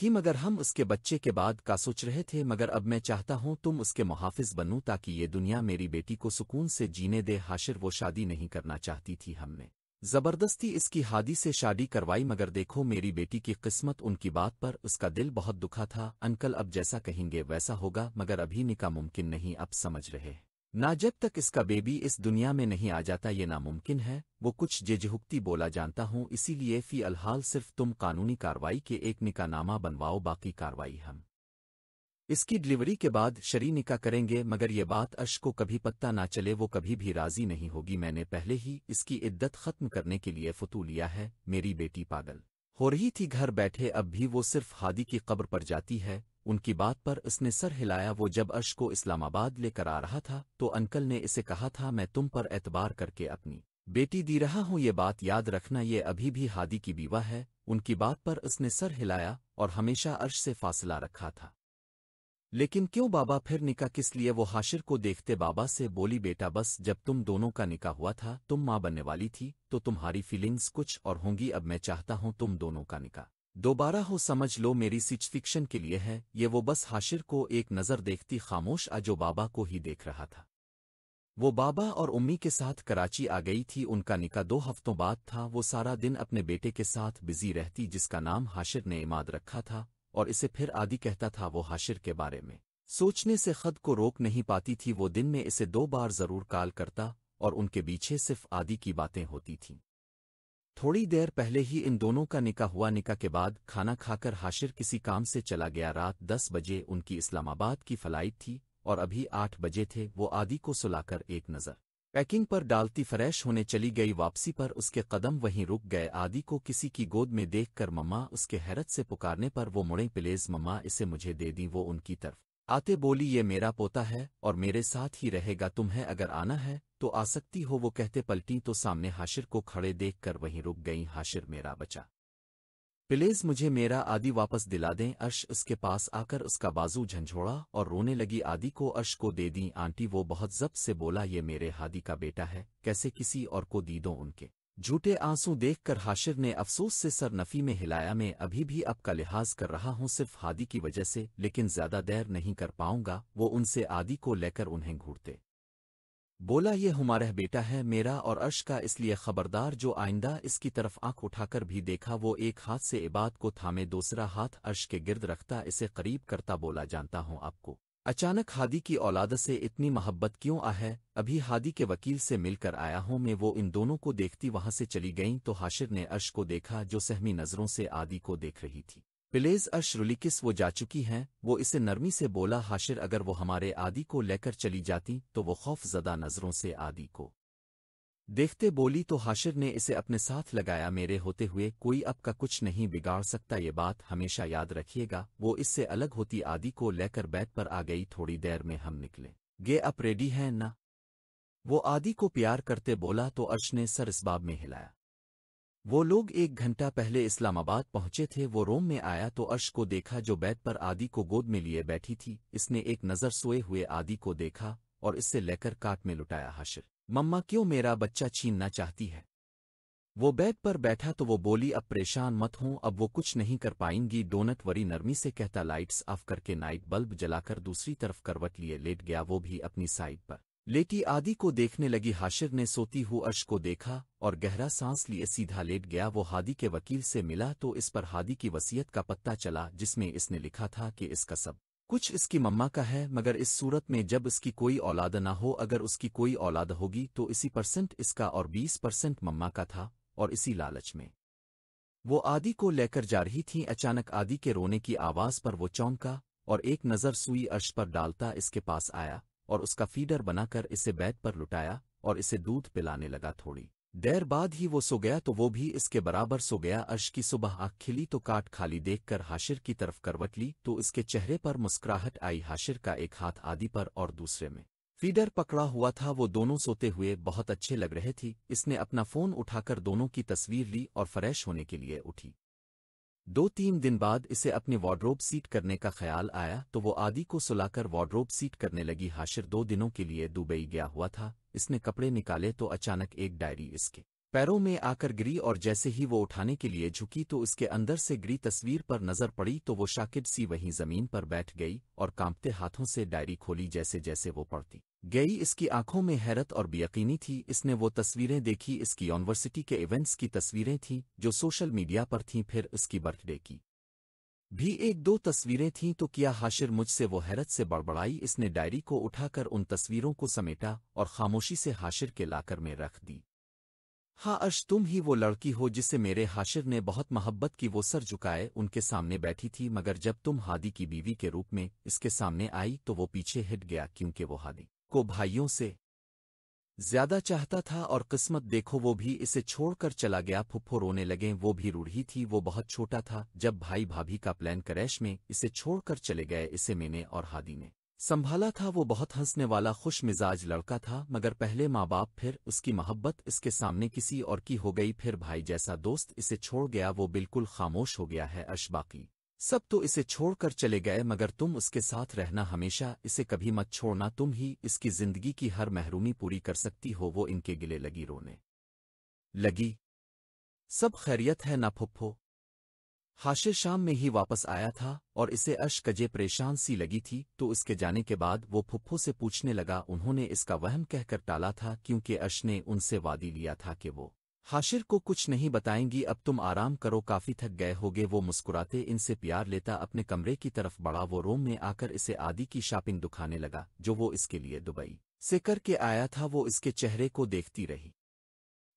Speaker 1: थी मगर हम उसके बच्चे के बाद का सोच रहे थे मगर अब मैं चाहता हूं तुम उसके मुहाफिज बनो ताकि ये दुनिया मेरी बेटी को सुकून से जीने दे हाशिर वो शादी नहीं करना चाहती थी हमने जबरदस्ती इसकी हादी से शादी करवाई मगर देखो मेरी बेटी की किस्मत उनकी बात पर उसका दिल बहुत दुखा था अंकल अब जैसा कहेंगे वैसा होगा मगर अभी निका मुमकिन नहीं अब समझ रहे हैं ना जब तक इसका बेबी इस दुनिया में नहीं आ जाता ये नामुमकिन है वो कुछ जेजहुक्ति बोला जानता हूँ इसीलिए फ़ी अलहाल सिर्फ तुम कानूनी कार्रवाई के एक निकानामा बनवाओ बाकी कार्रवाई हम इसकी डिलीवरी के बाद शरी निका करेंगे मगर ये बात अश को कभी पत्ता ना चले वो कभी भी राजी नहीं होगी मैंने पहले ही इसकी इद्दत ख़त्म करने के लिए फतू लिया है मेरी बेटी पागल हो रही थी घर बैठे अब भी वो सिर्फ हादी की कब्र पर जाती है उनकी बात पर उसने सर हिलाया वो जब अर्श को इस्लामाबाद लेकर आ रहा था तो अंकल ने इसे कहा था मैं तुम पर एतबार करके अपनी बेटी दी रहा हूं ये बात याद रखना ये अभी भी हादी की बीवा है उनकी बात पर उसने सर हिलाया और हमेशा अर्श से फासला रखा था लेकिन क्यों बाबा फिर निका किस लिए वो हाशिर को देखते बाबा से बोली बेटा बस जब तुम दोनों का निका हुआ था तुम माँ बनने वाली थी तो तुम्हारी फीलिंग्स कुछ और होंगी अब मैं चाहता हूं तुम दोनों का निका दोबारा हो समझ लो मेरी सिच फिक्शन के लिए है ये वो बस हाशिर को एक नज़र देखती खामोश अजो बाबा को ही देख रहा था वो बाबा और उम्मी के साथ कराची आ गई थी उनका निका दो हफ्तों बाद था वो सारा दिन अपने बेटे के साथ बिजी रहती जिसका नाम हाशिर ने इमाद रखा था और इसे फिर आदि कहता था वो हाशिर के बारे में सोचने से खद को रोक नहीं पाती थी वो दिन में इसे दो बार ज़रूर कॉल करता और उनके पीछे सिर्फ आदि की बातें होती थीं थोड़ी देर पहले ही इन दोनों का निका हुआ निका के बाद खाना खाकर हाशिर किसी काम से चला गया रात दस बजे उनकी इस्लामाबाद की फ्लाइट थी और अभी आठ बजे थे वो आदि को सुलाकर एक नज़र पैकिंग पर डालती फ्रैश होने चली गई वापसी पर उसके कदम वहीं रुक गए आदि को किसी की गोद में देखकर मम्मा उसके हैरत से पुकारने पर वो मुड़े प्लेज मम्मा इसे मुझे दे दी वो उनकी तरफ आते बोली ये मेरा पोता है और मेरे साथ ही रहेगा तुम्हें अगर आना है तो आ सकती हो वो कहते पलटी तो सामने हाशिर को खड़े देखकर वहीं रुक गई हाशिर मेरा बचा प्लीज मुझे मेरा आदि वापस दिला दें अर्श उसके पास आकर उसका बाजू झंझोड़ा और रोने लगी आदि को अर्श को दे दी आंटी वो बहुत जब्त से बोला ये मेरे हादी का बेटा है कैसे किसी और को दी दो उनके झूठे आंसू देखकर हाशिर ने अफसोस से सर नफ़ी में हिलाया मैं अभी भी आपका लिहाज कर रहा हूं सिर्फ हादी की वजह से लेकिन ज़्यादा देर नहीं कर पाऊंगा वो उनसे आदि को लेकर उन्हें घूरते बोला ये हमारा बेटा है मेरा और अर्श का इसलिए खबरदार जो आइंदा इसकी तरफ आंख उठाकर भी देखा वो एक हाथ से इबाद को थामे दूसरा हाथ अर्श के गिर्द रखता इसे करीब करता बोला जानता हूं आपको अचानक हादी की औलाद से इतनी मोहब्बत क्यों आ है अभी हादी के वकील से मिलकर आया हूं मैं वो इन दोनों को देखती वहां से चली गईं तो हाशिर ने अर्श को देखा जो सहमी नज़रों से आदि को देख रही थी पिलेज़ अर्श रुलिकिस वो जा चुकी हैं वो इसे नरमी से बोला हाशिर अगर वो हमारे आदि को लेकर चली जाती तो वो खौफ जदा नज़रों से आदि को देखते बोली तो हाशिर ने इसे अपने साथ लगाया मेरे होते हुए कोई आपका कुछ नहीं बिगाड़ सकता ये बात हमेशा याद रखिएगा वो इससे अलग होती आदि को लेकर बैट पर आ गई थोड़ी देर में हम निकले गे अप रेडी हैं ना वो आदि को प्यार करते बोला तो अर्श ने सर इस बाब में हिलाया वो लोग एक घंटा पहले इस्लामाबाद पहुंचे थे वो रोम में आया तो अर्श को देखा जो बैत पर आदि को गोद में लिए बैठी थी इसने एक नज़र सोए हुए आदि को देखा और इससे लेकर काट में लुटाया हाशिर मम्मा क्यों मेरा बच्चा छीनना चाहती है वो बैग पर बैठा तो वो बोली अब परेशान मत हों अब वो कुछ नहीं कर पाएंगी डोनट वरी नरमी से कहता लाइट्स ऑफ करके नाइट बल्ब जलाकर दूसरी तरफ करवट लिए लेट गया वो भी अपनी साइड पर लेटी आदि को देखने लगी हाशिर ने सोती हु अर्श को देखा और गहरा सांस लिए सीधा लेट गया वो हादी के वकील से मिला तो इस पर हादी की वसीयत का पत्ता चला जिसमें इसने लिखा था कि इसका सब कुछ इसकी मम्मा का है मगर इस सूरत में जब इसकी कोई औलाद ना हो अगर उसकी कोई औलाद होगी तो इसी परसेंट इसका और बीस परसेंट मम्मा का था और इसी लालच में वो आदि को लेकर जा रही थी अचानक आदि के रोने की आवाज़ पर वो चौंका और एक नज़र सुई अर्श पर डालता इसके पास आया और उसका फीडर बनाकर इसे बैत पर लुटाया और इसे दूध पिलाने लगा थोड़ी देर बाद ही वो सो गया तो वो भी इसके बराबर सो गया अर्श की सुबह आँख खिली तो काट खाली देखकर हाशिर की तरफ करवट ली तो इसके चेहरे पर मुस्कुराहट आई हाशिर का एक हाथ आदि पर और दूसरे में फीडर पकड़ा हुआ था वो दोनों सोते हुए बहुत अच्छे लग रहे थे इसने अपना फ़ोन उठाकर दोनों की तस्वीर ली और फ्रेश होने के लिए उठी दो तीन दिन बाद इसे अपने वार्ड्रोब सीट करने का ख्याल आया तो वो आदि को सुलाकर वार्ड्रोब सीट करने लगी हाशिर दो दिनों के लिए दुबई गया हुआ था इसने कपड़े निकाले तो अचानक एक डायरी इसके पैरों में आकर गिरी और जैसे ही वो उठाने के लिए झुकी तो इसके अंदर से गिरी तस्वीर पर नजर पड़ी तो वो शाकिब सी वहीं जमीन पर बैठ गई और कांपते हाथों से डायरी खोली जैसे जैसे वो पढ़ती गई इसकी आंखों में हैरत और बेयकीनी थी इसने वो तस्वीरें देखी इसकी यूनिवर्सिटी के इवेंट्स की तस्वीरें थीं जो सोशल मीडिया पर थीं फिर इसकी बर्थडे की भी एक दो तस्वीरें थीं तो किया हाशिर मुझसे वो हैरत से बड़बड़ाई इसने डायरी को उठाकर उन तस्वीरों को समेटा और खामोशी से हाशिर के लाकर में रख दी हाँ अर्श तुम ही वो लड़की हो जिसे मेरे हाशिर ने बहुत मोहब्बत की वो सर झुकाए उनके सामने बैठी थी मगर जब तुम हादी की बीवी के रूप में इसके सामने आई तो वो पीछे हिट गया क्योंकि वो हादी को भाइयों से ज्यादा चाहता था और किस्मत देखो वो भी इसे छोड़कर चला गया फुफ्फो रोने लगे वो भी रूढ़ी थी वो बहुत छोटा था जब भाई भाभी का प्लान करैश में इसे छोड़कर चले गए इसे मैंने और हादी ने संभाला था वो बहुत हंसने वाला खुश मिजाज लड़का था मगर पहले माँ बाप फिर उसकी मोहब्बत इसके सामने किसी और की हो गई फिर भाई जैसा दोस्त इसे छोड़ गया वो बिल्कुल खामोश हो गया है अशबाकी सब तो इसे छोड़कर चले गए मगर तुम उसके साथ रहना हमेशा इसे कभी मत छोड़ना तुम ही इसकी जिंदगी की हर महरूमी पूरी कर सकती हो वो इनके गिले लगी रोने लगी सब खैरियत है ना फुप्फो हाशे शाम में ही वापस आया था और इसे अशकजे परेशान सी लगी थी तो उसके जाने के बाद वो फुप्फो से पूछने लगा उन्होंने इसका वहम कहकर टाला था क्योंकि अश ने उनसे वादी लिया था कि वो हाशिर को कुछ नहीं बताएंगी अब तुम आराम करो काफी थक गए होगे वो मुस्कुराते इनसे प्यार लेता अपने कमरे की तरफ बढ़ा वो रोम में आकर इसे आदि की शॉपिंग दुखाने लगा जो वो इसके लिए दुबई से करके आया था वो इसके चेहरे को देखती रही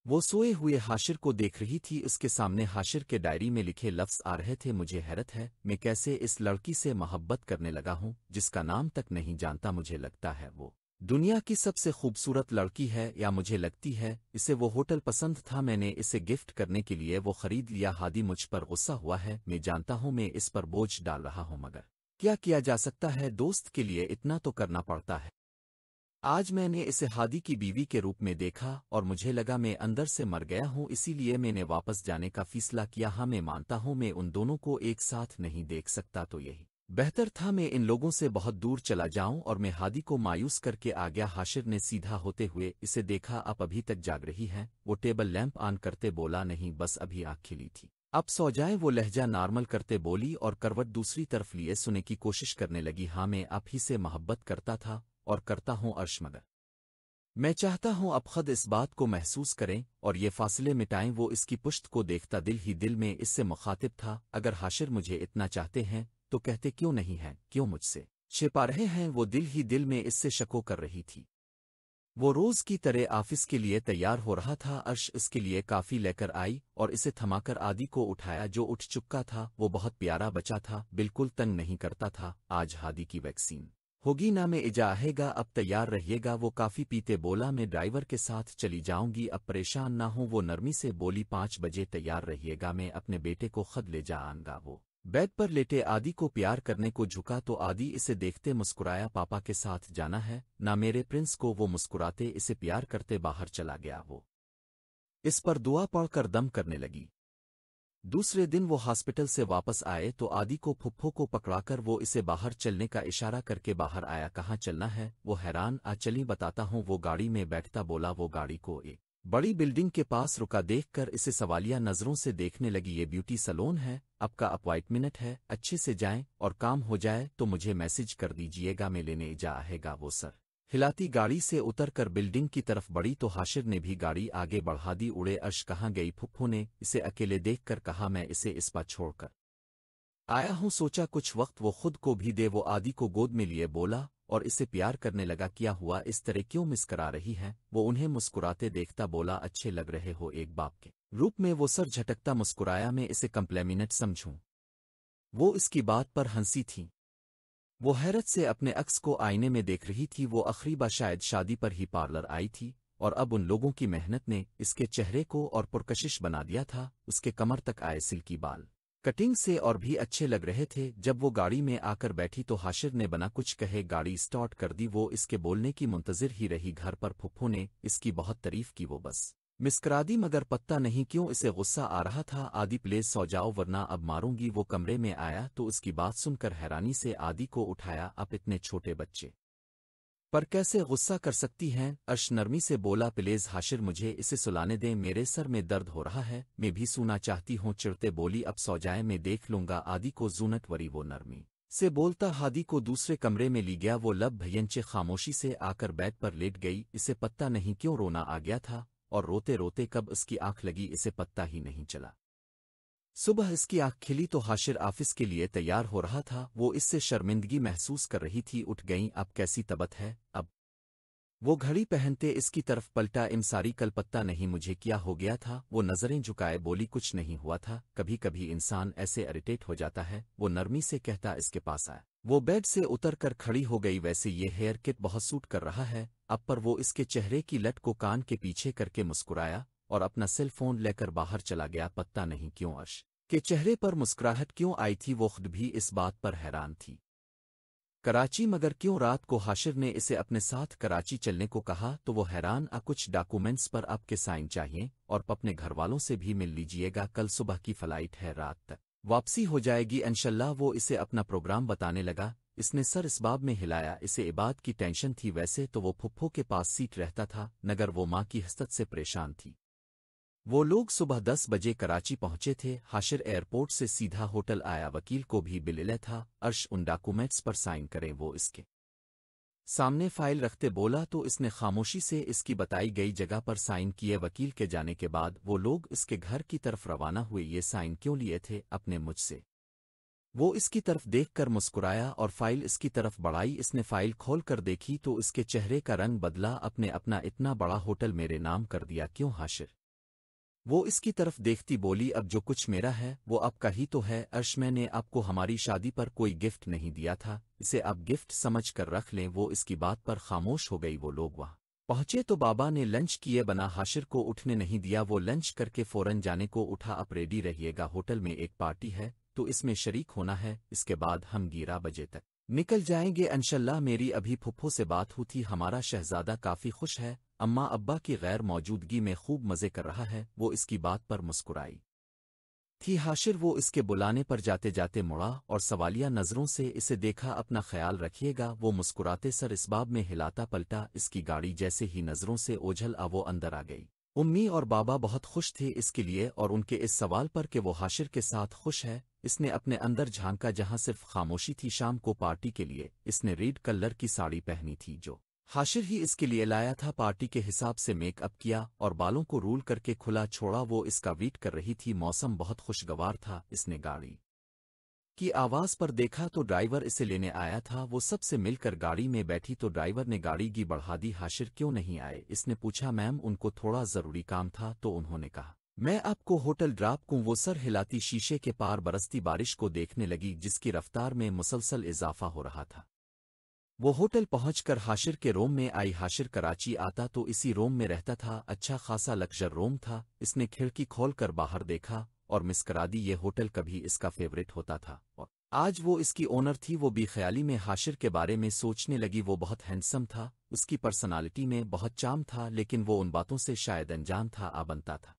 Speaker 1: वो सोए हुए हाशिर को देख रही थी उसके सामने हाशिर के डायरी में लिखे लफ्ज आ रहे थे मुझे हैरत है मैं कैसे इस लड़की से मोहब्बत करने लगा हूँ जिसका नाम तक नहीं जानता मुझे लगता है वो दुनिया की सबसे खूबसूरत लड़की है या मुझे लगती है इसे वो होटल पसंद था मैंने इसे गिफ्ट करने के लिए वो खरीद लिया हादी मुझ पर गुस्सा हुआ है मैं जानता हूँ मैं इस पर बोझ डाल रहा हूँ मगर क्या किया जा सकता है दोस्त के लिए इतना तो करना पड़ता है आज मैंने इसे हादी की बीवी के रूप में देखा और मुझे लगा मैं अंदर से मर गया हूँ इसीलिए मैंने वापस जाने का फैसला किया हाँ मैं मानता हूँ मैं उन दोनों को एक साथ नहीं देख सकता तो यही बेहतर था मैं इन लोगों से बहुत दूर चला जाऊं और मैं हादी को मायूस करके आ गया हाशिर ने सीधा होते हुए इसे देखा आप अभी तक जाग रही है वो टेबल लैंप ऑन करते बोला नहीं बस अभी आँख खिली थी अब सौ जाए वो लहजा नॉर्मल करते बोली और करवट दूसरी तरफ लिए सुने की कोशिश करने लगी हाँ मैं आप ही से मोहब्बत करता था और करता हूँ अर्श मगर मैं चाहता हूँ अब खुद इस बात को महसूस करें और ये फासले मिटाएं वो इसकी पुश्त को देखता दिल ही दिल में इससे मुखातिब था अगर हाशिर मुझे इतना चाहते हैं तो कहते क्यों नहीं है क्यों मुझसे छिपा रहे हैं वो दिल ही दिल में इससे शको कर रही थी वो रोज की तरह ऑफिस के लिए तैयार हो रहा था अर्श इसके लिए काफी लेकर आई और इसे थमाकर आदि को उठाया जो उठ चुका था वो बहुत प्यारा बचा था बिल्कुल तंग नहीं करता था आज हादी की वैक्सीन होगी ना में इजाहेगा अब तैयार रहिएगा वो काफी पीते बोला मैं ड्राइवर के साथ चली जाऊंगी अब परेशान ना हूं वो नरमी से बोली पांच बजे तैयार रहिएगा मैं अपने बेटे को ख़द ले जा आऊंगा वो बेड पर लेटे आदि को प्यार करने को झुका तो आदि इसे देखते मुस्कुराया पापा के साथ जाना है ना मेरे प्रिंस को वो मुस्कुराते इसे प्यार करते बाहर चला गया वो इस पर दुआ पढ़कर दम करने लगी दूसरे दिन वो हॉस्पिटल से वापस आए तो आदि को फुफ्फो को पकड़ाकर वो इसे बाहर चलने का इशारा करके बाहर आया कहाँ चलना है वो हैरान आ चली बताता हूँ वो गाड़ी में बैठता बोला वो गाड़ी को ए बड़ी बिल्डिंग के पास रुका देखकर इसे सवालिया नज़रों से देखने लगी ये ब्यूटी सलोन है आपका अपॉइंटमेंट है अच्छे से जाएं और काम हो जाए तो मुझे मैसेज कर दीजिएगा मैं लेने जा आएगा वो सर हिलाती गाड़ी से उतरकर बिल्डिंग की तरफ बढ़ी तो हाशिर ने भी गाड़ी आगे बढ़ा दी उड़े अर्श कहाँ गई फुप्फू ने इसे अकेले देखकर कहा मैं इसे इस पर छोड़कर आया हूं सोचा कुछ वक्त वो खुद को भी दे वो आदि को गोद में लिए बोला और इसे प्यार करने लगा क्या हुआ इस तरह क्यों मिसकरा रही है वो उन्हें मुस्कुराते देखता बोला अच्छे लग रहे हो एक बाप के रूप में वो सर झटकता मुस्कुराया मैं इसे कम्प्लेमिनेट समझूं वो इसकी बात पर हंसी थी वो हैरत से अपने अक्स को आईने में देख रही थी वो अखरीबा शायद शादी पर ही पार्लर आई थी और अब उन लोगों की मेहनत ने इसके चेहरे को और पुरकशिश बना दिया था उसके कमर तक आए सिल्की बाल कटिंग से और भी अच्छे लग रहे थे जब वो गाड़ी में आकर बैठी तो हाशिर ने बना कुछ कहे गाड़ी स्टार्ट कर दी वो इसके बोलने की मुंतजर ही रही घर पर फुफ्फो ने इसकी बहुत तारीफ की वो बस मिसकरा दी मगर पत्ता नहीं क्यों इसे गुस्सा आ रहा था आदि प्लेस सौ जाओ वरना अब मारूंगी वो कमरे में आया तो उसकी बात सुनकर हैरानी से आदि को उठाया अब इतने छोटे बच्चे पर कैसे गुस्सा कर सकती हैं अर्श नरमी से बोला प्लेज हाशिर मुझे इसे सुलाने दें मेरे सर में दर्द हो रहा है मैं भी सुना चाहती हूँ चिड़ते बोली अब सौ जाए मैं देख लूंगा आदि को जूनट वरी वो नरमी से बोलता हादी को दूसरे कमरे में ली गया वो लब भयंचे खामोशी से आकर बेड पर लेट गई इसे पत्ता नहीं क्यों रोना आ गया था और रोते रोते कब उसकी आंख लगी इसे पत्ता ही नहीं चला सुबह इसकी आंख खिली तो हाशिर ऑफिस के लिए तैयार हो रहा था वो इससे शर्मिंदगी महसूस कर रही थी उठ गई अब कैसी तबत है अब वो घड़ी पहनते इसकी तरफ पलटा इमसारी कलपत्ता नहीं मुझे किया हो गया था वो नज़रें झुकाए बोली कुछ नहीं हुआ था कभी कभी इंसान ऐसे इरिटेट हो जाता है वो नरमी से कहता इसके पास आया वो बेड से उतर कर खड़ी हो गई वैसे ये हेयर किट बहुत सूट कर रहा है अब पर वो इसके चेहरे की लट को कान के पीछे करके मुस्कुराया और अपना सेल फोन लेकर बाहर चला गया पता नहीं क्यों अर्श के चेहरे पर मुस्कुराहट क्यों आई थी वो खुद भी इस बात पर हैरान थी कराची मगर क्यों रात को हाशिर ने इसे अपने साथ कराची चलने को कहा तो वो हैरान आ कुछ डॉक्यूमेंट्स पर आपके साइन चाहिए और अपने घरवालों से भी मिल लीजिएगा कल सुबह की फ्लाइट है रात तक वापसी हो जाएगी अनशल्ला वो इसे अपना प्रोग्राम बताने लगा इसने सर इसबाब में हिलाया इसे इबाद की टेंशन थी वैसे तो वो फुफ्फो के पास सीट रहता था नगर वो माँ की हस्त से परेशान थी वो लोग सुबह दस बजे कराची पहुंचे थे हाशिर एयरपोर्ट से सीधा होटल आया वकील को भी बिलिले था अर्श उन डॉक्यूमेंट्स पर साइन करें वो इसके सामने फाइल रखते बोला तो इसने खामोशी से इसकी बताई गई जगह पर साइन किए वकील के जाने के बाद वो लोग इसके घर की तरफ रवाना हुए ये साइन क्यों लिए थे अपने मुझसे वो इसकी तरफ देखकर मुस्कुराया और फाइल इसकी तरफ बढ़ाई इसने फाइल खोल कर देखी तो इसके चेहरे का रंग बदला अपने अपना इतना बड़ा होटल मेरे नाम कर दिया क्यों हाशिर वो इसकी तरफ देखती बोली अब जो कुछ मेरा है वो आपका ही तो है अर्श मैंने आपको हमारी शादी पर कोई गिफ्ट नहीं दिया था इसे आप गिफ्ट समझ कर रख लें वो इसकी बात पर खामोश हो गई वो लोग वहाँ पहुंचे तो बाबा ने लंच किए बना हाशिर को उठने नहीं दिया वो लंच करके फौरन जाने को उठा आप रेडी रहिएगा होटल में एक पार्टी है तो इसमें शरीक होना है इसके बाद हम गिरा बजे तक निकल जाएंगे अनशल्ला मेरी अभी फुफ्फो से बात हुई थी हमारा शहजादा काफी खुश है अम्मा अब्बा की गैर मौजूदगी में खूब मज़े कर रहा है वो इसकी बात पर मुस्कुराई थी हाशिर वो इसके बुलाने पर जाते जाते मुड़ा और सवालिया नज़रों से इसे देखा अपना ख्याल रखिएगा वो मुस्कुराते सर इस बाब में हिलाता पलटा इसकी गाड़ी जैसे ही नज़रों से ओझल आ वो अंदर आ गई उम्मी और बाबा बहुत खुश थे इसके लिए और उनके इस सवाल पर कि वो हाशिर के साथ खुश है इसने अपने अंदर झांका जहां सिर्फ खामोशी थी शाम को पार्टी के लिए इसने रेड कलर की साड़ी पहनी थी जो हाशिर ही इसके लिए लाया था पार्टी के हिसाब से मेकअप किया और बालों को रूल करके खुला छोड़ा वो इसका वीट कर रही थी मौसम बहुत खुशगवार था इसने गाड़ी की आवाज़ पर देखा तो ड्राइवर इसे लेने आया था वो सबसे मिलकर गाड़ी में बैठी तो ड्राइवर ने गाड़ी की बढ़ा दी हाशिर क्यों नहीं आए इसने पूछा मैम उनको थोड़ा ज़रूरी काम था तो उन्होंने कहा मैं आपको होटल ड्राप को वो सर हिलाती शीशे के पार बरसती बारिश को देखने लगी जिसकी रफ्तार में मुसलसल इजाफा हो रहा था वो होटल पहुंचकर हाशिर के रोम में आई हाशिर कराची आता तो इसी रोम में रहता था अच्छा खासा लक्जर रोम था इसने खिड़की खोलकर बाहर देखा और मिसकरा दी ये होटल कभी इसका फेवरेट होता था और आज वो इसकी ओनर थी वो भी ख़्याली में हाशिर के बारे में सोचने लगी वो बहुत हैंडसम था उसकी पर्सनालिटी में बहुत चाम था लेकिन वो उन बातों से शायद अनजान था आ बनता था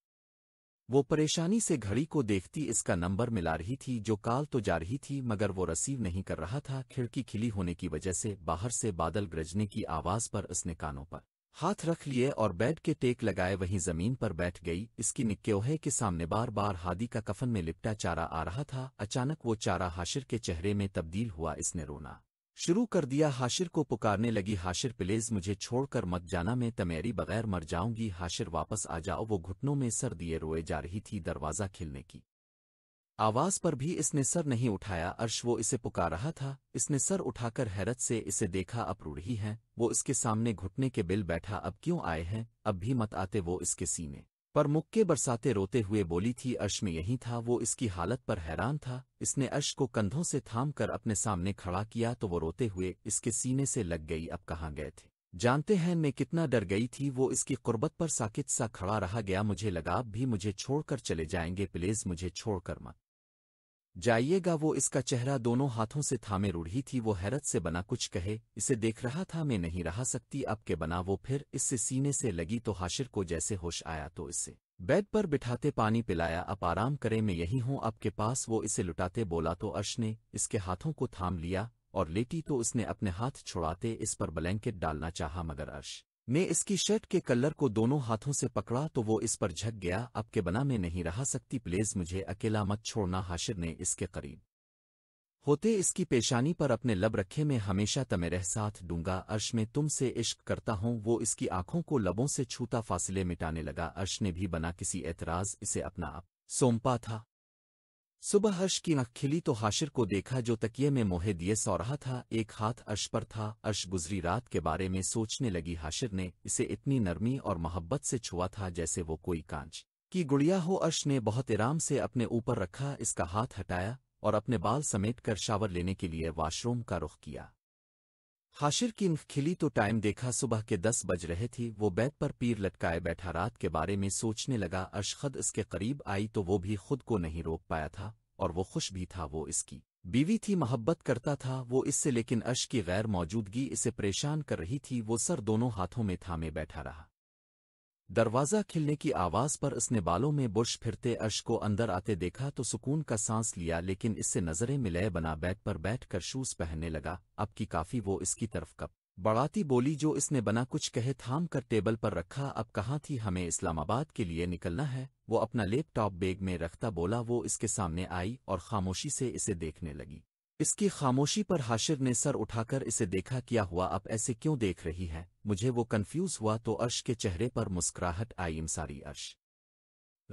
Speaker 1: वो परेशानी से घड़ी को देखती इसका नंबर मिला रही थी जो काल तो जा रही थी मगर वो रसीव नहीं कर रहा था खिड़की खिली होने की वजह से बाहर से बादल गरजने की आवाज़ पर उसने कानों पर हाथ रख लिए और बेड के टेक लगाए वहीं ज़मीन पर बैठ गई इसकी निक्योहे के सामने बार बार हादी का कफन में लिपटा चारा आ रहा था अचानक वो चारा हाशिर के चेहरे में तब्दील हुआ इसने रोना शुरू कर दिया हाशिर को पुकारने लगी हाशिर प्लेज मुझे छोड़कर मत जाना मैं तमेरी बगैर मर जाऊंगी हाशिर वापस आ जाओ वो घुटनों में सर दिए रोए जा रही थी दरवाज़ा खिलने की आवाज पर भी इसने सर नहीं उठाया अर्श वो इसे पुकार रहा था इसने सर उठाकर हैरत से इसे देखा अपरूढ़ी है वो इसके सामने घुटने के बिल बैठा अब क्यों आए हैं अब भी मत आते वो इसके सीने पर मुक्के बरसाते रोते हुए बोली थी अर्श में यहीं था वो इसकी हालत पर हैरान था इसने अर्श को कंधों से थाम कर अपने सामने खड़ा किया तो वो रोते हुए इसके सीने से लग गई अब कहाँ गए थे जानते हैं मैं कितना डर गई थी वो इसकी कुर्बत पर साकित सा खड़ा रहा गया मुझे लगा भी मुझे छोड़कर चले जाएंगे प्लीज मुझे छोड़कर मत जाइएगा वो इसका चेहरा दोनों हाथों से थामे रूढ़ी थी वो हैरत से बना कुछ कहे इसे देख रहा था मैं नहीं रहा सकती अब के बना वो फिर इससे सीने से लगी तो हाशिर को जैसे होश आया तो इसे बेड पर बिठाते पानी पिलाया अब आराम करे मैं यही हूँ के पास वो इसे लुटाते बोला तो अर्श ने इसके हाथों को थाम लिया और लेटी तो उसने अपने हाथ छुड़ाते इस पर ब्लैंकेट डालना चाहा मगर अर्श मैं इसकी शर्ट के कलर को दोनों हाथों से पकड़ा तो वो इस पर झक गया अब के बना में नहीं रहा सकती प्लीज मुझे अकेला मत छोड़ना हाशिर ने इसके करीब होते इसकी पेशानी पर अपने लब रखे मैं हमेशा तमेरह साथ दूंगा अर्श में तुम से इश्क करता हूं वो इसकी आंखों को लबों से छूता फ़ासिले मिटाने लगा अर्श ने भी बना किसी एतराज इसे अपना आप सौंपा था सुबह हर्ष की आँख खिली तो हाशिर को देखा जो तकिए में मोहे दिए सौ रहा था एक हाथ अर्श पर था अर्श गुजरी रात के बारे में सोचने लगी हाशिर ने इसे इतनी नरमी और मोहब्बत से छुआ था जैसे वो कोई कांच की गुड़िया हो अर्श ने बहुत आराम से अपने ऊपर रखा इसका हाथ हटाया और अपने बाल समेट कर शावर लेने के लिए वॉशरूम का रुख किया हाशिर की इंफ खिली तो टाइम देखा सुबह के दस बज रहे थी वो बैत पर पीर लटकाए बैठा रात के बारे में सोचने लगा अशखद इसके करीब आई तो वो भी खुद को नहीं रोक पाया था और वो खुश भी था वो इसकी बीवी थी मोहब्बत करता था वो इससे लेकिन अश की गैर मौजूदगी इसे परेशान कर रही थी वो सर दोनों हाथों में थामे बैठा रहा दरवाज़ा खिलने की आवाज़ पर उसने बालों में बुरश फिरते अर्श को अंदर आते देखा तो सुकून का सांस लिया लेकिन इससे नज़रें मिले बना बैट पर बैठ कर शूज़ पहनने लगा अब की काफ़ी वो इसकी तरफ कब बढ़ाती बोली जो इसने बना कुछ कहे थाम कर टेबल पर रखा अब कहाँ थी हमें इस्लामाबाद के लिए निकलना है वो अपना लैपटॉप बैग में रखता बोला वो इसके सामने आई और खामोशी से इसे देखने लगी इसकी खामोशी पर हाशिर ने सर उठाकर इसे देखा क्या हुआ आप ऐसे क्यों देख रही है मुझे वो कन्फ़्यूज़ हुआ तो अर्श के चेहरे पर मुस्कुराहट आई इम सारी अर्श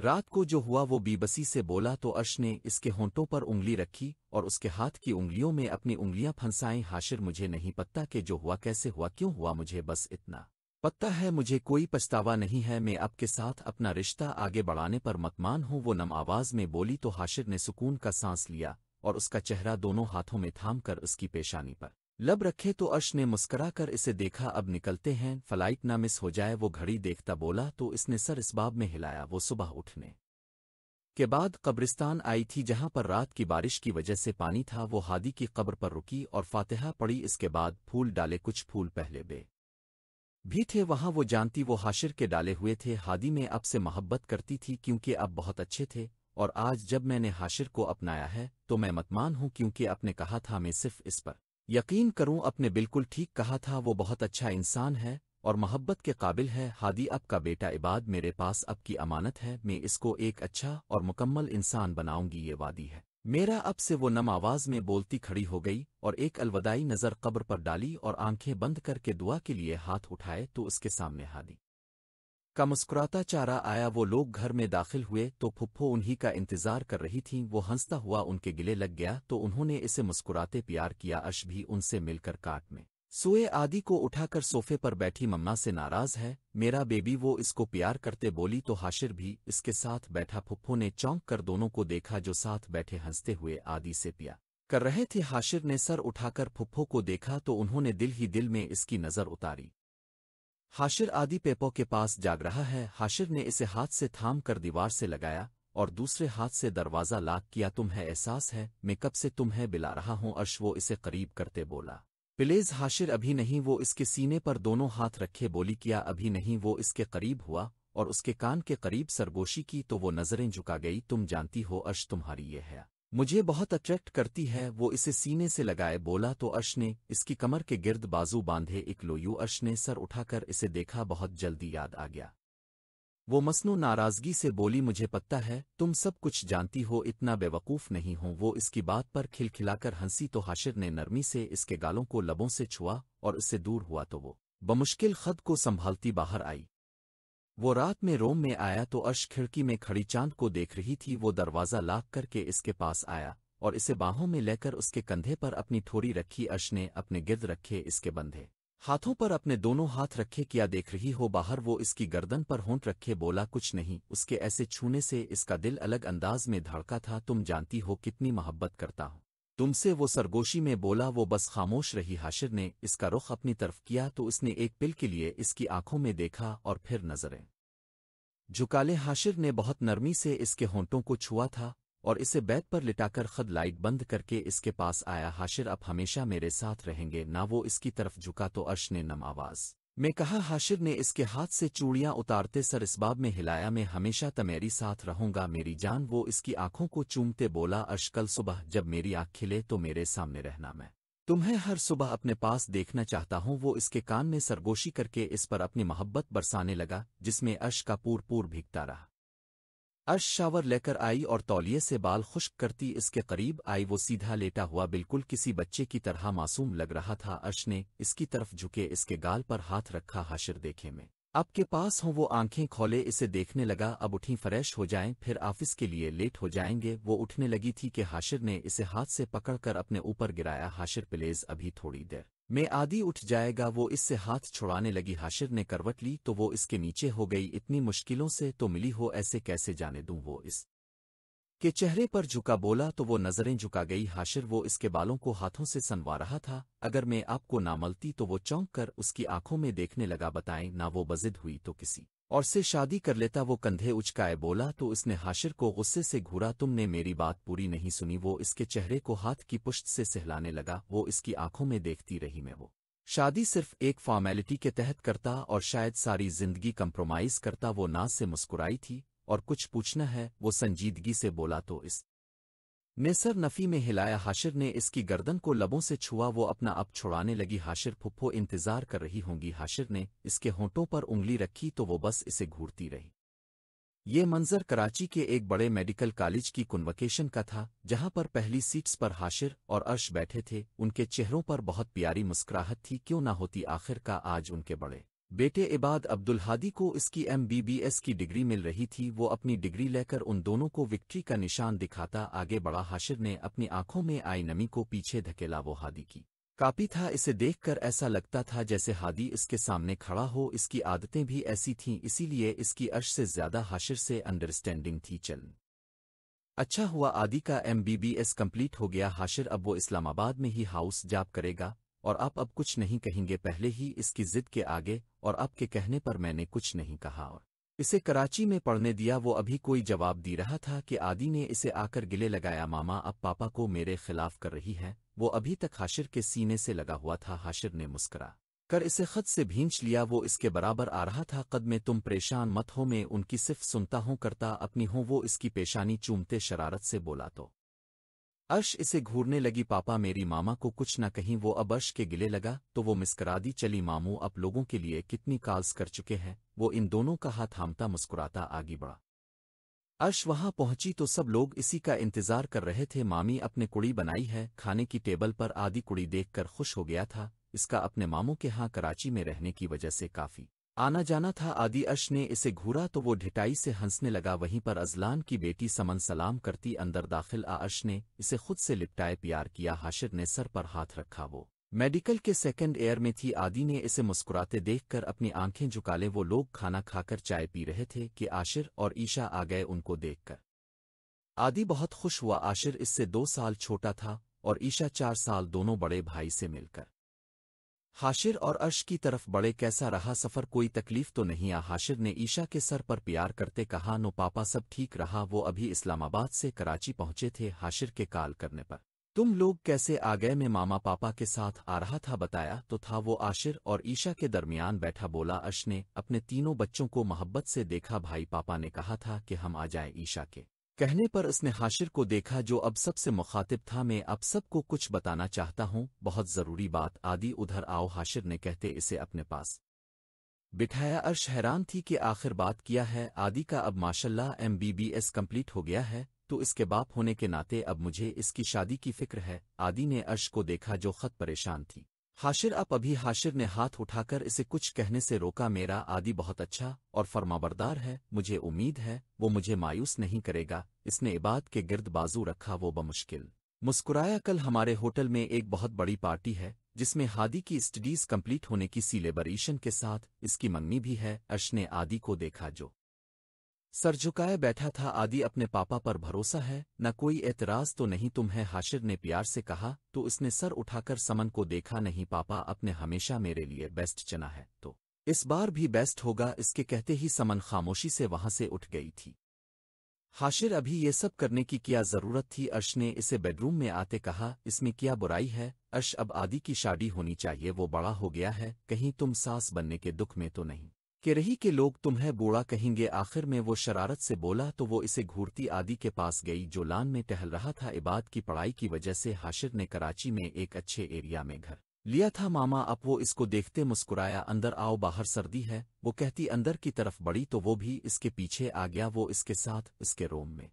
Speaker 1: रात को जो हुआ वो बीबसी से बोला तो अर्श ने इसके होंटों पर उंगली रखी और उसके हाथ की उंगलियों में अपनी उंगलियां फंसाएं हाशिर मुझे नहीं पता कि जो हुआ कैसे हुआ क्यों हुआ मुझे बस इतना पता है मुझे कोई पछतावा नहीं है मैं आपके साथ अपना रिश्ता आगे बढ़ाने पर मतमान हूं वो नम आवाज में बोली तो हाशिर ने सुकून का सांस लिया और उसका चेहरा दोनों हाथों में थाम कर उसकी पेशानी पर लब रखे तो अर्श ने मुस्करा कर इसे देखा अब निकलते हैं फ्लाइट ना मिस हो जाए वो घड़ी देखता बोला तो इसने सर इस बाब में हिलाया वो सुबह उठने के बाद कब्रिस्तान आई थी जहां पर रात की बारिश की वजह से पानी था वो हादी की कब्र पर रुकी और फातिहा पड़ी इसके बाद फूल डाले कुछ फूल पहले बे भी थे वहां वो जानती वो हाशिर के डाले हुए थे हादी में अब से मोहब्बत करती थी क्योंकि अब बहुत अच्छे थे और आज जब मैंने हाशिर को अपनाया है तो मैं मतमान हूं क्योंकि अपने कहा था मैं सिर्फ इस पर यकीन करूं अपने बिल्कुल ठीक कहा था वो बहुत अच्छा इंसान है और मोहब्बत के काबिल है हादी अब का बेटा इबाद मेरे पास अब की अमानत है मैं इसको एक अच्छा और मुकम्मल इंसान बनाऊंगी ये वादी है मेरा अब से वो नम आवाज में बोलती खड़ी हो गई और एक अलवदाई नज़र कब्र पर डाली और आंखें बंद करके दुआ के लिए हाथ उठाए तो उसके सामने हादी का मुस्कुराता चारा आया वो लोग घर में दाखिल हुए तो फुप्फो उन्हीं का इंतजार कर रही थीं वो हंसता हुआ उनके गिले लग गया तो उन्होंने इसे मुस्कुराते प्यार किया अश भी उनसे मिलकर काट में सोए आदि को उठाकर सोफे पर बैठी मम्मा से नाराज है मेरा बेबी वो इसको प्यार करते बोली तो हाशिर भी इसके साथ बैठा फुप्फो ने चौंक कर दोनों को देखा जो साथ बैठे हंसते हुए आदि से पिया कर रहे थे हाशिर ने सर उठाकर फुप्फो को देखा तो उन्होंने दिल ही दिल में इसकी नज़र उतारी हाशिर आदि पेपो के पास जाग रहा है हाशिर ने इसे हाथ से थाम कर दीवार से लगाया और दूसरे हाथ से दरवाज़ा लाक किया तुम्हें एहसास है मैं कब से तुम्हें बिला रहा हूँ अर्श वो इसे करीब करते बोला प्लेज हाशिर अभी नहीं वो इसके सीने पर दोनों हाथ रखे बोली किया अभी नहीं वो इसके करीब हुआ और उसके कान के करीब सरगोशी की तो वो नज़रें झुका गई तुम जानती हो अर्श तुम्हारी ये है मुझे बहुत अट्रैक्ट करती है वो इसे सीने से लगाए बोला तो अर्श ने इसकी कमर के गिर्द बाजू बांधे एक लोयू अर्श ने सर उठाकर इसे देखा बहुत जल्दी याद आ गया वो मसनू नाराजगी से बोली मुझे पता है तुम सब कुछ जानती हो इतना बेवकूफ़ नहीं हो वो इसकी बात पर खिलखिलाकर हंसी तो हाशिर ने नरमी से इसके गालों को लबों से छुआ और इससे दूर हुआ तो वो बमुश्किल खद को संभालती बाहर आई वो रात में रोम में आया तो अर्श खिड़की में खड़ी चांद को देख रही थी वो दरवाज़ा लाख करके इसके पास आया और इसे बाहों में लेकर उसके कंधे पर अपनी थोड़ी रखी अर्श ने अपने गिर्द रखे इसके बंधे हाथों पर अपने दोनों हाथ रखे किया देख रही हो बाहर वो इसकी गर्दन पर होंट रखे बोला कुछ नहीं उसके ऐसे छूने से इसका दिल अलग अंदाज में धड़का था तुम जानती हो कितनी मोहब्बत करता हूं तुमसे वो सरगोशी में बोला वो बस खामोश रही हाशिर ने इसका रुख अपनी तरफ किया तो उसने एक पिल के लिए इसकी आंखों में देखा और फिर नजरें झुकाले हाशिर ने बहुत नरमी से इसके होंटों को छुआ था और इसे बैत पर लिटाकर खद लाइट बंद करके इसके पास आया हाशिर अब हमेशा मेरे साथ रहेंगे ना वो इसकी तरफ झुका तो अर्श ने नम आवाज़ मैं कहा हाशिर ने इसके हाथ से चूड़ियां उतारते सर इसबाब में हिलाया मैं हमेशा तमेरी साथ रहूंगा मेरी जान वो इसकी आंखों को चूमते बोला अर्श कल सुबह जब मेरी आंख खिले तो मेरे सामने रहना मैं तुम्हें हर सुबह अपने पास देखना चाहता हूँ वो इसके कान में सरगोशी करके इस पर अपनी मोहब्बत बरसाने लगा जिसमें अर्श का पूर पूर भीगता रहा अर्श शावर लेकर आई और तौलिए से बाल खुश्क करती इसके करीब आई वो सीधा लेटा हुआ बिल्कुल किसी बच्चे की तरह मासूम लग रहा था अर्श ने इसकी तरफ झुके इसके गाल पर हाथ रखा हाशिर देखे में आपके पास हों वो आंखें खोले इसे देखने लगा अब उठी फ्रेश हो जाएं फिर ऑफिस के लिए लेट हो जाएंगे वो उठने लगी थी कि हाशिर ने इसे हाथ से पकड़कर अपने ऊपर गिराया हाशिर प्लेज अभी थोड़ी देर मैं आदि उठ जाएगा वो इससे हाथ छुड़ाने लगी हाशिर ने करवट ली तो वो इसके नीचे हो गई इतनी मुश्किलों से तो मिली हो ऐसे कैसे जाने दूं वो इस के चेहरे पर झुका बोला तो वो नजरें झुका गई हाशिर वो इसके बालों को हाथों से सनवा रहा था अगर मैं आपको ना मलती तो वो चौंक कर उसकी आंखों में देखने लगा बताएं ना वो बजिद हुई तो किसी और से शादी कर लेता वो कंधे उचकाए बोला तो उसने हाशिर को गुस्से से घूरा तुमने मेरी बात पूरी नहीं सुनी वो इसके चेहरे को हाथ की पुश्त से सहलाने लगा वो इसकी आंखों में देखती रही मैं वो शादी सिर्फ एक फॉर्मेलिटी के तहत करता और शायद सारी जिंदगी कंप्रोमाइज करता वो नाज से मुस्कुराई थी और कुछ पूछना है वो संजीदगी से बोला तो इस ने सर नफ़ी में हिलाया हाशिर ने इसकी गर्दन को लबों से छुआ वो अपना अप छुड़ाने लगी हाशिर फुफ्फो इंतजार कर रही होंगी हाशिर ने इसके होंठों पर उंगली रखी तो वो बस इसे घूरती रही ये मंजर कराची के एक बड़े मेडिकल कॉलेज की कन्वकेशन का था जहां पर पहली सीट्स पर हाशिर और अर्श बैठे थे उनके चेहरों पर बहुत प्यारी मुस्कुराहट थी क्यों ना होती आखिर का आज उनके बड़े बेटे इबाद अब्दुल हादी को इसकी एमबीबीएस की डिग्री मिल रही थी वो अपनी डिग्री लेकर उन दोनों को विक्ट्री का निशान दिखाता आगे बड़ा हाशिर ने अपनी आंखों में आई नमी को पीछे धकेला वो हादी की कापी था इसे देखकर ऐसा लगता था जैसे हादी इसके सामने खड़ा हो इसकी आदतें भी ऐसी थीं इसीलिए इसकी अर्श से ज्यादा हाशिर से अंडरस्टैंडिंग थी चल अच्छा हुआ आदि का एमबीबीएस कंप्लीट हो गया हाशिर अब वो इस्लामाबाद में ही हाउस जाप करेगा और आप अब कुछ नहीं कहेंगे पहले ही इसकी जिद के आगे और आपके के कहने पर मैंने कुछ नहीं कहा और इसे कराची में पढ़ने दिया वो अभी कोई जवाब दे रहा था कि आदि ने इसे आकर गिले लगाया मामा अब पापा को मेरे खिलाफ कर रही है वो अभी तक हाशिर के सीने से लगा हुआ था हाशिर ने मुस्करा कर इसे खत से भींच लिया वो इसके बराबर आ रहा था कद में तुम परेशान मत हो मैं उनकी सिर्फ सुनता हूं करता अपनी हूं वो इसकी पेशानी चूमते शरारत से बोला तो अश इसे घूरने लगी पापा मेरी मामा को कुछ न कहीं वो अब अश के गिले लगा तो वो मिस्करा दी चली मामू अब लोगों के लिए कितनी काल्स कर चुके हैं वो इन दोनों का हाथ थामता मुस्कुराता आगे बढ़ा अश वहां पहुंची तो सब लोग इसी का इंतजार कर रहे थे मामी अपने कुड़ी बनाई है खाने की टेबल पर आधी कुड़ी देखकर खुश हो गया था इसका अपने मामों के यहाँ कराची में रहने की वजह से काफी आना जाना था आदि अश ने इसे घूरा तो वो ढिटाई से हंसने लगा वहीं पर अजलान की बेटी समन सलाम करती अंदर दाखिल आ अश ने इसे खुद से लिपटाए प्यार किया हाशिर ने सर पर हाथ रखा वो मेडिकल के सेकंड एयर में थी आदि ने इसे मुस्कुराते देखकर अपनी आंखें झुकाले वो लोग खाना खाकर चाय पी रहे थे कि आशिर और ईशा आ गए उनको देखकर आदि बहुत खुश हुआ आशिर इससे दो साल छोटा था और ईशा चार साल दोनों बड़े भाई से मिलकर हाशिर और अर्श की तरफ बड़े कैसा रहा सफ़र कोई तकलीफ तो नहीं आ हाशिर ने ईशा के सर पर प्यार करते कहा नो पापा सब ठीक रहा वो अभी इस्लामाबाद से कराची पहुंचे थे हाशिर के काल करने पर तुम लोग कैसे आ गए मैं मामा पापा के साथ आ रहा था बताया तो था वो आशिर और ईशा के दरमियान बैठा बोला अर्श ने अपने तीनों बच्चों को मोहब्बत से देखा भाई पापा ने कहा था कि हम आ जाए ईशा के कहने पर उसने हाशिर को देखा जो अब सबसे मुखातिब था मैं अब सबको कुछ बताना चाहता हूँ बहुत ज़रूरी बात आदि उधर आओ हाशिर ने कहते इसे अपने पास बिठाया अर्श हैरान थी कि आखिर बात किया है आदि का अब माशाल्लाह एमबीबीएस कंप्लीट हो गया है तो इसके बाप होने के नाते अब मुझे इसकी शादी की फिक्र है आदि ने अर्श को देखा जो खत परेशान थी हाशिर अब अभी हाशिर ने हाथ उठाकर इसे कुछ कहने से रोका मेरा आदि बहुत अच्छा और फ़रमाबरदार है मुझे उम्मीद है वो मुझे मायूस नहीं करेगा इसने इबाद के गिर्द बाजू रखा वो बमुश्किल मुस्कुराया कल हमारे होटल में एक बहुत बड़ी पार्टी है जिसमें हादी की स्टडीज कंप्लीट होने की सीलेबरेशन के साथ इसकी मंगनी भी है अर्श ने आदि को देखा जो सर झुकाए बैठा था आदि अपने पापा पर भरोसा है न कोई एतराज तो नहीं तुम है हाशिर ने प्यार से कहा तो उसने सर उठाकर समन को देखा नहीं पापा अपने हमेशा मेरे लिए बेस्ट चना है तो इस बार भी बेस्ट होगा इसके कहते ही समन खामोशी से वहां से उठ गई थी हाशिर अभी ये सब करने की क्या जरूरत थी अर्श ने इसे बेडरूम में आते कहा इसमें क्या बुराई है अर्श अब आदि की शादी होनी चाहिए वो बड़ा हो गया है कहीं तुम सास बनने के दुख में तो नहीं रही के लोग तुम्हें बूढ़ा कहेंगे आखिर में वो शरारत से बोला तो वो इसे घूरती आदि के पास गई जो लान में टहल रहा था इबाद की पढ़ाई की वजह से हाशिर ने कराची में एक अच्छे एरिया में घर लिया था मामा अब वो इसको देखते मुस्कुराया अंदर आओ बाहर सर्दी है वो कहती अंदर की तरफ बड़ी तो वो भी इसके पीछे आ गया वो इसके साथ इसके रोम में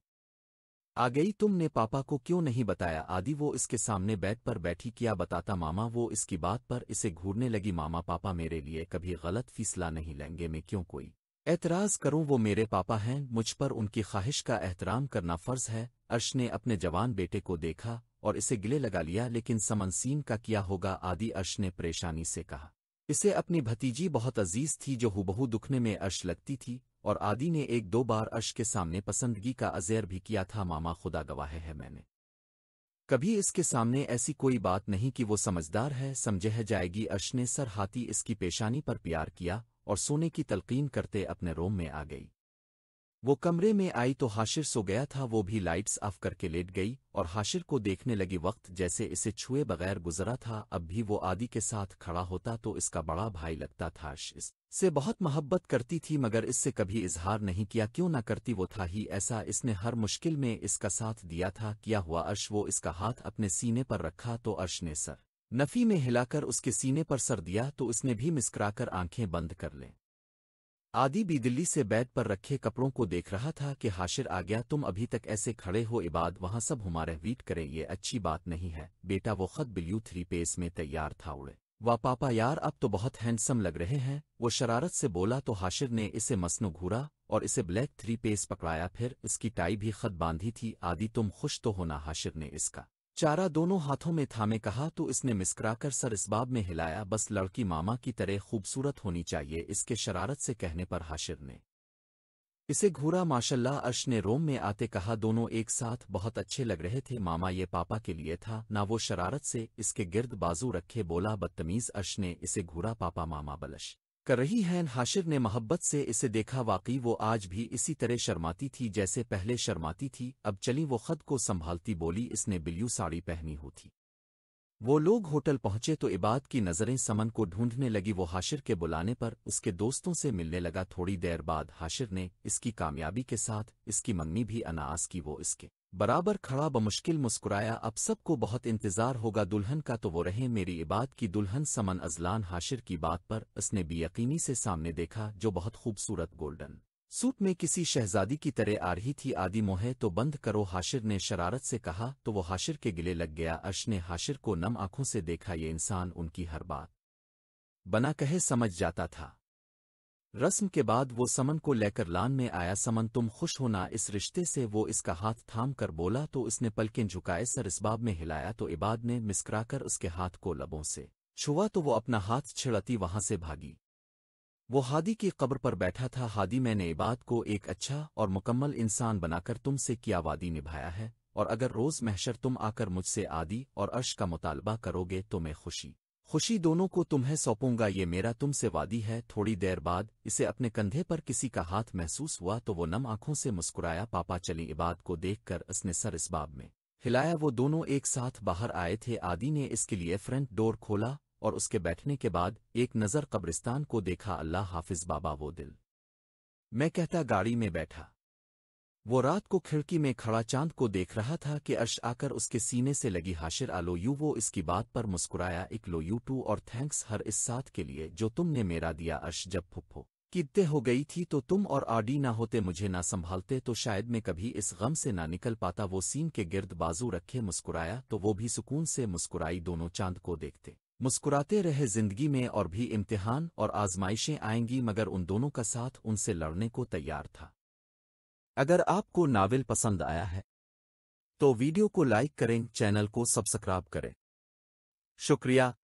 Speaker 1: आ गई तुमने पापा को क्यों नहीं बताया आदि वो इसके सामने बेड पर बैठी किया बताता मामा वो इसकी बात पर इसे घूरने लगी मामा पापा मेरे लिए कभी गलत फीसला नहीं लेंगे मैं क्यों कोई एतराज़ करूं वो मेरे पापा हैं मुझ पर उनकी ख्वाहिश का एहतराम करना फ़र्ज है अर्श ने अपने जवान बेटे को देखा और इसे गिले लगा लिया लेकिन समनसीन का किया होगा आदि अर्श ने परेशानी से कहा इसे अपनी भतीजी बहुत अजीज थी जो हुबहू दुखने में अर्श लगती थी और आदि ने एक दो बार अश के सामने पसंदगी का अजैर भी किया था मामा खुदा गवाह है मैंने कभी इसके सामने ऐसी कोई बात नहीं कि वो समझदार है समझह जाएगी अश ने सर हाथी इसकी पेशानी पर प्यार किया और सोने की तलकीन करते अपने रोम में आ गई वो कमरे में आई तो हाशिर सो गया था वो भी लाइट्स ऑफ करके लेट गई और हाशिर को देखने लगी वक्त जैसे इसे छुए बगैर गुजरा था अब भी वो आदि के साथ खड़ा होता तो इसका बड़ा भाई लगता था हाशिर से बहुत मोहब्बत करती थी मगर इससे कभी इजहार नहीं किया क्यों ना करती वो था ही ऐसा इसने हर मुश्किल में इसका साथ दिया था किया हुआ अर्श वो इसका हाथ अपने सीने पर रखा तो अर्श ने सर नफ़ी में हिलाकर उसके सीने पर सर दिया तो उसने भी मिस्कराकर आंखें बंद कर लें आदि भी दिल्ली से बैद पर रखे कपड़ों को देख रहा था कि हाशिर आ गया तुम अभी तक ऐसे खड़े हो इबाद वहां सब हमारे वीट करें ये अच्छी बात नहीं है बेटा वो खत बिल्यू थ्री पेस में तैयार था उड़े वाह पापा यार अब तो बहुत हैंडसम लग रहे हैं वो शरारत से बोला तो हाशिर ने इसे मसनू घूरा और इसे ब्लैक थ्री पेस पकड़ाया फिर इसकी टाई भी खत बांधी थी आदि तुम खुश तो होना हाशिर ने इसका चारा दोनों हाथों में थामे कहा तो इसने मिस्कराकर सर इस बाब में हिलाया बस लड़की मामा की तरह खूबसूरत होनी चाहिए इसके शरारत से कहने पर हाशिर ने इसे घूरा माशाल्लाह अर्श ने रोम में आते कहा दोनों एक साथ बहुत अच्छे लग रहे थे मामा ये पापा के लिए था ना वो शरारत से इसके गिर्द बाजू रखे बोला बदतमीज अर्श ने इसे घूरा पापा मामा बलश कर रही हैं हाशिर ने मोहब्बत से इसे देखा वाकई वो आज भी इसी तरह शर्माती थी जैसे पहले शर्माती थी अब चली वो ख़ुद को संभालती बोली इसने बिल्यू साड़ी पहनी होती वो लोग होटल पहुंचे तो इबाद की नज़रें समन को ढूंढने लगी वो हाशिर के बुलाने पर उसके दोस्तों से मिलने लगा थोड़ी देर बाद हाशिर ने इसकी कामयाबी के साथ इसकी मंगनी भी अनास की वो इसके बराबर खड़ा बमुश्किल मुस्कुराया अब सबको बहुत इंतजार होगा दुल्हन का तो वो रहे मेरी इबाद की दुल्हन समन अजलान हाशिर की बात पर उसने बेयकीनी से सामने देखा जो बहुत खूबसूरत गोल्डन सूट में किसी शहजादी की तरह आ रही थी आदि मोहे तो बंद करो हाशिर ने शरारत से कहा तो वो हाशिर के गिले लग गया अर्श ने हाशिर को नम आंखों से देखा ये इंसान उनकी हर बात बना कहे समझ जाता था रस्म के बाद वो समन को लेकर लान में आया समन तुम खुश होना इस रिश्ते से वो इसका हाथ थाम कर बोला तो उसने पलकें झुकाए सर इसबाब में हिलाया तो इबाद ने मिस्कराकर उसके हाथ को लबों से छुआ तो वो अपना हाथ छिड़ती वहां से भागी वो हादी की कब्र पर बैठा था हादी मैंने इबाद को एक अच्छा और मुकम्मल इंसान बनाकर तुमसे किया वादी निभाया है और अगर रोज़ महशर तुम आकर मुझसे आदि और अर्श का मुतालबा करोगे तो मैं खुशी खुशी दोनों को तुम्हें सौंपूंगा ये मेरा तुमसे वादी है थोड़ी देर बाद इसे अपने कंधे पर किसी का हाथ महसूस हुआ तो वो नम आंखों से मुस्कुराया पापा चली इबाद को देखकर उसने सर इस बाब में हिलाया वो दोनों एक साथ बाहर आए थे आदि ने इसके लिए फ्रंट डोर खोला और उसके बैठने के बाद एक नज़र कब्रिस्तान को देखा अल्लाह हाफिज बाबा वो दिल मैं कहता गाड़ी में बैठा वो रात को खिड़की में खड़ा चांद को देख रहा था कि अर्श आकर उसके सीने से लगी हाशिर आलोयू वो इसकी बात पर मुस्कुराया एक यू टू और थैंक्स हर इस साथ के लिए जो तुमने मेरा दिया अर्श जब फुप्फो किद्दे हो गई थी तो तुम और आडी ना होते मुझे ना संभालते तो शायद मैं कभी इस गम से ना निकल पाता वो सीन के गिर्द बाजू रखे मुस्कुराया तो वो भी सुकून से मुस्कुराई दोनों चांद को देखते मुस्कुराते रहे जिंदगी में और भी इम्तिहान और आजमाइशें आएंगी मगर उन दोनों का साथ उनसे लड़ने को तैयार था अगर आपको नावल पसंद आया है तो वीडियो को लाइक करें चैनल को सब्सक्राइब करें शुक्रिया